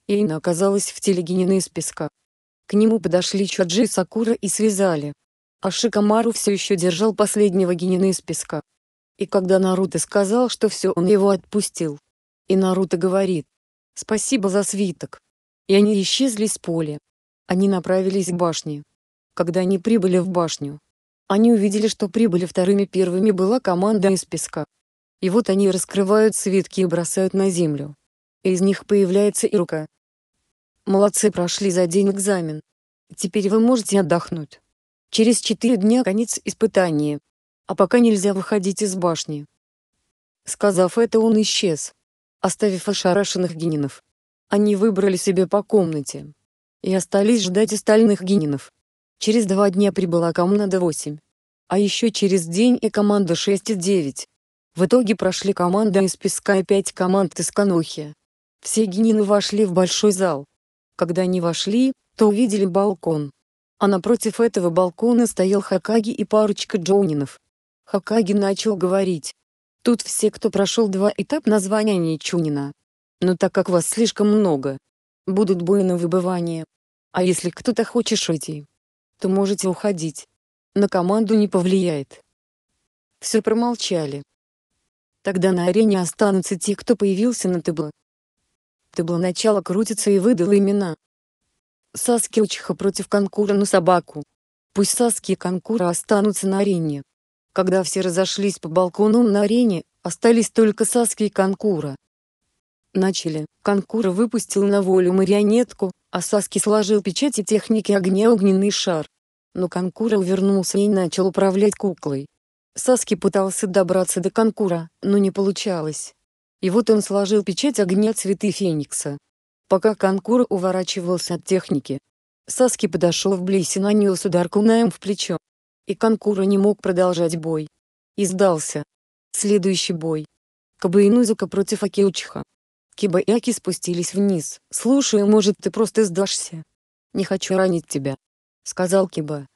Инна оказалась в теле Генина из песка. К нему подошли Чаджи и Сакура и связали. А Шикамару все еще держал последнего Генина из песка. И когда Наруто сказал, что все, он его отпустил. И Наруто говорит «Спасибо за свиток». И они исчезли с поля. Они направились к башне. Когда они прибыли в башню, они увидели, что прибыли вторыми первыми была команда из песка. И вот они раскрывают свитки и бросают на землю. Из них появляется и рука. Молодцы прошли за день экзамен. Теперь вы можете отдохнуть. Через четыре дня конец испытания. А пока нельзя выходить из башни. Сказав это, он исчез, оставив ошарашенных генинов. Они выбрали себе по комнате и остались ждать остальных генинов. Через два дня прибыла команда 8. А еще через день и команда 6 и 9. В итоге прошли команда из песка и 5 команд из канохи. Все генины вошли в большой зал. Когда они вошли, то увидели балкон. А напротив этого балкона стоял Хакаги и парочка джонинов. Хакаги начал говорить. Тут все, кто прошел два этапа названия Чунина. Но так как вас слишком много, будут бои на выбывание. А если кто-то хочет уйти, то можете уходить. На команду не повлияет. Все промолчали. Тогда на арене останутся те, кто появился на табло. Табло начало крутится и выдало имена. Саски Учиха против Конкура на собаку. Пусть Саски и Конкура останутся на арене. Когда все разошлись по балкону на арене, остались только Саски и Конкура. Начали. Конкура выпустил на волю марионетку, Асаски сложил печать и техники огня огненный шар. Но Конкура увернулся и начал управлять куклой. Саски пытался добраться до Конкура, но не получалось. И вот он сложил печать огня цветы Феникса. Пока Конкура уворачивался от техники, Саски подошел вблизи и нанес удар кунаем в плечо. И Конкура не мог продолжать бой. И сдался. Следующий бой. Кабаинузука против Акеучиха и Аки спустились вниз. «Слушай, может, ты просто сдашься? Не хочу ранить тебя», — сказал Киба.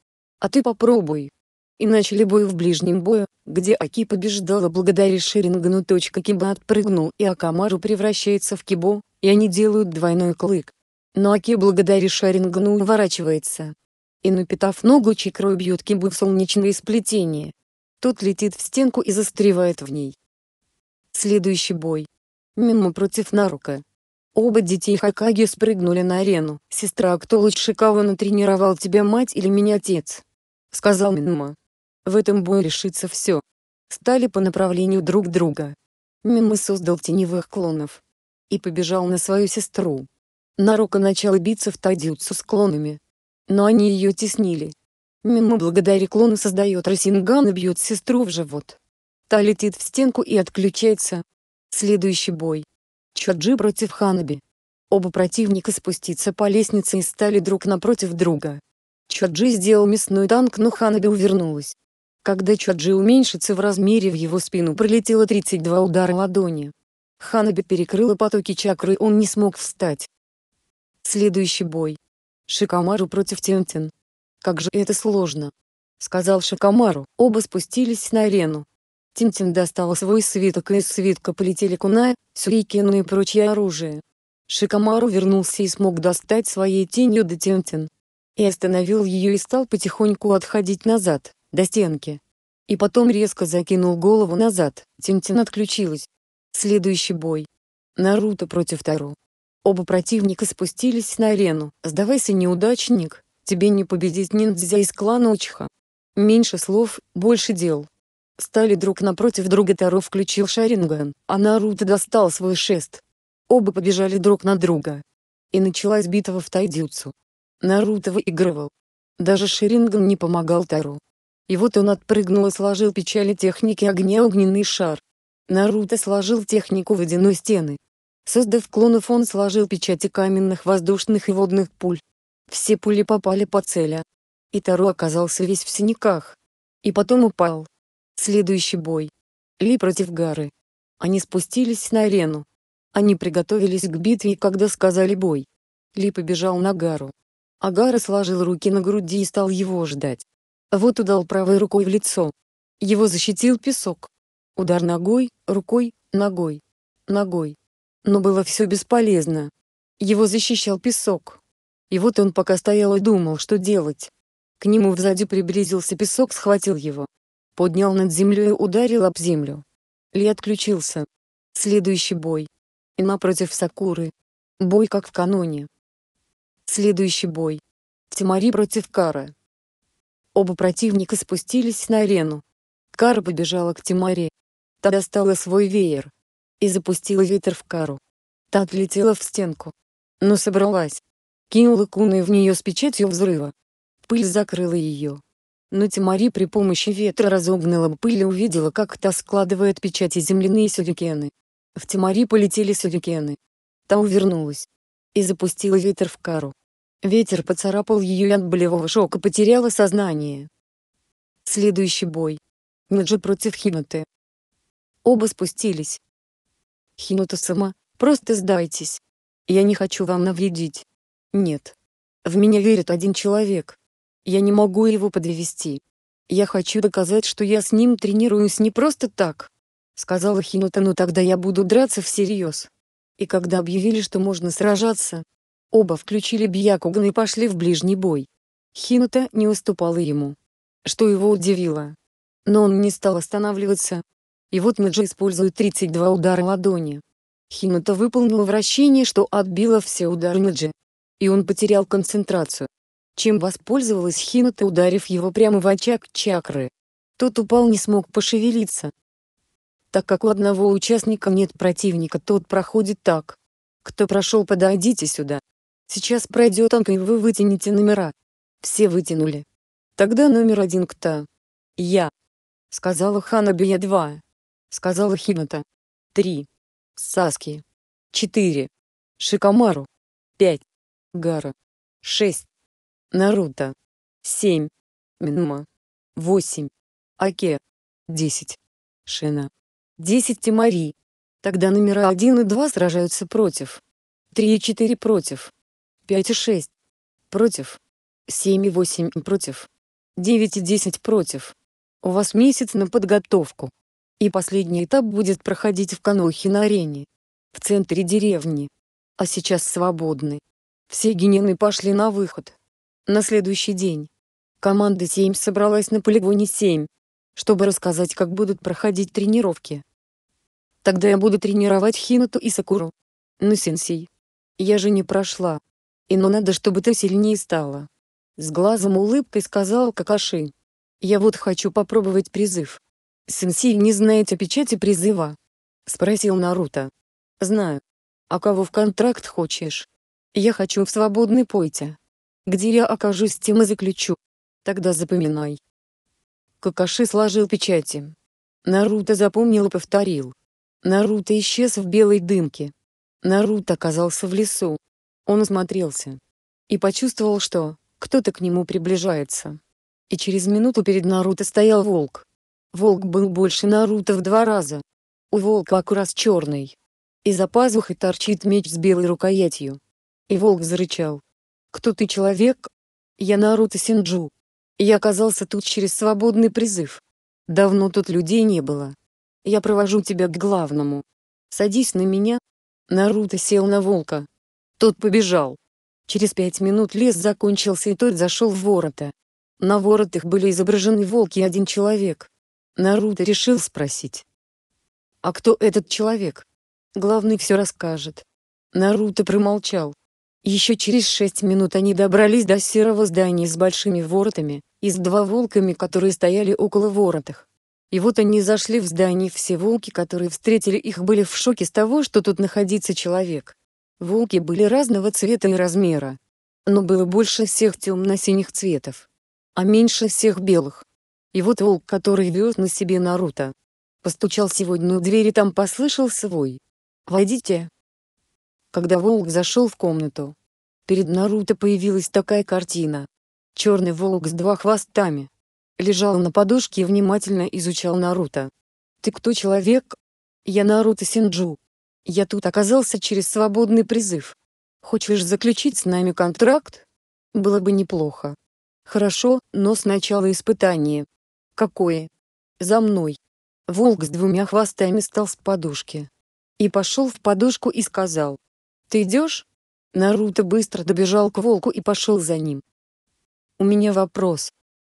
«А ты попробуй». И начали бой в ближнем бою, где Аки побеждала благодаря Ширингану. Киба отпрыгнул и Акамару превращается в Кибо, и они делают двойной клык. Но Аки благодаря Шарингану уворачивается. И напитав ногу чикрой бьет Кибу в солнечное сплетение. Тот летит в стенку и застревает в ней. Следующий бой. Минму против Нарука. Оба детей Хакаги спрыгнули на арену. «Сестра, а кто лучше кого натренировал тебя мать или меня отец?» Сказал Минма. В этом бою решится все. Стали по направлению друг друга. Минма создал теневых клонов. И побежал на свою сестру. Нарука начала биться в тадюцу с клонами. Но они ее теснили. Мимо благодаря клону создает Росинган и бьет сестру в живот. Та летит в стенку и отключается, Следующий бой. Чаджи против Ханаби. Оба противника спуститься по лестнице и стали друг напротив друга. Чаджи сделал мясной танк, но Ханаби увернулась. Когда Чаджи уменьшится в размере в его спину пролетело 32 удара ладони. Ханаби перекрыла потоки чакры он не смог встать. Следующий бой. Шикамару против Тентин. Как же это сложно. Сказал Шикамару, оба спустились на арену. Тимтим достал свой свиток и из свитка полетели кунай, сюрикены и прочее оружие. Шикамару вернулся и смог достать своей тенью до Тимтин. И остановил ее и стал потихоньку отходить назад, до стенки. И потом резко закинул голову назад, Тимтин отключилась. Следующий бой. Наруто против Тару. Оба противника спустились на арену. Сдавайся, неудачник, тебе не победить ниндзя из клана Учха. Меньше слов, больше дел стали друг напротив друга Таро включил Шаринган, а Наруто достал свой шест. Оба побежали друг на друга. И началась битва в тайдюцу. Наруто выигрывал. Даже Шаринган не помогал Таро. И вот он отпрыгнул и сложил печали техники огня огненный шар. Наруто сложил технику водяной стены. Создав клонов он сложил печати каменных воздушных и водных пуль. Все пули попали по цели. И Таро оказался весь в синяках. И потом упал. Следующий бой. Ли против Гары. Они спустились на арену. Они приготовились к битве, и когда сказали бой. Ли побежал на Гару. А Гара сложил руки на груди и стал его ждать. Вот удал правой рукой в лицо. Его защитил песок. Удар ногой, рукой, ногой, ногой. Но было все бесполезно. Его защищал песок. И вот он пока стоял и думал, что делать. К нему сзади приблизился песок, схватил его поднял над землей и ударил об землю. Ли отключился. Следующий бой. Ина против Сакуры. Бой как в каноне. Следующий бой. Тимари против Кара. Оба противника спустились на арену. Кара побежала к Тимари. Та достала свой веер. И запустила ветер в Кару. Та отлетела в стенку. Но собралась. Кинула куной в нее с печатью взрыва. Пыль закрыла ее но Тимари при помощи ветра разогнала пыль и увидела, как та складывает печати земляные сюрикены. В Тимари полетели сюрикены. Та увернулась. И запустила ветер в кару. Ветер поцарапал ее и от болевого шока потеряла сознание. Следующий бой. Наджи против Хинаты. Оба спустились. Хината сама, просто сдайтесь. Я не хочу вам навредить. Нет. В меня верит один человек. Я не могу его подвести. Я хочу доказать, что я с ним тренируюсь не просто так. Сказала Хинота, ну тогда я буду драться всерьез. И когда объявили, что можно сражаться, оба включили Бьякуган и пошли в ближний бой. Хинота не уступала ему. Что его удивило. Но он не стал останавливаться. И вот Наджи использует 32 удара ладони. Хинота выполнил вращение, что отбило все удары Наджи. И он потерял концентрацию чем воспользовалась Хината, ударив его прямо в очаг чакры. Тот упал не смог пошевелиться. Так как у одного участника нет противника, тот проходит так. Кто прошел, подойдите сюда. Сейчас пройдет он, и вы вытянете номера. Все вытянули. Тогда номер один кто? Я. Сказала Ханаби я два. Сказала Хината. Три. Саски. Четыре. Шикамару. Пять. Гара. Шесть. Наруто. 7. Минма. 8. Аке. 10. Шина. 10 Тимари. Тогда номера 1 и 2 сражаются против. 3 и 4 против. 5 и 6 против. 7 и 8 против. 9 и 10 против. У вас месяц на подготовку. И последний этап будет проходить в Канохе на арене. В центре деревни. А сейчас свободны. Все генены пошли на выход. На следующий день команда 7 собралась на полигоне 7, чтобы рассказать, как будут проходить тренировки. Тогда я буду тренировать Хинату и Сакуру. Но, ну, сенсей, я же не прошла. И но ну надо, чтобы ты сильнее стала. С глазом улыбкой сказал Какаши. Я вот хочу попробовать призыв. Сенсей не знаете печати призыва? Спросил Наруто. Знаю. А кого в контракт хочешь? Я хочу в свободный пойте. Где я окажусь, тем и заключу. Тогда запоминай. Какаши сложил печати. Наруто запомнил и повторил. Наруто исчез в белой дымке. Наруто оказался в лесу. Он осмотрелся. И почувствовал, что кто-то к нему приближается. И через минуту перед Наруто стоял волк. Волк был больше Наруто в два раза. У волка окрас черный. И за пазухой торчит меч с белой рукоятью. И волк зарычал. «Кто ты человек?» «Я Наруто Синджу. Я оказался тут через свободный призыв. Давно тут людей не было. Я провожу тебя к главному. Садись на меня». Наруто сел на волка. Тот побежал. Через пять минут лес закончился и тот зашел в ворота. На воротах были изображены волки и один человек. Наруто решил спросить. «А кто этот человек?» Главный все расскажет. Наруто промолчал. Еще через шесть минут они добрались до серого здания с большими воротами и с два волками, которые стояли около воротах. И вот они зашли в здание, все волки, которые встретили их, были в шоке с того, что тут находится человек. Волки были разного цвета и размера. Но было больше всех темно-синих цветов. А меньше всех белых. И вот волк, который вез на себе Наруто. Постучал сегодня у двери, там послышался вой. «Войдите», когда Волк зашел в комнату. Перед Наруто появилась такая картина. Черный волк с два хвостами. Лежал на подушке и внимательно изучал Наруто. «Ты кто человек?» «Я Наруто Синджу. Я тут оказался через свободный призыв. Хочешь заключить с нами контракт? Было бы неплохо. Хорошо, но сначала испытание. Какое? За мной. Волк с двумя хвостами стал с подушки. И пошел в подушку и сказал. «Ты идешь?» Наруто быстро добежал к волку и пошел за ним. «У меня вопрос.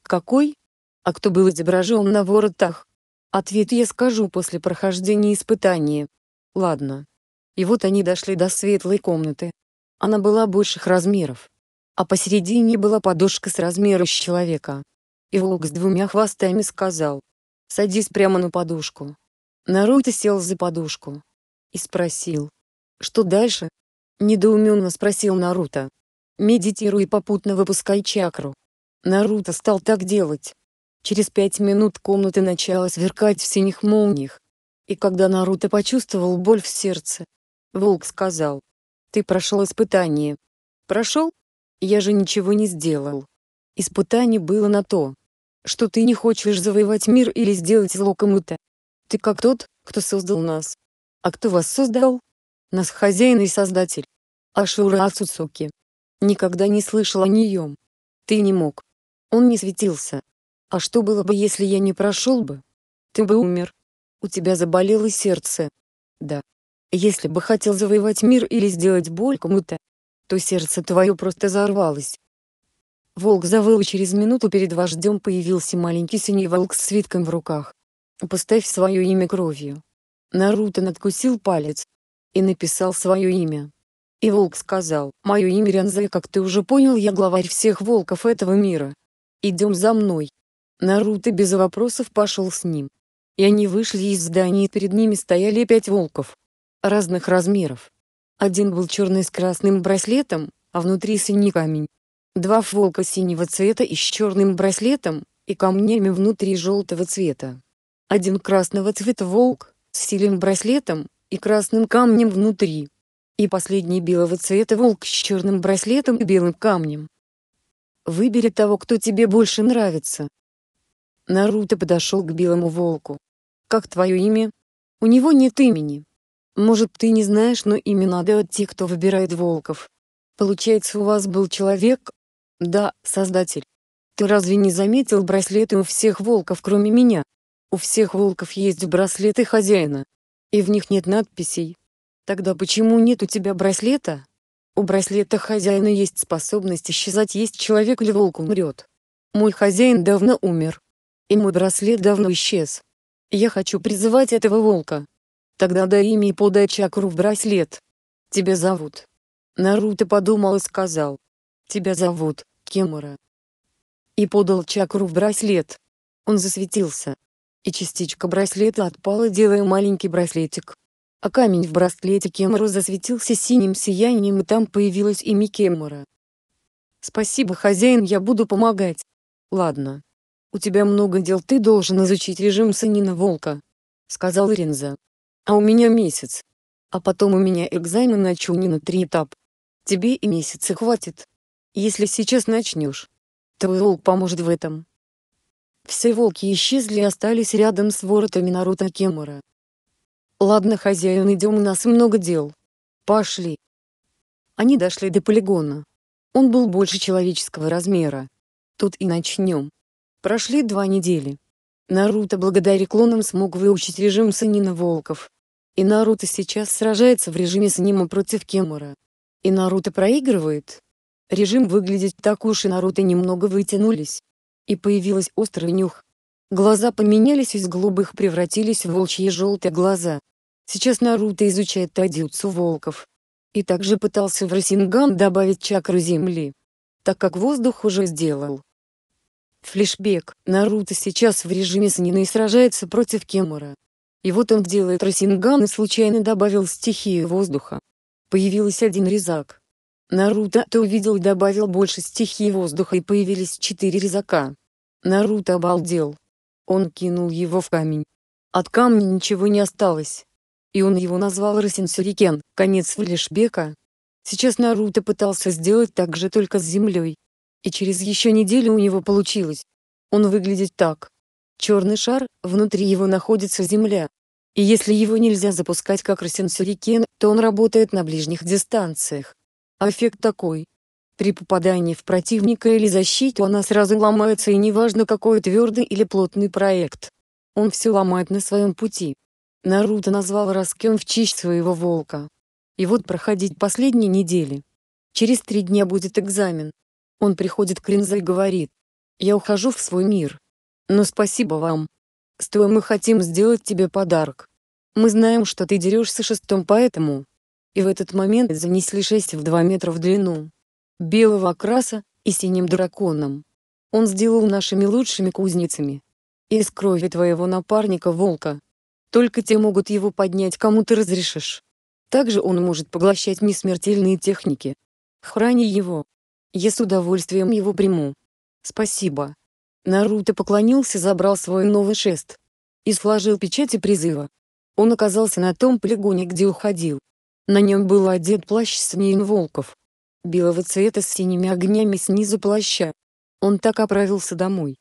Какой? А кто был изображен на воротах?» Ответ я скажу после прохождения испытания. Ладно. И вот они дошли до светлой комнаты. Она была больших размеров. А посередине была подушка с размера человека. И волк с двумя хвостами сказал. «Садись прямо на подушку». Наруто сел за подушку. И спросил. «Что дальше?» Недоуменно спросил Наруто. Медитируй попутно выпускай чакру. Наруто стал так делать. Через пять минут комната начала сверкать в синих молниях. И когда Наруто почувствовал боль в сердце, Волк сказал. «Ты прошел испытание». «Прошел? Я же ничего не сделал». Испытание было на то, что ты не хочешь завоевать мир или сделать зло кому-то. Ты как тот, кто создал нас. А кто вас создал? нас хозяин и создатель. Ашура Ацуцуки. Никогда не слышал о нем. Ты не мог. Он не светился. А что было бы, если я не прошел бы? Ты бы умер. У тебя заболело сердце. Да. Если бы хотел завоевать мир или сделать боль кому-то, то сердце твое просто взорвалось. Волк завыл и через минуту перед вождем появился маленький синий волк с свитком в руках. «Поставь свое имя кровью». Наруто надкусил палец и написал свое имя. И волк сказал, «Мое имя Рензе, как ты уже понял, я главарь всех волков этого мира. Идем за мной». Наруто без вопросов пошел с ним. И они вышли из здания, и перед ними стояли пять волков. Разных размеров. Один был черный с красным браслетом, а внутри синий камень. Два волка синего цвета и с черным браслетом, и камнями внутри желтого цвета. Один красного цвета волк, с синим браслетом, и красным камнем внутри. И последний белого цвета волк с черным браслетом и белым камнем. Выбери того, кто тебе больше нравится. Наруто подошел к белому волку. Как твое имя? У него нет имени. Может, ты не знаешь, но имя надо от тех, кто выбирает волков. Получается, у вас был человек? Да, создатель. Ты разве не заметил браслеты у всех волков, кроме меня? У всех волков есть браслеты хозяина и в них нет надписей. Тогда почему нет у тебя браслета? У браслета хозяина есть способность исчезать, есть человек или волк умрет. Мой хозяин давно умер. И мой браслет давно исчез. Я хочу призывать этого волка. Тогда дай имя и подай чакру в браслет. Тебя зовут. Наруто подумал и сказал. Тебя зовут, Кемура. И подал чакру в браслет. Он засветился и частичка браслета отпала, делая маленький браслетик. А камень в браслете Кемару засветился синим сиянием и там появилась имя Кемара. «Спасибо, хозяин, я буду помогать». «Ладно. У тебя много дел, ты должен изучить режим сынина волка», — сказал Ренза. «А у меня месяц. А потом у меня экзамен на Чунина три этап. Тебе и месяца хватит. Если сейчас начнешь, Твой волк поможет в этом». Все волки исчезли и остались рядом с воротами Наруто Кемура. «Ладно, хозяин, идем, у нас много дел. Пошли». Они дошли до полигона. Он был больше человеческого размера. Тут и начнем. Прошли два недели. Наруто благодаря клонам смог выучить режим Санина Волков. И Наруто сейчас сражается в режиме Санима против Кемура. И Наруто проигрывает. Режим выглядит так уж и Наруто немного вытянулись и появилась острый нюх. Глаза поменялись из голубых превратились в волчьи желтые глаза. Сейчас Наруто изучает тадюцу волков. И также пытался в Росинган добавить чакру земли. Так как воздух уже сделал. Флешбек, Наруто сейчас в режиме с и сражается против Кемура. И вот он делает Росинган и случайно добавил стихию воздуха. Появился один резак. Наруто это увидел и добавил больше стихии воздуха и появились четыре резака. Наруто обалдел. Он кинул его в камень. От камня ничего не осталось. И он его назвал Рысин Сюрикен, конец флешбека. Сейчас Наруто пытался сделать так же только с землей. И через еще неделю у него получилось. Он выглядит так. Черный шар, внутри его находится земля. И если его нельзя запускать как Рысин то он работает на ближних дистанциях эффект такой. При попадании в противника или защиту она сразу ломается и неважно какой твердый или плотный проект. Он все ломает на своем пути. Наруто назвал Раскен в честь своего волка. И вот проходить последние недели. Через три дня будет экзамен. Он приходит к Ринзо и говорит. Я ухожу в свой мир. Но спасибо вам. Стоя мы хотим сделать тебе подарок. Мы знаем, что ты дерешься шестом, поэтому и в этот момент занесли шесть в два метра в длину. Белого окраса, и синим драконом. Он сделал нашими лучшими кузницами. Из крови твоего напарника волка. Только те могут его поднять, кому ты разрешишь. Также он может поглощать несмертельные техники. Храни его. Я с удовольствием его приму. Спасибо. Наруто поклонился, забрал свой новый шест. И сложил печати призыва. Он оказался на том полигоне, где уходил. На нем был одет плащ Снин Волков. Белого цвета с синими огнями снизу плаща. Он так оправился домой.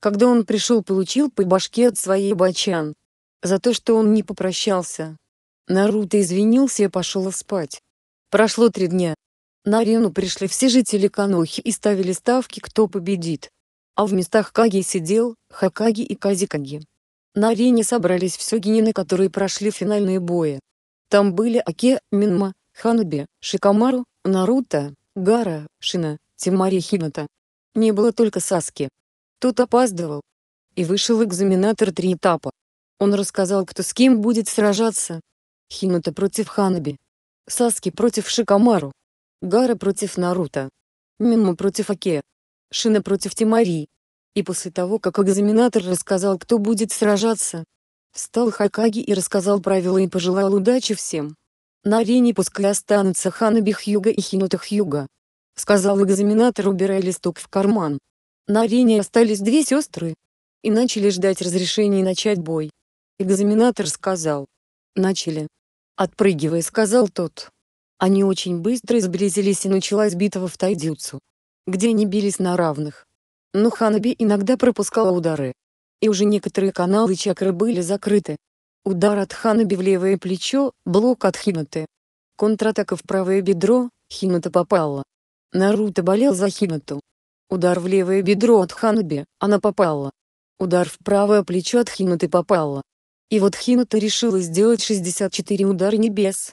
Когда он пришел получил по башке от своей бачан. За то, что он не попрощался. Наруто извинился и пошел спать. Прошло три дня. На арену пришли все жители Канохи и ставили ставки, кто победит. А в местах Каги сидел, Хакаги и Казикаги. На арене собрались все генины, которые прошли финальные бои. Там были Аке, Минма, Ханаби, Шикамару, Наруто, Гара, Шина, Тимари Хината. Не было только Саски. Тот опаздывал. И вышел экзаменатор три этапа. Он рассказал, кто с кем будет сражаться. Хината против Ханаби. Саски против Шикамару. Гара против Наруто. Минма против Аке. Шина против Тимари. И после того, как экзаменатор рассказал, кто будет сражаться, Встал Хакаги и рассказал правила и пожелал удачи всем. На арене пускай останутся Ханаби Хьюга и Хинута Хьюга. Сказал экзаменатор убирая листок в карман. На арене остались две сестры. И начали ждать разрешения начать бой. Экзаменатор сказал. Начали. Отпрыгивая сказал тот. Они очень быстро сблизились и началась битва в тайдюцу. Где они бились на равных. Но Ханаби иногда пропускала удары и уже некоторые каналы чакры были закрыты. Удар от Ханаби в левое плечо, блок от Хинаты. Контратака в правое бедро, Хината попала. Наруто болел за Хинату. Удар в левое бедро от Ханаби, она попала. Удар в правое плечо от Хинаты попала. И вот Хината решила сделать 64 удара небес.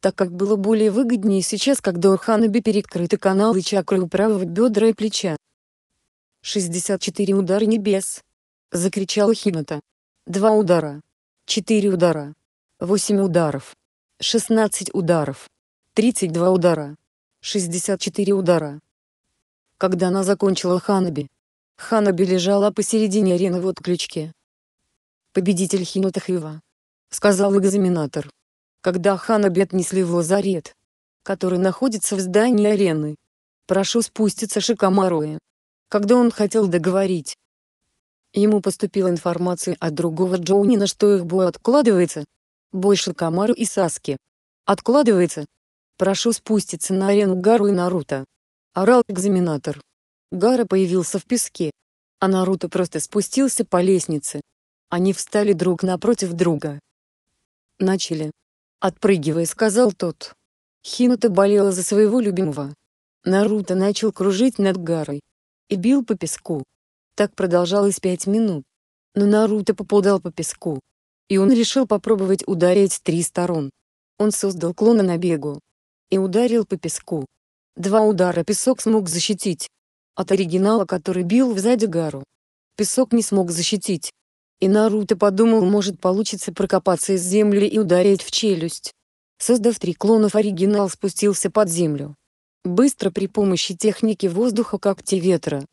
Так как было более выгоднее сейчас, когда у Ханаби перекрыты каналы чакры у правого бедра и плеча. 64 удара небес. Закричал Хината. Два удара. Четыре удара. Восемь ударов. Шестнадцать ударов. Тридцать два удара. Шестьдесят четыре удара. Когда она закончила Ханаби, Ханаби лежала посередине арены в отключке. «Победитель Хината Хива», — сказал экзаменатор. Когда Ханаби отнесли в лазарет, который находится в здании арены, прошу спуститься Шикамаруэ. Когда он хотел договорить, Ему поступила информация от другого Джоунина, что их бой откладывается. Больше Камару и Саски. Откладывается. Прошу спуститься на арену Гару и Наруто. Орал экзаменатор. Гара появился в песке. А Наруто просто спустился по лестнице. Они встали друг напротив друга. Начали. Отпрыгивая, сказал тот. Хинута болела за своего любимого. Наруто начал кружить над Гарой. И бил по песку. Так продолжалось пять минут. Но Наруто попадал по песку. И он решил попробовать ударить три сторон. Он создал клона на бегу. И ударил по песку. Два удара песок смог защитить. От оригинала, который бил в Задигару. Песок не смог защитить. И Наруто подумал, может получится прокопаться из земли и ударить в челюсть. Создав три клонов, оригинал спустился под землю. Быстро при помощи техники воздуха когти ветра,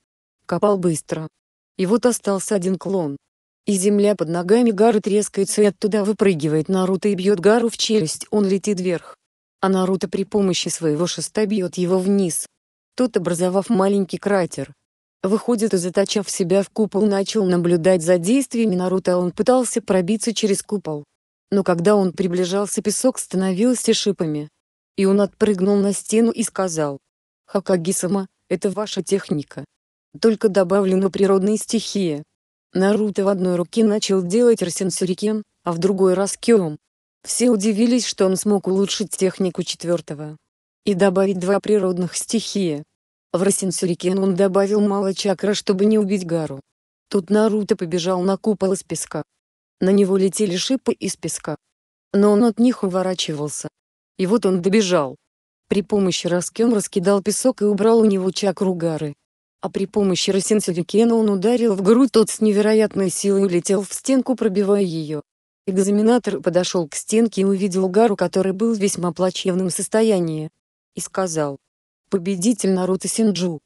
копал быстро. И вот остался один клон. И земля под ногами Гары трескается и оттуда выпрыгивает Наруто и бьет Гару в челюсть, он летит вверх. А Наруто при помощи своего шеста бьет его вниз. Тот, образовав маленький кратер, выходит и заточав себя в купол начал наблюдать за действиями Наруто он пытался пробиться через купол. Но когда он приближался песок становился шипами. И он отпрыгнул на стену и сказал. хакаги это ваша техника. Только добавлена природная стихия. Наруто в одной руке начал делать Росенсурикен, а в другой раз Кём. Все удивились, что он смог улучшить технику четвертого. И добавить два природных стихии. В Росенсурикен он добавил мало чакра, чтобы не убить Гару. Тут Наруто побежал на купол из песка. На него летели шипы из песка. Но он от них уворачивался. И вот он добежал. При помощи Раскем раскидал песок и убрал у него чакру Гары а при помощи Росинсюдюкена он ударил в грудь, тот с невероятной силой улетел в стенку, пробивая ее. Экзаменатор подошел к стенке и увидел Гару, который был в весьма плачевном состоянии, и сказал «Победитель Наруто Синджу».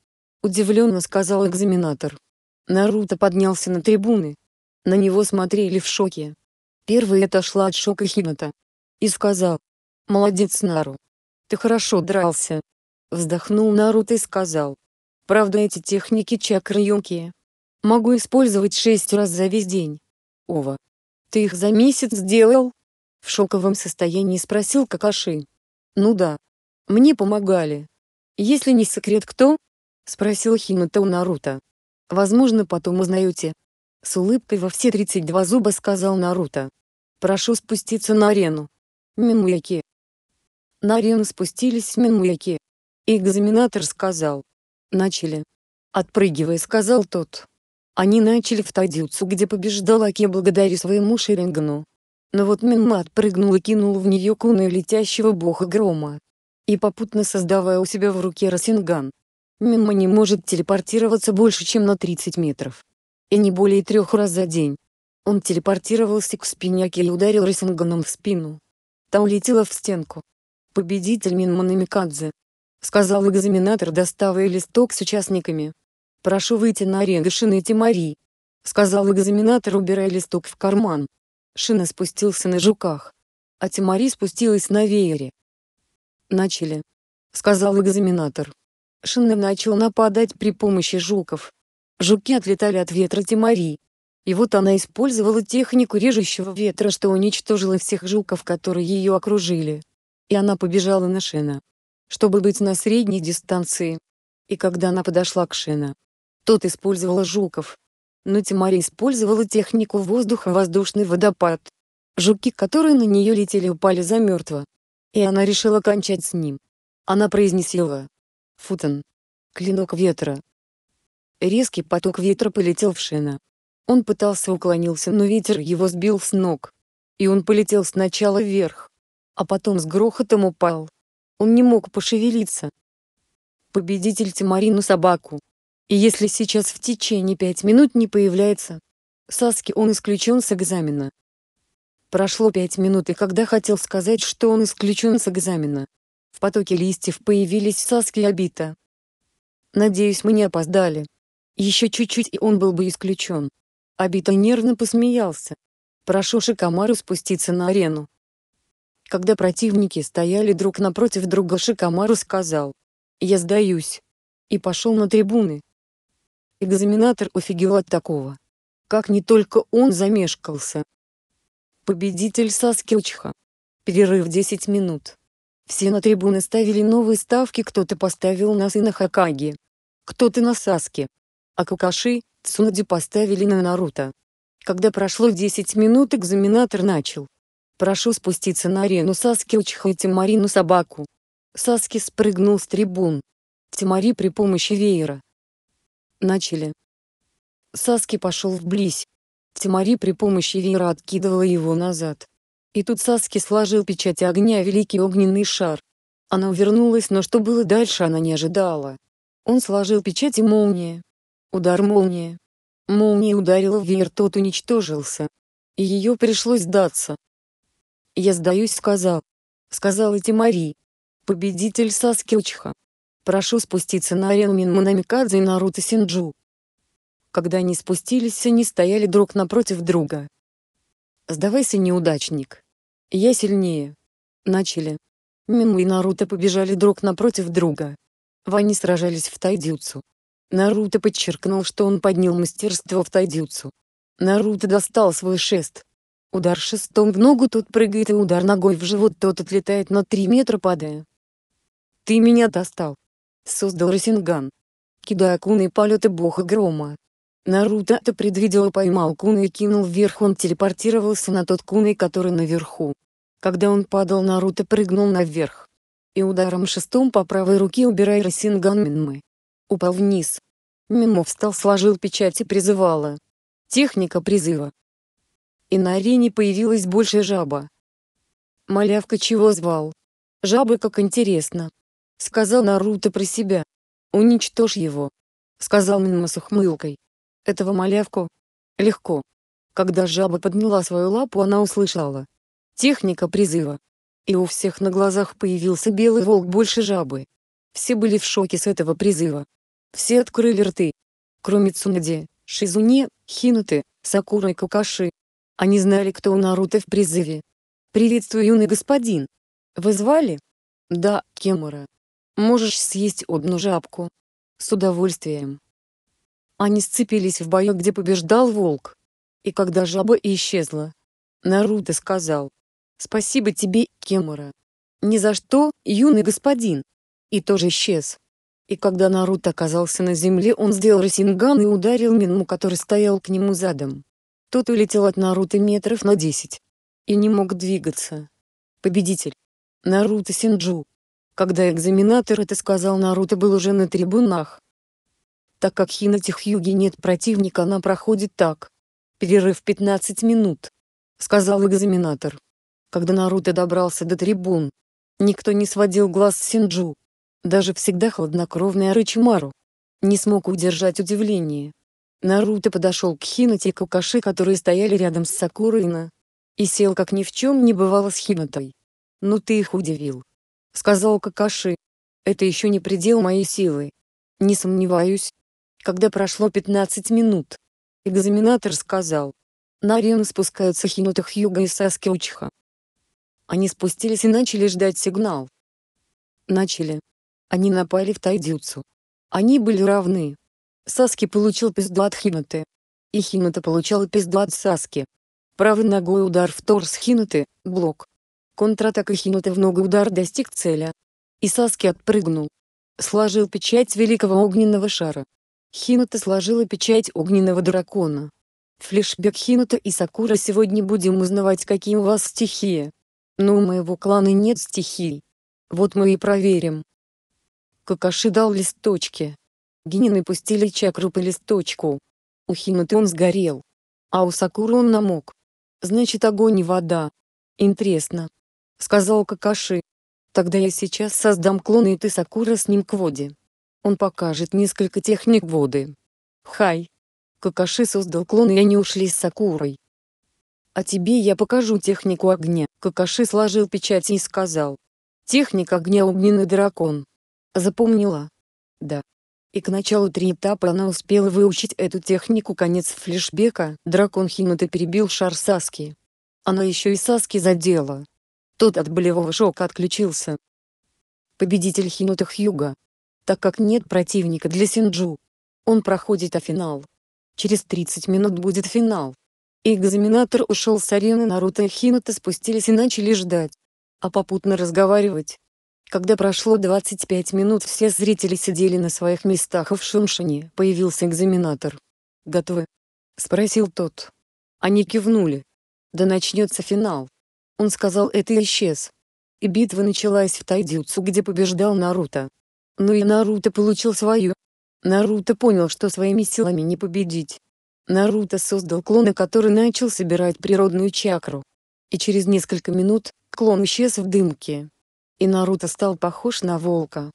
Удивленно сказал экзаменатор. Наруто поднялся на трибуны. На него смотрели в шоке. Первый отошла от шока Хината. И сказал «Молодец, Нару. Ты хорошо дрался». Вздохнул Наруто и сказал Правда эти техники чакры-емкие. Могу использовать шесть раз за весь день. Ова. Ты их за месяц сделал? В шоковом состоянии спросил Какаши. Ну да. Мне помогали. Если не секрет кто? Спросил Химата у Наруто. Возможно потом узнаете. С улыбкой во все 32 зуба сказал Наруто. Прошу спуститься на арену. Мимуяки. На арену спустились мимуяки. Экзаменатор сказал начали. Отпрыгивая, сказал тот. Они начали в тайдюцу, где побеждал Аки благодаря своему шерингну. Но вот Минма отпрыгнул и кинул в нее куну летящего бога грома. И попутно создавая у себя в руке Росинган. Минма не может телепортироваться больше, чем на 30 метров. И не более трех раз за день. Он телепортировался к спине Аки и ударил Росинганом в спину. Та улетела в стенку. Победитель Минма Намикадзе, сказал экзаменатор, доставая листок с участниками. «Прошу выйти на арену Шинити Мари», — сказал экзаменатор, убирая листок в карман. Шина спустился на жуках. А Тимари спустилась на веере. «Начали», — сказал экзаменатор. Шина начал нападать при помощи жуков. Жуки отлетали от ветра Тимари. И вот она использовала технику режущего ветра, что уничтожило всех жуков, которые ее окружили. И она побежала на Шина чтобы быть на средней дистанции. И когда она подошла к Шина, тот использовал жуков. Но Тимари использовала технику воздуха-воздушный водопад. Жуки, которые на нее летели, упали замертво. И она решила кончать с ним. Она произнесила «Футон». Клинок ветра. Резкий поток ветра полетел в Шина. Он пытался уклонился, но ветер его сбил с ног. И он полетел сначала вверх, а потом с грохотом упал. Он не мог пошевелиться. Победитель Тимарину собаку. И если сейчас в течение пять минут не появляется, Саски он исключен с экзамена. Прошло пять минут, и когда хотел сказать, что он исключен с экзамена, в потоке листьев появились Саски и Абита. Надеюсь, мы не опоздали. Еще чуть-чуть, и он был бы исключен. Абита нервно посмеялся. Прошу Шикамару спуститься на арену. Когда противники стояли друг напротив друга, Шикамару сказал «Я сдаюсь» и пошел на трибуны. Экзаменатор офигел от такого. Как не только он замешкался. Победитель Саски Учха. Перерыв 10 минут. Все на трибуны ставили новые ставки, кто-то поставил на сына Хакаги, кто-то на Саски. А Какаши, Цунади поставили на Наруто. Когда прошло 10 минут экзаменатор начал. Прошу спуститься на арену Саски учхайте Марину собаку. Саски спрыгнул с трибун. Тимари при помощи веера. Начали. Саски пошел вблизь. Тимари при помощи веера откидывала его назад. И тут Саски сложил печать огня великий огненный шар. Она увернулась, но что было дальше она не ожидала. Он сложил печать и молния. Удар молнии. Молния ударила в веер, тот уничтожился. И ее пришлось сдаться. «Я сдаюсь», — сказал. Сказал Сказала Тимари. Победитель Саски Прошу спуститься на арену Мин Манамикадзе и Наруто Синджу. Когда они спустились, они стояли друг напротив друга. «Сдавайся, неудачник. Я сильнее». Начали. Минму и Наруто побежали друг напротив друга. Они сражались в тайдюцу. Наруто подчеркнул, что он поднял мастерство в тайдюцу. Наруто достал свой шест, Удар шестом в ногу тот прыгает и удар ногой в живот тот отлетает на три метра падая. «Ты меня достал!» Создал Росинган. Кидая куны и полеты бога грома. Наруто это предвидел и поймал куны и кинул вверх он телепортировался на тот куны который наверху. Когда он падал Наруто прыгнул наверх. И ударом шестом по правой руке убирая Росинган Минмы. Упал вниз. Мимо встал сложил печать и призывала. Техника призыва и на арене появилась больше жаба. «Малявка чего звал?» Жабы как интересно», — сказал Наруто про себя. «Уничтожь его», — сказал Минма с ухмылкой. «Этого малявку?» «Легко». Когда жаба подняла свою лапу она услышала. Техника призыва. И у всех на глазах появился белый волк больше жабы. Все были в шоке с этого призыва. Все открыли рты. Кроме Цунади, Шизуне, Хинуты, Сакуры и Какаши, они знали, кто у Наруто в призыве. «Приветствую, юный господин. Вы звали?» «Да, Кемура. Можешь съесть одну жабку?» «С удовольствием». Они сцепились в бою, где побеждал волк. И когда жаба исчезла, Наруто сказал, «Спасибо тебе, Кемура. Ни за что, юный господин». И тоже исчез. И когда Наруто оказался на земле, он сделал Расинган и ударил мину, который стоял к нему задом. Тот улетел от Наруто метров на десять. И не мог двигаться. Победитель. Наруто Синджу. Когда экзаменатор это сказал, Наруто был уже на трибунах. Так как Хинати Хьюги нет противника, она проходит так. Перерыв 15 минут. Сказал экзаменатор. Когда Наруто добрался до трибун, никто не сводил глаз с Синджу. Даже всегда хладнокровный Арычимару не смог удержать удивление. Наруто подошел к Хинате и Какаши, которые стояли рядом с Сакурина, и сел как ни в чем не бывало с Хинатой. «Ну ты их удивил», — сказал Какаши. «Это еще не предел моей силы. Не сомневаюсь». Когда прошло 15 минут, экзаменатор сказал. На арену спускаются Хината Хьюга и Саски Учха. Они спустились и начали ждать сигнал. Начали. Они напали в тайдюцу. Они были равны. Саски получил пизду от Хинаты. И Хината получал пизду от Саски. Правой ногой удар в торс Хинаты, блок. Контратака Хинаты в ногу удар достиг целя. И Саски отпрыгнул. Сложил печать великого огненного шара. Хината сложила печать огненного дракона. Флешбек Хината и Сакура сегодня будем узнавать какие у вас стихии. Но у моего клана нет стихий. Вот мы и проверим. Какаши дал листочки. Гинины пустили чакру по листочку. У Хинаты он сгорел. А у Сакуры он намок. Значит огонь и вода. Интересно. Сказал Какаши. Тогда я сейчас создам клоны и ты Сакура с ним к воде. Он покажет несколько техник воды. Хай. Какаши создал клоны и они ушли с Сакурой. А тебе я покажу технику огня. Какаши сложил печать и сказал. Техника огня огненный дракон. Запомнила? Да и к началу третьего этапа она успела выучить эту технику конец флешбека. Дракон Хинута перебил шар Саски. Она еще и Саски задела. Тот от болевого шока отключился. Победитель Хинута Хьюга. Так как нет противника для Синджу. Он проходит о финал. Через 30 минут будет финал. И Экзаменатор ушел с арены Наруто и Хинута спустились и начали ждать. А попутно разговаривать. Когда прошло 25 минут все зрители сидели на своих местах и в шумшине появился экзаменатор. «Готовы?» — спросил тот. Они кивнули. «Да начнется финал!» Он сказал это и исчез. И битва началась в Тайдюцу, где побеждал Наруто. Но ну и Наруто получил свою. Наруто понял, что своими силами не победить. Наруто создал клона, который начал собирать природную чакру. И через несколько минут, клон исчез в дымке и Наруто стал похож на волка.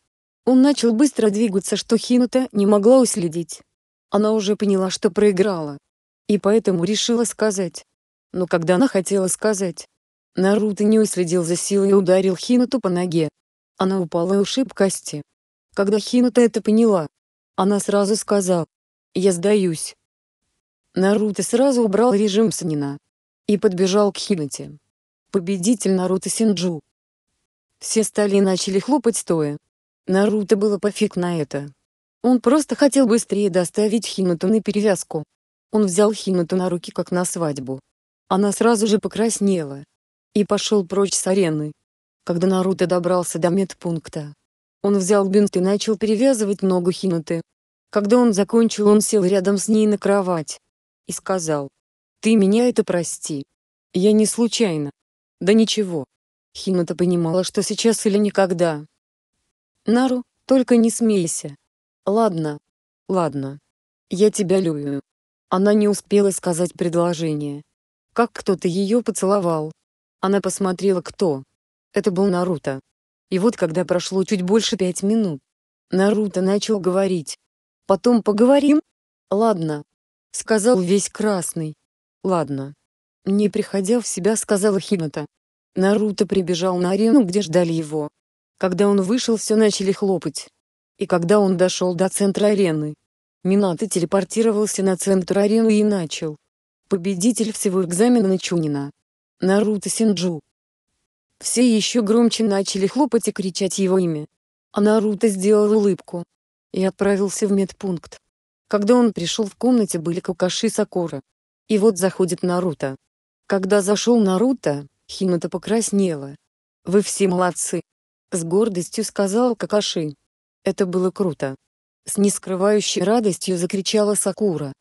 Он начал быстро двигаться, что Хинута не могла уследить. Она уже поняла, что проиграла. И поэтому решила сказать. Но когда она хотела сказать, Наруто не уследил за силой и ударил Хинуту по ноге. Она упала и ушиб кости. Когда Хинута это поняла, она сразу сказала «Я сдаюсь». Наруто сразу убрал режим Санина и подбежал к Хинуте. Победитель Наруто Синджу. Все стали и начали хлопать стоя. Наруто было пофиг на это. Он просто хотел быстрее доставить Хинату на перевязку. Он взял Хинату на руки как на свадьбу. Она сразу же покраснела. И пошел прочь с арены. Когда Наруто добрался до медпункта, он взял бинт и начал перевязывать ногу Хинаты. Когда он закончил, он сел рядом с ней на кровать. И сказал, «Ты меня это прости. Я не случайно». «Да ничего», Химата понимала, что сейчас или никогда. Нару, только не смейся. Ладно. Ладно. Я тебя люблю. Она не успела сказать предложение. Как кто-то ее поцеловал. Она посмотрела кто. Это был Наруто. И вот когда прошло чуть больше пять минут, Наруто начал говорить. Потом поговорим? Ладно. Сказал весь красный. Ладно. Не приходя в себя, сказала Химата. Наруто прибежал на арену, где ждали его. Когда он вышел, все начали хлопать. И когда он дошел до центра арены, Минато телепортировался на центр арены и начал. Победитель всего экзамена на Чунина. Наруто Синджу. Все еще громче начали хлопать и кричать его имя. А Наруто сделал улыбку. И отправился в медпункт. Когда он пришел в комнате были и Сакура. И вот заходит Наруто. Когда зашел Наруто, Химата покраснела. «Вы все молодцы!» — с гордостью сказал Какаши. «Это было круто!» С нескрывающей радостью закричала Сакура.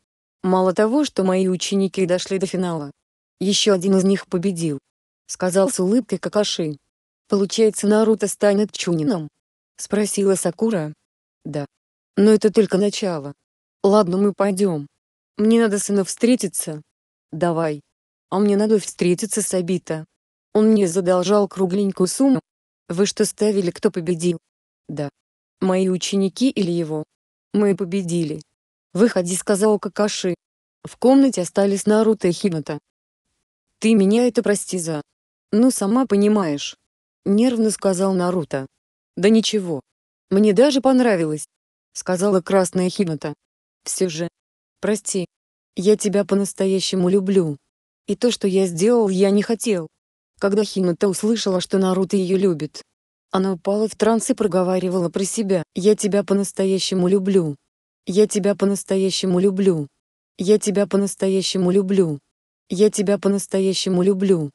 «Мало того, что мои ученики дошли до финала. Еще один из них победил!» — сказал с улыбкой Какаши. «Получается Наруто станет Чунином?» — спросила Сакура. «Да. Но это только начало. Ладно, мы пойдем. Мне надо сына встретиться. Давай. А мне надо встретиться с Абита. Он мне задолжал кругленькую сумму. Вы что ставили, кто победил? Да. Мои ученики или его? Мы победили. Выходи, сказал Какаши. В комнате остались Наруто и Хината. Ты меня это прости за. Ну сама понимаешь. Нервно сказал Наруто. Да ничего. Мне даже понравилось. Сказала красная Хината. Все же. Прости. Я тебя по-настоящему люблю. И то, что я сделал, я не хотел когда Хината услышала, что Наруто ее любит. Она упала в транс и проговаривала про себя «Я тебя по-настоящему люблю». «Я тебя по-настоящему люблю». «Я тебя по-настоящему люблю». «Я тебя по-настоящему люблю».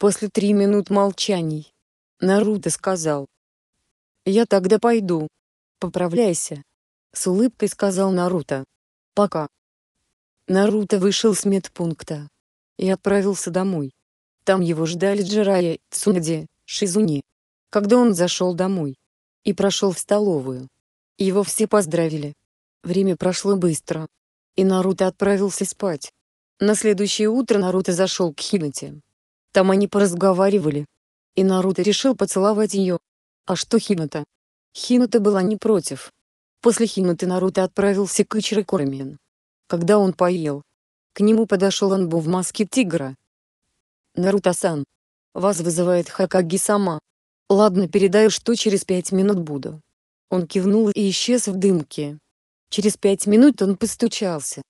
После три минут молчаний. Наруто сказал. «Я тогда пойду. Поправляйся». С улыбкой сказал Наруто. «Пока». Наруто вышел с медпункта и отправился домой. Там его ждали Джирая, Цунади, Шизуни. Когда он зашел домой и прошел в столовую, его все поздравили. Время прошло быстро, и Наруто отправился спать. На следующее утро Наруто зашел к Хинате. Там они поразговаривали. И Наруто решил поцеловать ее. А что Хината? Хината была не против. После Хинаты Наруто отправился к Ичирокорамен. Когда он поел, к нему подошел Анбу в маске тигра. Наруто-сан, вас вызывает Хакаги-сама. Ладно, передаю, что через пять минут буду. Он кивнул и исчез в дымке. Через пять минут он постучался.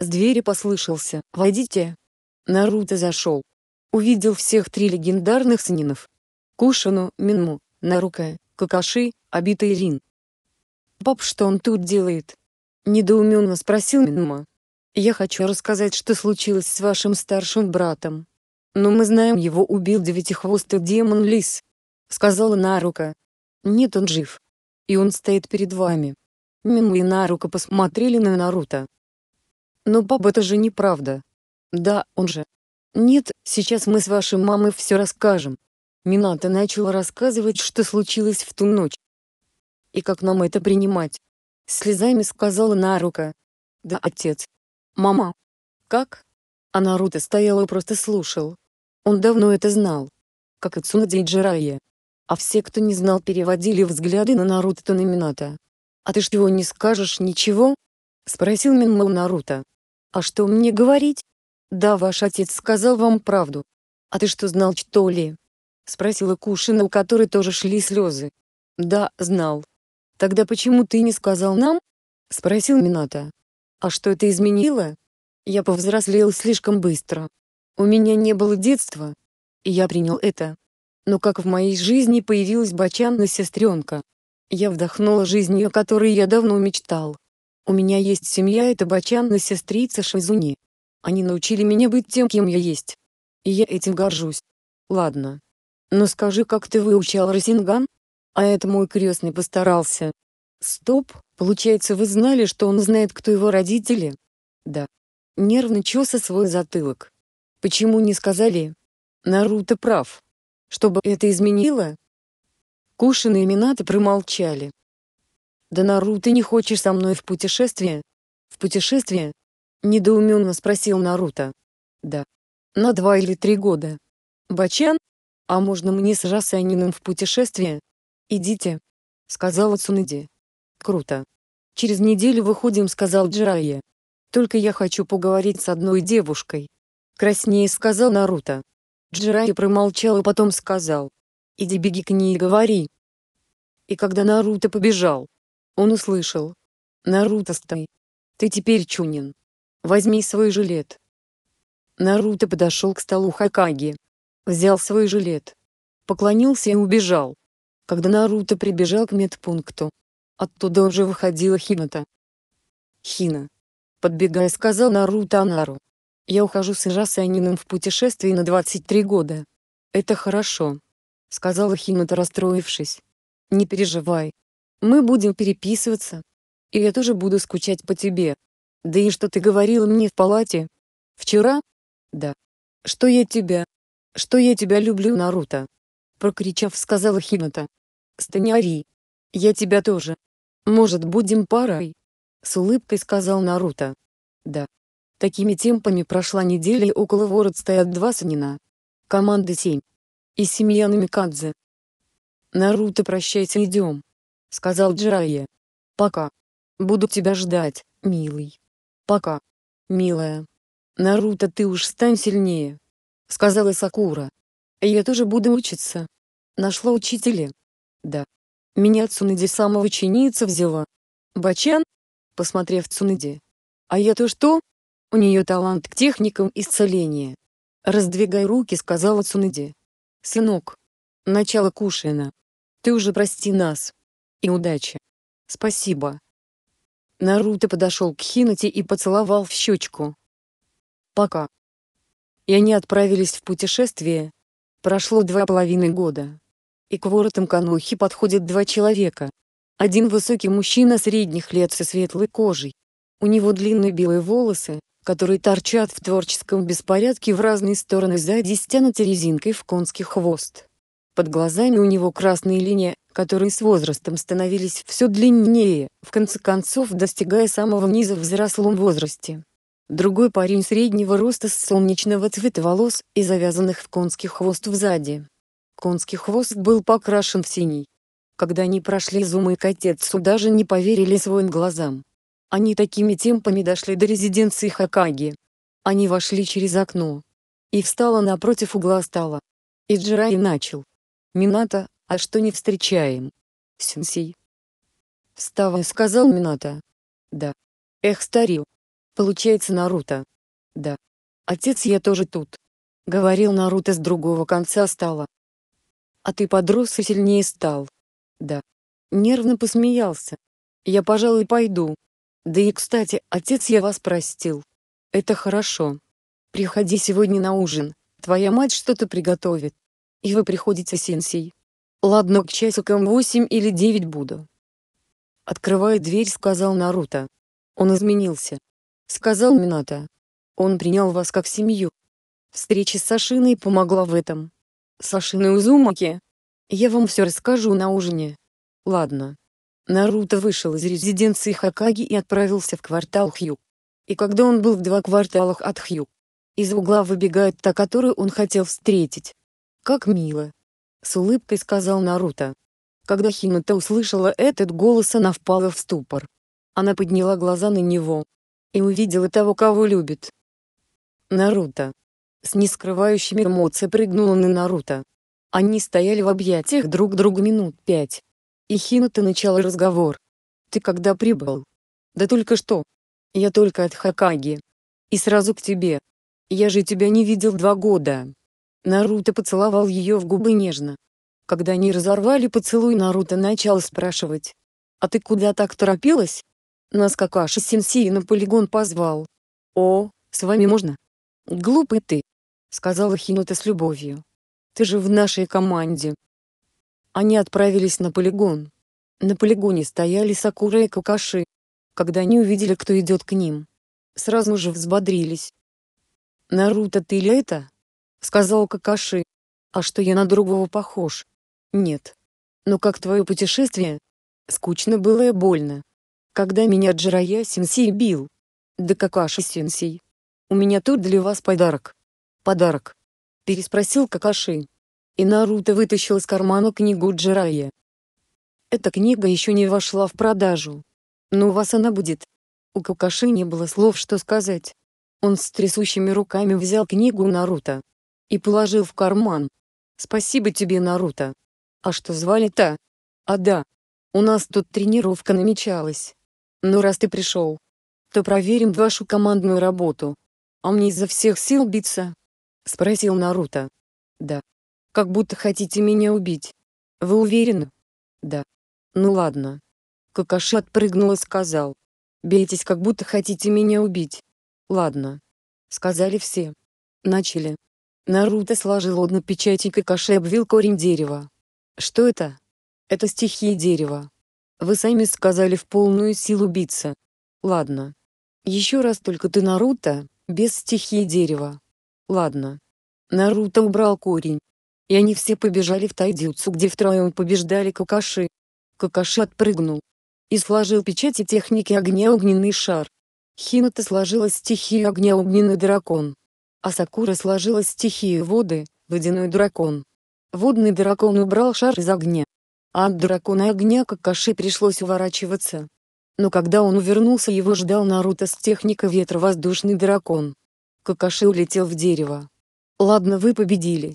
С двери послышался «Войдите». Наруто зашел. Увидел всех три легендарных сынинов. Кушану, Минму, Нарука, Какаши, обитый Рин. «Пап, что он тут делает?» Недоуменно спросил Минма. «Я хочу рассказать, что случилось с вашим старшим братом», «Но мы знаем, его убил девятихвостый демон-лис», — сказала Нарука. «Нет, он жив. И он стоит перед вами». Мимо и Нарука посмотрели на Наруто. «Но, пап, это же неправда. Да, он же...» «Нет, сейчас мы с вашей мамой все расскажем». Минато начала рассказывать, что случилось в ту ночь. «И как нам это принимать?» Слезами сказала Нарука. «Да, отец. Мама. Как?» А Наруто стоял и просто слушал. Он давно это знал. Как и Цунади и Джирайя. А все, кто не знал, переводили взгляды на Наруто на Минато. «А ты что не скажешь ничего?» — спросил Минмоу Наруто. «А что мне говорить?» «Да, ваш отец сказал вам правду». «А ты что знал, что ли?» — спросила Кушина, у которой тоже шли слезы. «Да, знал». «Тогда почему ты не сказал нам?» — спросил Минато. «А что это изменило?» «Я повзрослел слишком быстро», у меня не было детства, и я принял это. Но как в моей жизни появилась бочанная сестренка. Я вдохнула жизнь, о которой я давно мечтал. У меня есть семья, это бочанная сестрица Шизуни. Они научили меня быть тем, кем я есть. И я этим горжусь. Ладно. Но скажи, как ты выучал Росинган? А это мой крестный постарался. Стоп, получается вы знали, что он знает, кто его родители? Да. Нервно чеса свой затылок. Почему не сказали «Наруто прав»? Чтобы это изменило? Кушин и Минато промолчали. «Да Наруто не хочешь со мной в путешествие?» «В путешествие?» — недоуменно спросил Наруто. «Да. На два или три года. Бачан? А можно мне с Расанином в путешествие?» «Идите», — сказала Цунади. «Круто. Через неделю выходим», — сказал Джирайя. «Только я хочу поговорить с одной девушкой». Краснее сказал Наруто. Джираи промолчал и а потом сказал. «Иди беги к ней и говори». И когда Наруто побежал, он услышал. «Наруто, стой! Ты теперь Чунин. Возьми свой жилет». Наруто подошел к столу Хакаги. Взял свой жилет. Поклонился и убежал. Когда Наруто прибежал к медпункту, оттуда уже выходила Хината. «Хина!» Подбегая сказал Наруто Анару. Я ухожу с Ирасаниным в путешествие на 23 года. Это хорошо. Сказала Химата расстроившись. Не переживай. Мы будем переписываться. И я тоже буду скучать по тебе. Да и что ты говорила мне в палате? Вчера? Да. Что я тебя... Что я тебя люблю, Наруто. Прокричав, сказала Химата. Станиари, Я тебя тоже. Может, будем парой? С улыбкой сказал Наруто. Да. Такими темпами прошла неделя и около ворот стоят два Санина. Команда 7. И семья Намикадзе. «Наруто прощайте идем», — сказал Джирайя. «Пока. Буду тебя ждать, милый. Пока. Милая. Наруто ты уж стань сильнее», — сказала Сакура. «Я тоже буду учиться». Нашла учителя. Да. Меня Цунади самого ученица взяла. Бачан? Посмотрев Цунади. А я то что? У нее талант к техникам исцеления. «Раздвигай руки», — сказала Цунади. «Сынок, начало Кушина. Ты уже прости нас. И удачи. Спасибо». Наруто подошел к Хинати и поцеловал в щечку. «Пока». И они отправились в путешествие. Прошло два половины года. И к воротам Канухи подходят два человека. Один высокий мужчина средних лет со светлой кожей. У него длинные белые волосы, которые торчат в творческом беспорядке в разные стороны сзади стянуты резинкой в конский хвост. Под глазами у него красные линии, которые с возрастом становились все длиннее, в конце концов достигая самого низа в взрослом возрасте. Другой парень среднего роста с солнечного цвета волос и завязанных в конский хвост взади. Конский хвост был покрашен в синий. Когда они прошли зумы и котецу даже не поверили своим глазам. Они такими темпами дошли до резиденции Хакаги. Они вошли через окно. И встала напротив угла стала. И Джирай начал. «Мината, а что не встречаем?» «Сенсей». «Вставай», — сказал Мината. «Да». «Эх, старил». «Получается Наруто». «Да». «Отец, я тоже тут». Говорил Наруто с другого конца стала. «А ты подрос и сильнее стал». «Да». Нервно посмеялся. «Я, пожалуй, пойду», да и кстати, отец я вас простил. Это хорошо. Приходи сегодня на ужин, твоя мать что-то приготовит. И вы приходите, сенсей. Ладно, к часикам восемь или девять буду. Открывая дверь, сказал Наруто. Он изменился. Сказал Минато. Он принял вас как семью. Встреча с Сашиной помогла в этом. Сашиной Узумаки. Я вам все расскажу на ужине. Ладно. Наруто вышел из резиденции Хакаги и отправился в квартал Хью. И когда он был в два кварталах от Хью, из угла выбегает та, которую он хотел встретить. «Как мило!» — с улыбкой сказал Наруто. Когда Химата услышала этот голос она впала в ступор. Она подняла глаза на него. И увидела того, кого любит. Наруто. С нескрывающими эмоциями прыгнула на Наруто. Они стояли в объятиях друг друга минут пять. И Хината начала разговор. «Ты когда прибыл?» «Да только что. Я только от Хакаги. И сразу к тебе. Я же тебя не видел два года». Наруто поцеловал ее в губы нежно. Когда они разорвали поцелуй, Наруто начал спрашивать. «А ты куда так торопилась?» Нас Какаши Сенсей на полигон позвал. «О, с вами можно?» «Глупый ты», — сказала Хината с любовью. «Ты же в нашей команде. Они отправились на полигон. На полигоне стояли Сакура и Какаши. Когда они увидели, кто идет к ним, сразу же взбодрились. «Наруто, ты ли это?» — сказал Какаши. «А что я на другого похож?» «Нет. Но как твое путешествие?» «Скучно было и больно. Когда меня Джирая Сенсей бил?» «Да Какаши Сенсей. У меня тут для вас подарок». «Подарок?» — переспросил Какаши. И Наруто вытащил из кармана книгу Джирая. Эта книга еще не вошла в продажу. Но у вас она будет. У Какаши не было слов, что сказать. Он с трясущими руками взял книгу Наруто. И положил в карман. «Спасибо тебе, Наруто. А что звали-то?» «А да. У нас тут тренировка намечалась. Но ну, раз ты пришел, то проверим вашу командную работу. А мне изо всех сил биться?» — спросил Наруто. «Да, как будто хотите меня убить. Вы уверены? Да. Ну ладно. Какаши отпрыгнул и сказал. Бейтесь, как будто хотите меня убить. Ладно. Сказали все. Начали. Наруто сложил одну печать и Какаши обвил корень дерева. Что это? Это стихия дерева. Вы сами сказали в полную силу биться. Ладно. Еще раз только ты Наруто, без стихии дерева. Ладно. Наруто убрал корень, и они все побежали в тайдзюцу, где втроем побеждали Какаши. Какаши отпрыгнул. И сложил печати техники огня огненный шар. Хината сложила стихию огня огненный дракон. А Сакура сложила стихию воды, водяной дракон. Водный дракон убрал шар из огня. А от дракона огня Какаши пришлось уворачиваться. Но когда он увернулся его ждал Наруто с техникой ветра воздушный дракон. Какаши улетел в дерево. «Ладно вы победили»,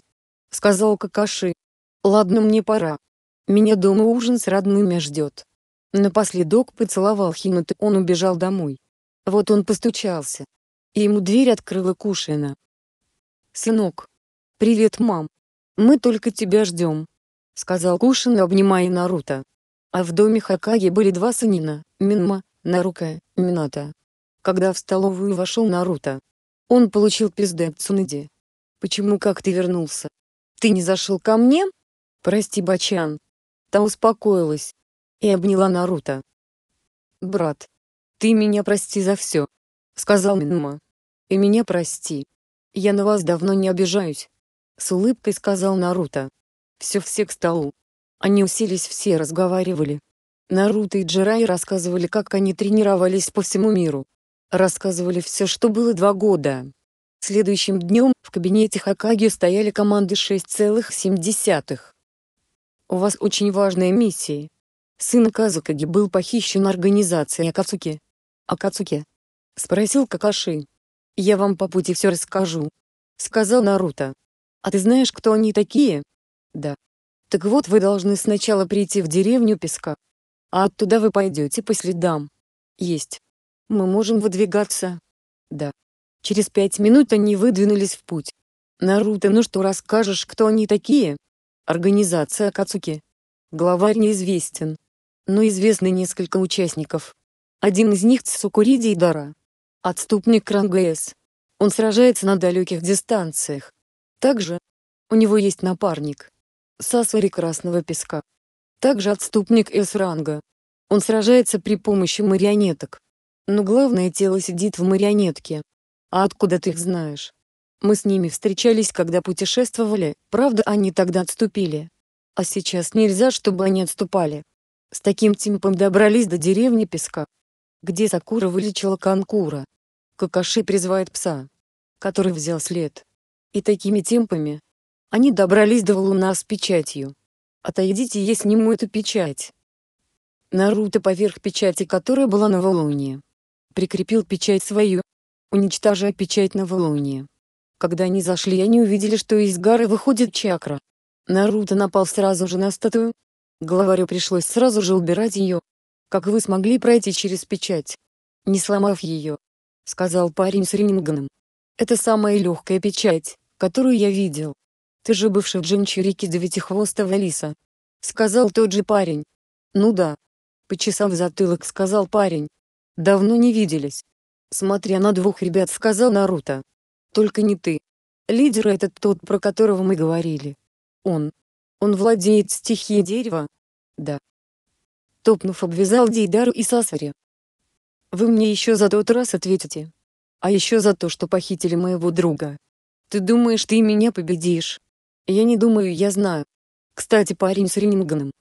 — сказал Какаши. «Ладно, мне пора. Меня дома ужин с родными ждет». Напоследок поцеловал Хинута, он убежал домой. Вот он постучался. И ему дверь открыла Кушина. «Сынок! Привет, мам! Мы только тебя ждем!» — сказал Кушин, обнимая Наруто. А в доме Хакаги были два сынина, Минма, Нарука, Мината. Когда в столовую вошел Наруто, он получил пизды от Цунади. «Почему как ты вернулся?» Ты не зашел ко мне? Прости, Бачан. Та успокоилась и обняла Наруто. Брат, ты меня прости за все, сказал Минма. И меня прости. Я на вас давно не обижаюсь. С улыбкой сказал Наруто. Все все к столу. Они уселись все разговаривали. Наруто и Джирай рассказывали, как они тренировались по всему миру. Рассказывали все, что было два года. Следующим днем в кабинете Хакаги стояли команды 6,7. «У вас очень важная миссия. Сын Казукаги был похищен организацией Акацуки». «Акацуки?» — спросил Какаши. «Я вам по пути все расскажу», — сказал Наруто. «А ты знаешь, кто они такие?» «Да». «Так вот вы должны сначала прийти в деревню Песка. А оттуда вы пойдете по следам». «Есть». «Мы можем выдвигаться?» «Да». Через пять минут они выдвинулись в путь. «Наруто, ну что расскажешь, кто они такие?» Организация Кацуки. Главарь неизвестен. Но известны несколько участников. Один из них Цукури Дейдара. Отступник ранга С. Он сражается на далеких дистанциях. Также у него есть напарник. Сасури Красного Песка. Также отступник С-ранга. Он сражается при помощи марионеток. Но главное тело сидит в марионетке. «А откуда ты их знаешь?» «Мы с ними встречались, когда путешествовали, правда они тогда отступили. А сейчас нельзя, чтобы они отступали. С таким темпом добрались до деревни Песка, где Сакура вылечила Канкура. Какаши призывает пса, который взял след. И такими темпами они добрались до валуна с печатью. Отойдите, я сниму эту печать. Наруто поверх печати, которая была на валуне, прикрепил печать свою, уничтожая печать новолуния. Когда они зашли, они увидели, что из горы выходит чакра. Наруто напал сразу же на статую. Главарю пришлось сразу же убирать ее. «Как вы смогли пройти через печать, не сломав ее?» — сказал парень с рентгеном. «Это самая легкая печать, которую я видел. Ты же бывший джинчурики девятихвостого лиса», — сказал тот же парень. «Ну да», — почесав затылок сказал парень. «Давно не виделись». Смотря на двух ребят, сказал Наруто. Только не ты. Лидер этот тот, про которого мы говорили. Он. Он владеет стихией дерева? Да. Топнув обвязал Дейдару и Сасари. Вы мне еще за тот раз ответите. А еще за то, что похитили моего друга. Ты думаешь, ты меня победишь? Я не думаю, я знаю. Кстати, парень с Ринниганом.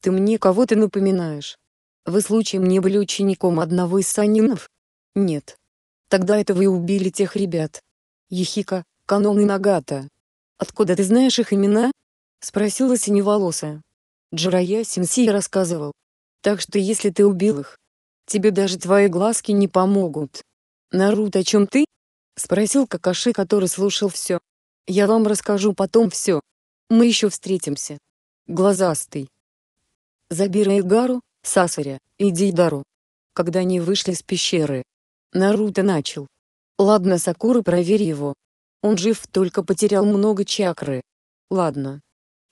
Ты мне кого-то напоминаешь. Вы случаем не были учеником одного из санинов? Нет. Тогда это вы убили тех ребят. Ехика, Канон и Нагата. Откуда ты знаешь их имена? Спросила синеволосая. Джирая Симси рассказывал. Так что если ты убил их, тебе даже твои глазки не помогут. Нарут, о чем ты? Спросил Какаши, который слушал все. Я вам расскажу потом все. Мы еще встретимся. Глазастый. Забира Игару, Сасаря и Дейдару. Когда они вышли из пещеры, Наруто начал. Ладно, Сакура, проверь его. Он жив, только потерял много чакры. Ладно.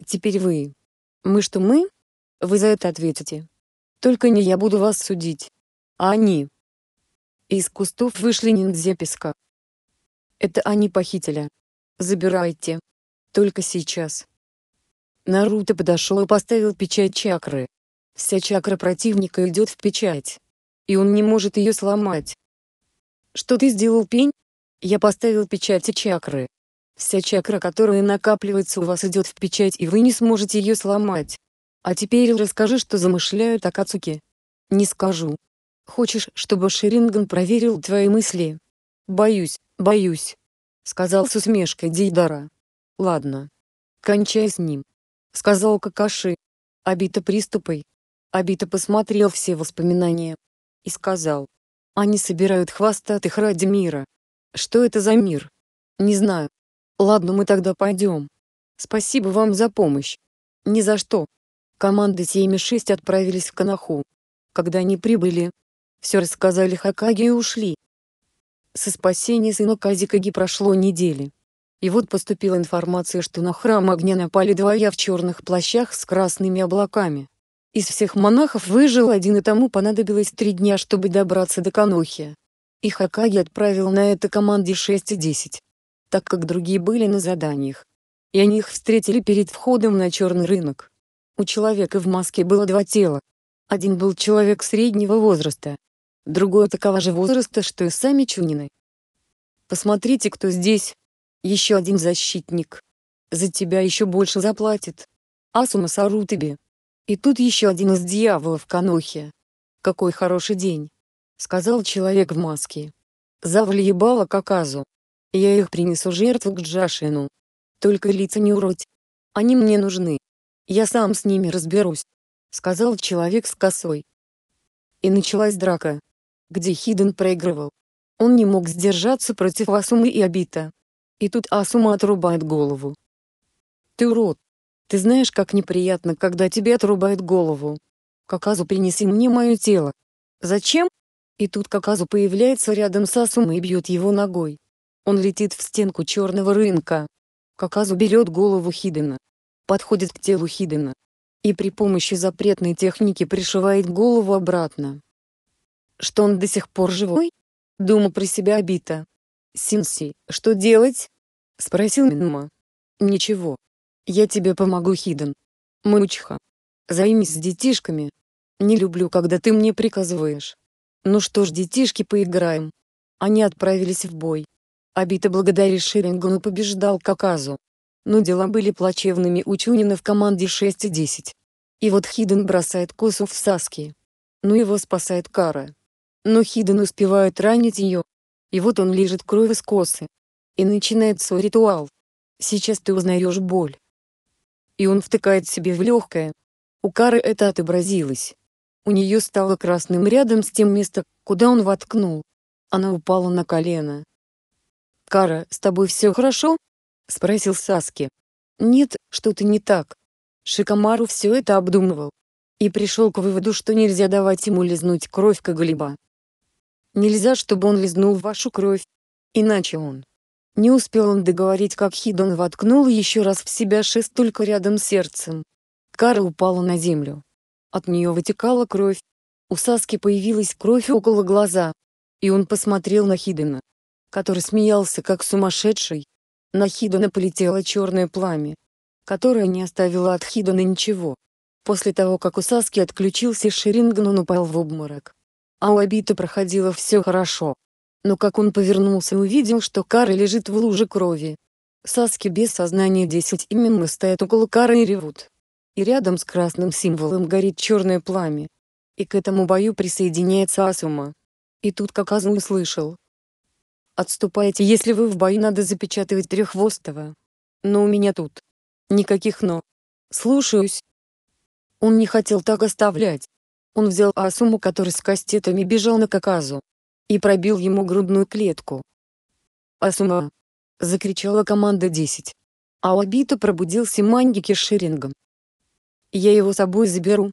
Теперь вы. Мы что мы? Вы за это ответите. Только не я буду вас судить. А они. Из кустов вышли ниндзя песка. Это они похитили. Забирайте. Только сейчас. Наруто подошел и поставил печать чакры. Вся чакра противника идет в печать. И он не может ее сломать. Что ты сделал, пень? Я поставил печати чакры. Вся чакра, которая накапливается у вас идет в печать и вы не сможете ее сломать. А теперь расскажи, что замышляют Акацуки. Не скажу. Хочешь, чтобы Шеринган проверил твои мысли? Боюсь, боюсь. Сказал с усмешкой Дейдара. Ладно. Кончай с ним. Сказал Какаши. Обита приступой. Обита посмотрел все воспоминания. И сказал. Они собирают хвостатых ради мира. Что это за мир? Не знаю. Ладно, мы тогда пойдем. Спасибо вам за помощь. Ни за что. Команды эм Сейми-6 отправились в Канаху. Когда они прибыли, все рассказали Хакаги и ушли. Со спасения сына Казикаги прошло недели. И вот поступила информация, что на храм огня напали двое в черных плащах с красными облаками. Из всех монахов выжил один и тому понадобилось три дня, чтобы добраться до Канохи. И Хакаги отправил на это команде 6 и 10. Так как другие были на заданиях. И они их встретили перед входом на черный рынок. У человека в маске было два тела. Один был человек среднего возраста. Другой такого же возраста, что и сами чунины. Посмотрите, кто здесь. Еще один защитник. За тебя еще больше заплатит. Асума Сарутаби. И тут еще один из дьяволов в Канохи. «Какой хороший день!» — сказал человек в маске. Завль ебала Каказу. Я их принесу жертву к Джашину. Только лица не уродь. Они мне нужны. Я сам с ними разберусь. Сказал человек с косой. И началась драка. Где Хиден проигрывал. Он не мог сдержаться против Асумы и Абита. И тут Асума отрубает голову. Ты урод. Ты знаешь, как неприятно, когда тебе отрубают голову. Каказу принеси мне мое тело. Зачем? И тут Каказу появляется рядом с Асумой и бьет его ногой. Он летит в стенку черного рынка. Каказу берет голову Хидена. Подходит к телу Хидена. И при помощи запретной техники пришивает голову обратно. Что он до сих пор живой? Дума про себя обита. Синси, что делать? Спросил Минма. Ничего, я тебе помогу, Хиден. Мучха. Займись с детишками. Не люблю, когда ты мне приказываешь. Ну что ж, детишки, поиграем. Они отправились в бой. Обита благодаря Шерингону побеждал Каказу. Но дела были плачевными у Чунина в команде 6 и 10. И вот Хиден бросает косу в Саски. Но ну, его спасает Кара. Но Хиден успевает ранить ее. И вот он лежит кровь из косы. И начинается ритуал. Сейчас ты узнаешь боль и он втыкает себе в легкое. У Кары это отобразилось. У нее стало красным рядом с тем местом, куда он воткнул. Она упала на колено. «Кара, с тобой все хорошо?» — спросил Саски. «Нет, что-то не так». Шикомару все это обдумывал. И пришел к выводу, что нельзя давать ему лизнуть кровь Кагалиба. Нельзя, чтобы он лизнул вашу кровь. Иначе он не успел он договорить, как Хидон воткнул еще раз в себя шест только рядом с сердцем. Кара упала на землю. От нее вытекала кровь. У Саски появилась кровь около глаза. И он посмотрел на Хидона, который смеялся как сумасшедший. На Хидона полетело черное пламя, которое не оставило от Хидона ничего. После того, как у Саски отключился Шеринган, упал в обморок. А у Абита проходило все хорошо но как он повернулся увидел, что Кары лежит в луже крови. Саски без сознания десять и стоят около Кары и ревут. И рядом с красным символом горит черное пламя. И к этому бою присоединяется Асума. И тут как Азу услышал. «Отступайте, если вы в бою надо запечатывать трехвостого. Но у меня тут. Никаких «но». Слушаюсь». Он не хотел так оставлять. Он взял Асуму, который с кастетами бежал на Каказу и пробил ему грудную клетку. «Асума!» — закричала команда 10. А Обито пробудился мангики ширингом. «Я его с собой заберу.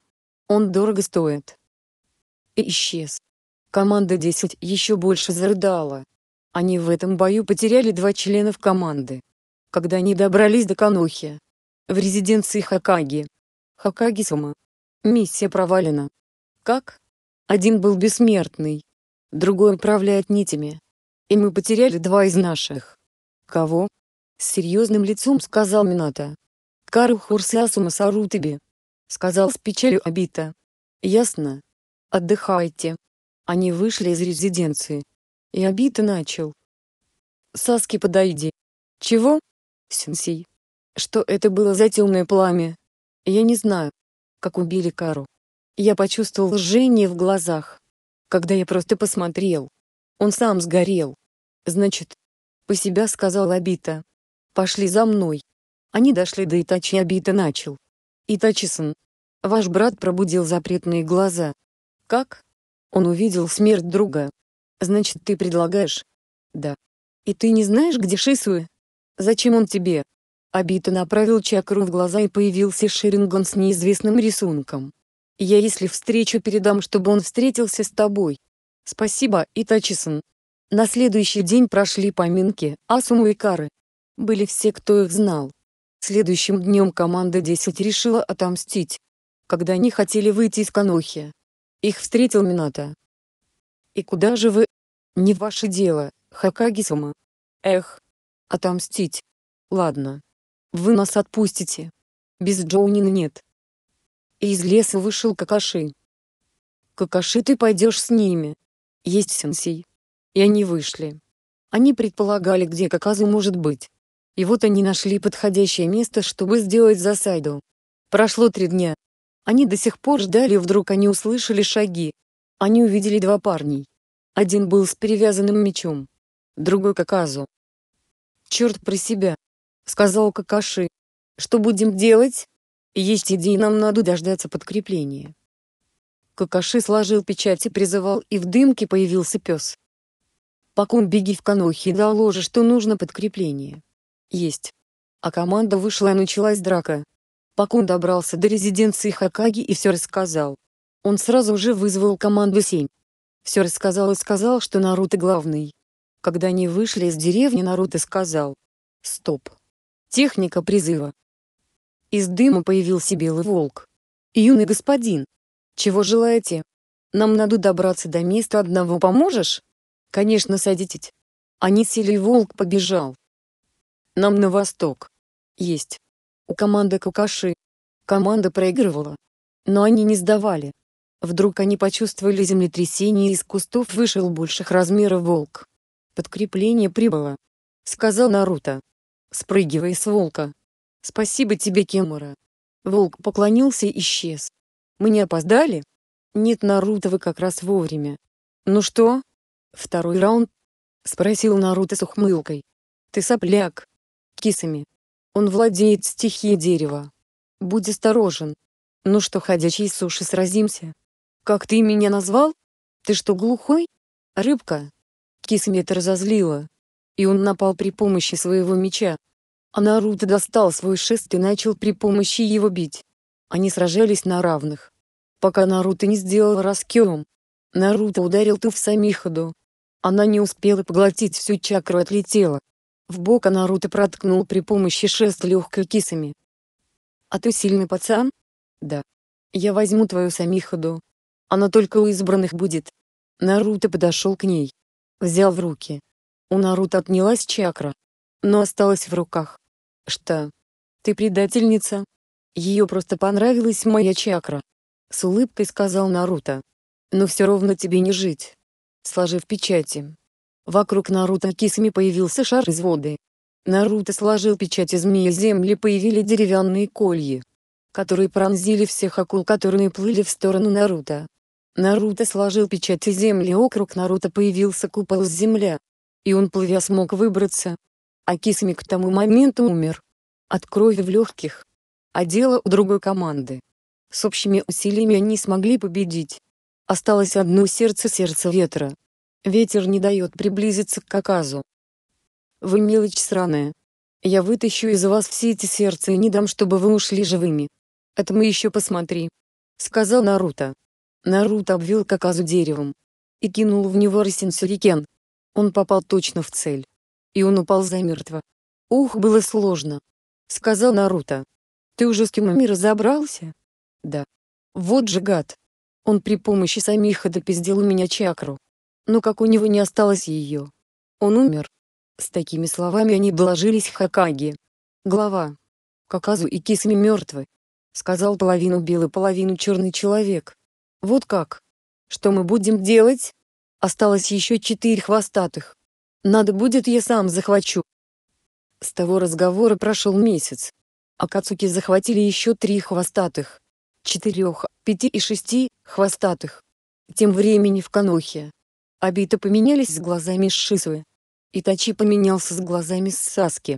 Он дорого стоит». И исчез. Команда 10 еще больше зарыдала. Они в этом бою потеряли два членов команды. Когда они добрались до Канохи. В резиденции Хакаги. Хакаги Сума. Миссия провалена. Как? Один был бессмертный другой управляет нитями. И мы потеряли два из наших. Кого? С серьезным лицом сказал Мината. Кару Хурсиасу Масарутиби. Сказал с печалью Абита. Ясно. Отдыхайте. Они вышли из резиденции. И Абита начал. Саски подойди. Чего? Сенсей. Что это было за темное пламя? Я не знаю. Как убили Кару. Я почувствовал жжение в глазах когда я просто посмотрел. Он сам сгорел. Значит, по себя сказал Абита. Пошли за мной. Они дошли до Итачи, Абита начал. Итачисон, ваш брат пробудил запретные глаза. Как? Он увидел смерть друга. Значит, ты предлагаешь? Да. И ты не знаешь, где Шисуэ? Зачем он тебе? Абита направил чакру в глаза и появился Шеринган с неизвестным рисунком. Я если встречу, передам, чтобы он встретился с тобой. Спасибо, Итачисон. На следующий день прошли поминки, Асуму и Кары. Были все, кто их знал. Следующим днем команда 10 решила отомстить. Когда они хотели выйти из Канохи. Их встретил Мината. «И куда же вы?» «Не ваше дело, Хакагисама». «Эх, отомстить. Ладно. Вы нас отпустите. Без Джоунина нет» и из леса вышел Какаши. «Какаши, ты пойдешь с ними. Есть сенсей». И они вышли. Они предполагали, где Каказу может быть. И вот они нашли подходящее место, чтобы сделать засаду. Прошло три дня. Они до сих пор ждали, вдруг они услышали шаги. Они увидели два парней. Один был с перевязанным мечом. Другой Каказу. «Черт про себя», — сказал Какаши. «Что будем делать?» Есть идеи, нам надо дождаться подкрепления. Какаши сложил печать и призывал, и в дымке появился пес. Пакун беги в канохи и доложи, что нужно подкрепление. Есть. А команда вышла и началась драка. Пакун добрался до резиденции Хакаги и все рассказал. Он сразу же вызвал команду 7. Все рассказал и сказал, что Наруто главный. Когда они вышли из деревни, Наруто сказал. Стоп. Техника призыва. Из дыма появился белый волк. «Юный господин! Чего желаете? Нам надо добраться до места одного поможешь?» «Конечно, садитесь!» Они сели и волк побежал. «Нам на восток!» «Есть!» У команды кукаши. Команда проигрывала. Но они не сдавали. Вдруг они почувствовали землетрясение и из кустов вышел больших размеров волк. «Подкрепление прибыло!» — сказал Наруто. «Спрыгивай с волка!» Спасибо тебе, Кемура. Волк поклонился и исчез. Мы не опоздали? Нет, Наруто, вы как раз вовремя. Ну что? Второй раунд? Спросил Наруто с ухмылкой. Ты сопляк. Кисами. Он владеет стихией дерева. Будь осторожен. Ну что, ходячий суши, сразимся? Как ты меня назвал? Ты что, глухой? Рыбка. Кисами это разозлило. И он напал при помощи своего меча. А Наруто достал свой шест и начал при помощи его бить. Они сражались на равных. Пока Наруто не сделал раскем. Наруто ударил ту в Самихаду. Она не успела поглотить всю чакру отлетела. В бок Наруто проткнул при помощи шест легкой кисами. «А ты сильный пацан?» «Да. Я возьму твою Самихаду. Она только у избранных будет». Наруто подошел к ней. Взял в руки. У Наруто отнялась чакра. Но осталась в руках. Что? Ты предательница? Ее просто понравилась моя чакра. С улыбкой сказал Наруто. Но все равно тебе не жить. Сложив печати. Вокруг Наруто кисами появился шар из воды. Наруто сложил печать печати змеи земли появили деревянные кольи, которые пронзили всех акул, которые плыли в сторону Наруто. Наруто сложил печать из земли вокруг Наруто появился купол с земля. И он плывя смог выбраться, а Кисми к тому моменту умер. От крови в легких. А дело у другой команды. С общими усилиями они смогли победить. Осталось одно сердце сердце ветра. Ветер не дает приблизиться к Каказу. Вы мелочь сраная. Я вытащу из вас все эти сердца и не дам, чтобы вы ушли живыми. Это мы еще посмотри. Сказал Наруто. Наруто обвел Каказу деревом. И кинул в него Росин Сюрикен. Он попал точно в цель и он упал замертво. «Ух, было сложно», — сказал Наруто. «Ты уже с Кимами разобрался?» «Да». «Вот же гад. Он при помощи самиха допиздил у меня чакру. Но как у него не осталось ее. Он умер». С такими словами они доложились Хакаги. Глава. Каказу и Кисами мертвы. Сказал половину белый, половину черный человек. Вот как. Что мы будем делать? Осталось еще четыре хвостатых. Надо будет, я сам захвачу. С того разговора прошел месяц. А Кацуки захватили еще три хвостатых. Четырех, пяти и шести хвостатых. Тем временем в Канохе. Обито поменялись с глазами с Шисуэ. Итачи поменялся с глазами с Саски.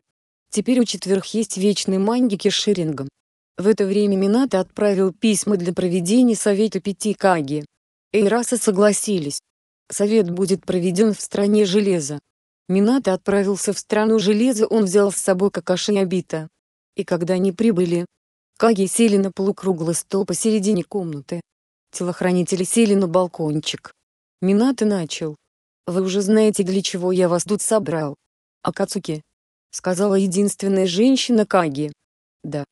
Теперь у четверых есть вечный мангики с Ширингом. В это время Минато отправил письма для проведения Совета Пяти Каги. Эйрасы согласились. Совет будет проведен в стране железа. Минато отправился в страну железа, он взял с собой Какаши и Абита. И когда они прибыли, Каги сели на полукруглый стол посередине комнаты. Телохранители сели на балкончик. Минато начал. «Вы уже знаете, для чего я вас тут собрал». «Акацуки», — сказала единственная женщина Каги. «Да.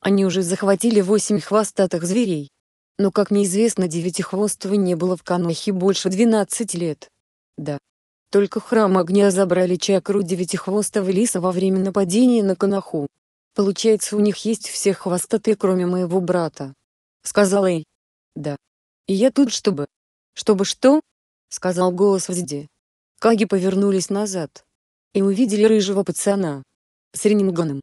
Они уже захватили восемь хвостатых зверей. Но, как мне известно, девятихвостого не было в Канохе больше двенадцати лет. Да. Только храм огня забрали чакру девятихвостого лиса во время нападения на Канаху. Получается, у них есть все хвостатые, кроме моего брата. Сказал Эй. Да. И я тут чтобы... Чтобы что? Сказал голос Вазди. Каги повернулись назад. И увидели рыжего пацана. С ренингоном.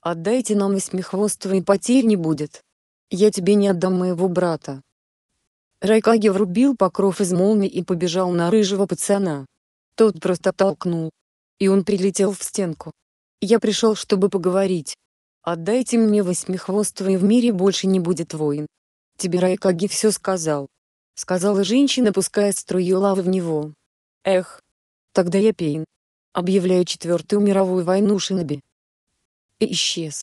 Отдайте нам восьмихвостого и потерь не будет. Я тебе не отдам моего брата. Райкаги врубил покров из молнии и побежал на рыжего пацана. Тот просто толкнул. И он прилетел в стенку. Я пришел, чтобы поговорить. Отдайте мне восьмихвостого и в мире больше не будет войн. Тебе Райкаги все сказал. Сказала женщина, пуская струю лавы в него. Эх. Тогда я пейн. Объявляю четвертую мировую войну Шиноби. И исчез.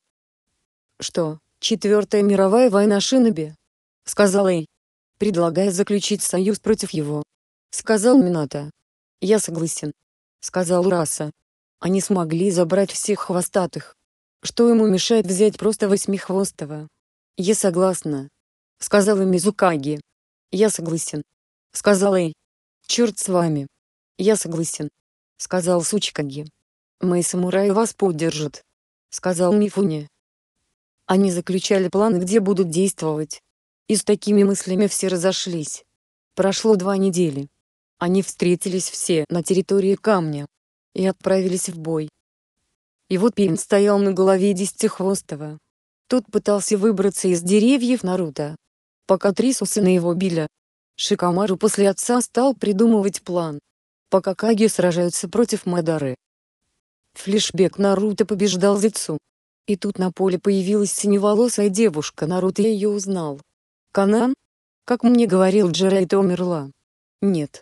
Что, четвертая мировая война Шиноби? Сказала Эй предлагая заключить союз против его. Сказал Мината. «Я согласен», — сказал Раса. Они смогли забрать всех хвостатых. Что ему мешает взять просто восьмихвостого? «Я согласна», — сказала Мизукаги. «Я согласен», — сказал Эй. «Черт с вами». «Я согласен», — сказал Сучкаги. «Мои самураи вас поддержат», — сказал Мифуни. Они заключали планы, где будут действовать. И с такими мыслями все разошлись. Прошло два недели. Они встретились все на территории камня. И отправились в бой. И вот Пин стоял на голове Десятихвостого. Тот пытался выбраться из деревьев Наруто. Пока три сусына его били. Шикамару после отца стал придумывать план. Пока Каги сражаются против Мадары. Флешбек Наруто побеждал Зицу. И тут на поле появилась синеволосая девушка, Наруто ее узнал. Канан? Как мне говорил Джерайт умерла. Нет.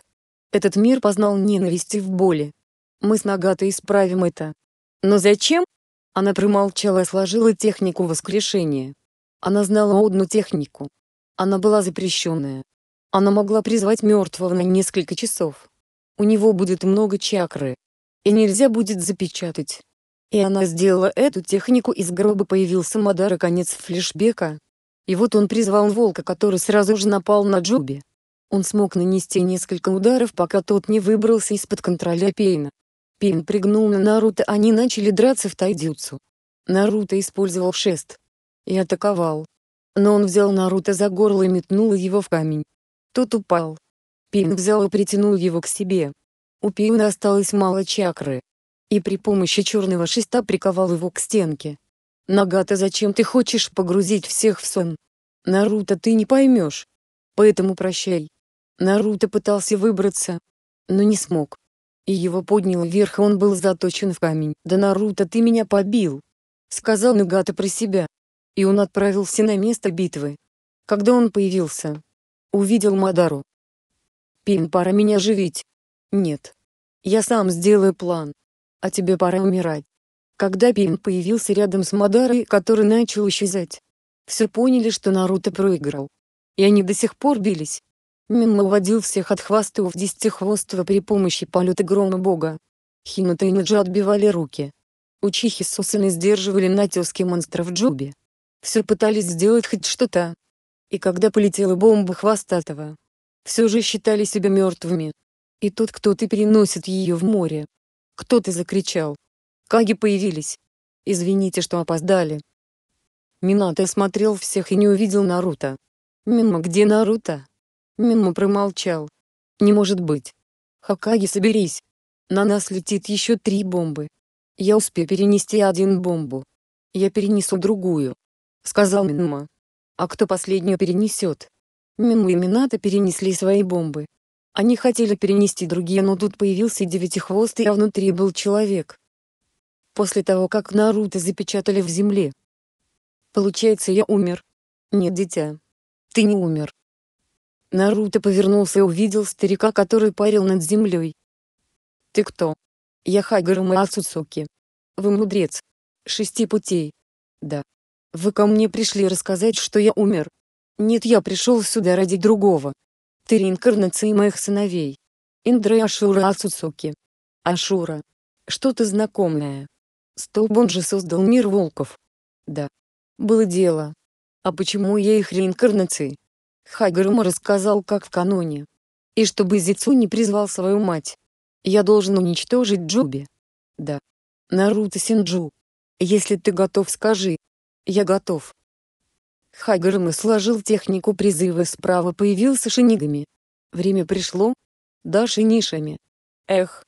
Этот мир познал ненависть и в боли. Мы с Нагатой исправим это. Но зачем? Она промолчала и сложила технику воскрешения. Она знала одну технику. Она была запрещенная. Она могла призвать мертвого на несколько часов. У него будет много чакры. И нельзя будет запечатать. И она сделала эту технику, из гроба появился Мадара конец флешбека, и вот он призвал волка, который сразу же напал на Джуби. Он смог нанести несколько ударов, пока тот не выбрался из-под контроля Пейна. Пейн пригнул на Наруто, они начали драться в тайдюцу. Наруто использовал шест. И атаковал. Но он взял Наруто за горло и метнул его в камень. Тот упал. Пейн взял и притянул его к себе. У Пейна осталось мало чакры. И при помощи черного шеста приковал его к стенке. Нагата, зачем ты хочешь погрузить всех в сон? Наруто, ты не поймешь. Поэтому прощай. Наруто пытался выбраться, но не смог. И его подняло вверх, и он был заточен в камень. «Да Наруто, ты меня побил!» Сказал Нагата про себя. И он отправился на место битвы. Когда он появился, увидел Мадару. «Пин, пора меня живить!» «Нет. Я сам сделаю план. А тебе пора умирать когда Пим появился рядом с Мадарой, который начал исчезать. Все поняли, что Наруто проиграл. И они до сих пор бились. Мин водил всех от в десятихвостого при помощи полета грома бога. Хината и Наджа отбивали руки. Учихи с сдерживали натиски монстров Джуби. Все пытались сделать хоть что-то. И когда полетела бомба хвостатого, все же считали себя мертвыми. И тот, кто-то переносит ее в море. Кто-то закричал Каги появились. Извините, что опоздали. Минато смотрел всех и не увидел Наруто. Минма, где Наруто? Минма промолчал. Не может быть. Хакаги, соберись. На нас летит еще три бомбы. Я успею перенести один бомбу. Я перенесу другую. Сказал Минма. А кто последнюю перенесет? Минма и Минато перенесли свои бомбы. Они хотели перенести другие, но тут появился девятихвостый, а внутри был человек после того, как Наруто запечатали в земле. Получается, я умер. Нет, дитя. Ты не умер. Наруто повернулся и увидел старика, который парил над землей. Ты кто? Я Хагару Маацуцуки. Вы мудрец. Шести путей. Да. Вы ко мне пришли рассказать, что я умер. Нет, я пришел сюда ради другого. Ты реинкарнация моих сыновей. Индра и Ашура Ацуцуки. Ашура. Что-то знакомое. Стоп, он же создал мир волков. Да. Было дело. А почему я их реинкарнации? Хагарма рассказал, как в каноне. И чтобы Зицу не призвал свою мать. Я должен уничтожить Джуби. Да. Наруто Синджу. Если ты готов, скажи. Я готов. Хагарма сложил технику призыва справа появился шинигами. Время пришло. Да, шинишами. Эх.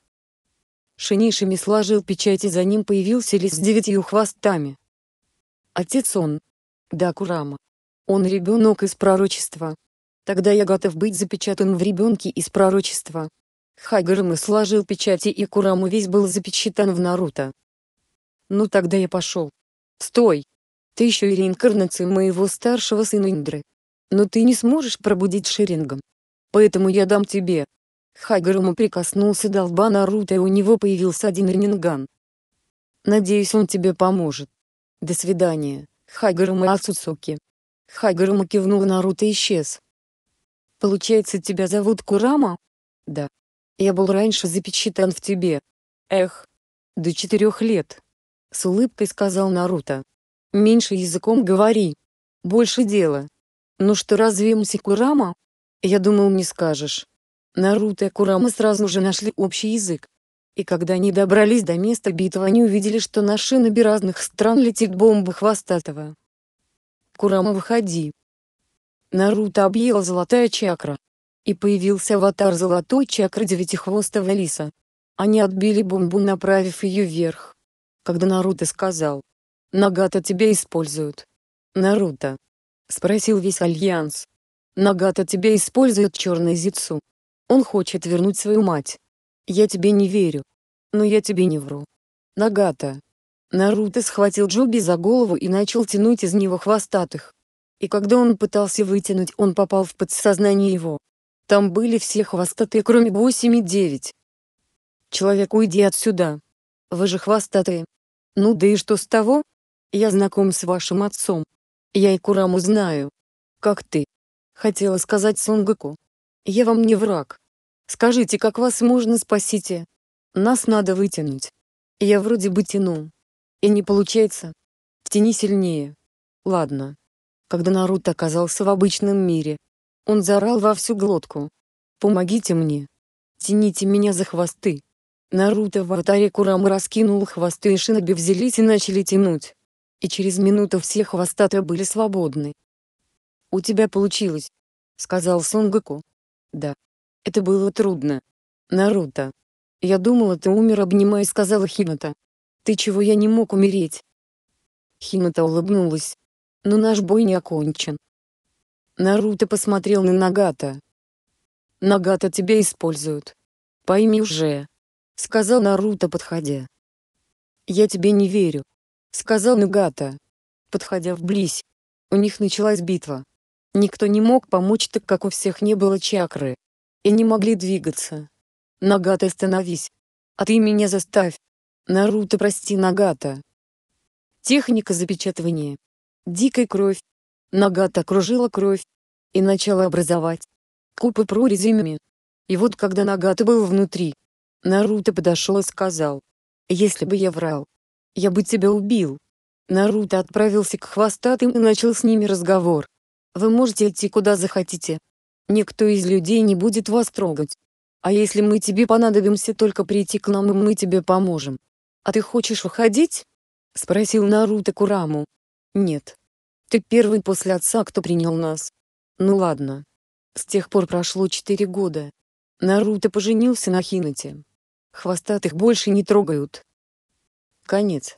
Шинишами сложил печати, за ним появился лис с девятью хвостами. Отец он. Да, Курама. Он ребенок из пророчества. Тогда я готов быть запечатан в ребенке из пророчества. Хагарма сложил печати и Кураму весь был запечатан в Наруто. Ну тогда я пошел. Стой! Ты еще и реинкарнация моего старшего сына Индры. Но ты не сможешь пробудить Шерингом. Поэтому я дам тебе, Хагарому прикоснулся до лба Наруто и у него появился один ренинган. «Надеюсь он тебе поможет. До свидания, Хагарама Ацуцуки». Хагарама кивнул Наруто и исчез. «Получается тебя зовут Курама?» «Да. Я был раньше запечатан в тебе. Эх. До четырех лет». С улыбкой сказал Наруто. «Меньше языком говори. Больше дела. Ну что разве Мсикурама? Я думал не скажешь. Наруто и Курама сразу же нашли общий язык. И когда они добрались до места битвы, они увидели, что на шинами разных стран летит бомба хвостатого. «Курама, выходи!» Наруто объел золотая чакра. И появился аватар золотой чакры девятихвостого лиса. Они отбили бомбу, направив ее вверх. Когда Наруто сказал «Нагата тебя используют». «Наруто?» — спросил весь Альянс. «Нагата тебя используют черный зицу». Он хочет вернуть свою мать. Я тебе не верю. Но я тебе не вру. Нагата. Наруто схватил Джоби за голову и начал тянуть из него хвостатых. И когда он пытался вытянуть, он попал в подсознание его. Там были все хвостатые, кроме 8 и 9. Человек, уйди отсюда. Вы же хвостатые. Ну да и что с того? Я знаком с вашим отцом. Я и Кураму знаю. Как ты? Хотела сказать Сонгаку. Я вам не враг. Скажите, как вас можно спасите? Нас надо вытянуть. Я вроде бы тяну. И не получается. Тяни сильнее. Ладно. Когда Наруто оказался в обычном мире, он заорал во всю глотку. «Помогите мне! Тяните меня за хвосты!» Наруто в атаре Курама раскинул хвосты и шиноби взялись и начали тянуть. И через минуту все хвостаты были свободны. «У тебя получилось», — сказал Сонгоку. Да. Это было трудно. Наруто. Я думала, ты умер, обнимая, сказала Хината. Ты чего я не мог умереть? Хината улыбнулась. Но наш бой не окончен. Наруто посмотрел на Нагата. Нагата тебя используют. Пойми уже. Сказал Наруто, подходя. Я тебе не верю. Сказал Нагата. Подходя вблизь. У них началась битва. Никто не мог помочь, так как у всех не было чакры. И не могли двигаться. Нагата, остановись. А ты меня заставь. Наруто, прости, Нагата. Техника запечатывания. Дикая кровь. Нагата окружила кровь. И начала образовать. Купы прорезями. И вот когда Нагата был внутри, Наруто подошел и сказал. «Если бы я врал, я бы тебя убил». Наруто отправился к хвостатым и начал с ними разговор. Вы можете идти куда захотите. Никто из людей не будет вас трогать. А если мы тебе понадобимся, только прийти к нам, и мы тебе поможем. А ты хочешь уходить? спросил Наруто Кураму. Нет. Ты первый после отца, кто принял нас. Ну ладно. С тех пор прошло четыре года. Наруто поженился на Хинате. Хвостатых больше не трогают. Конец.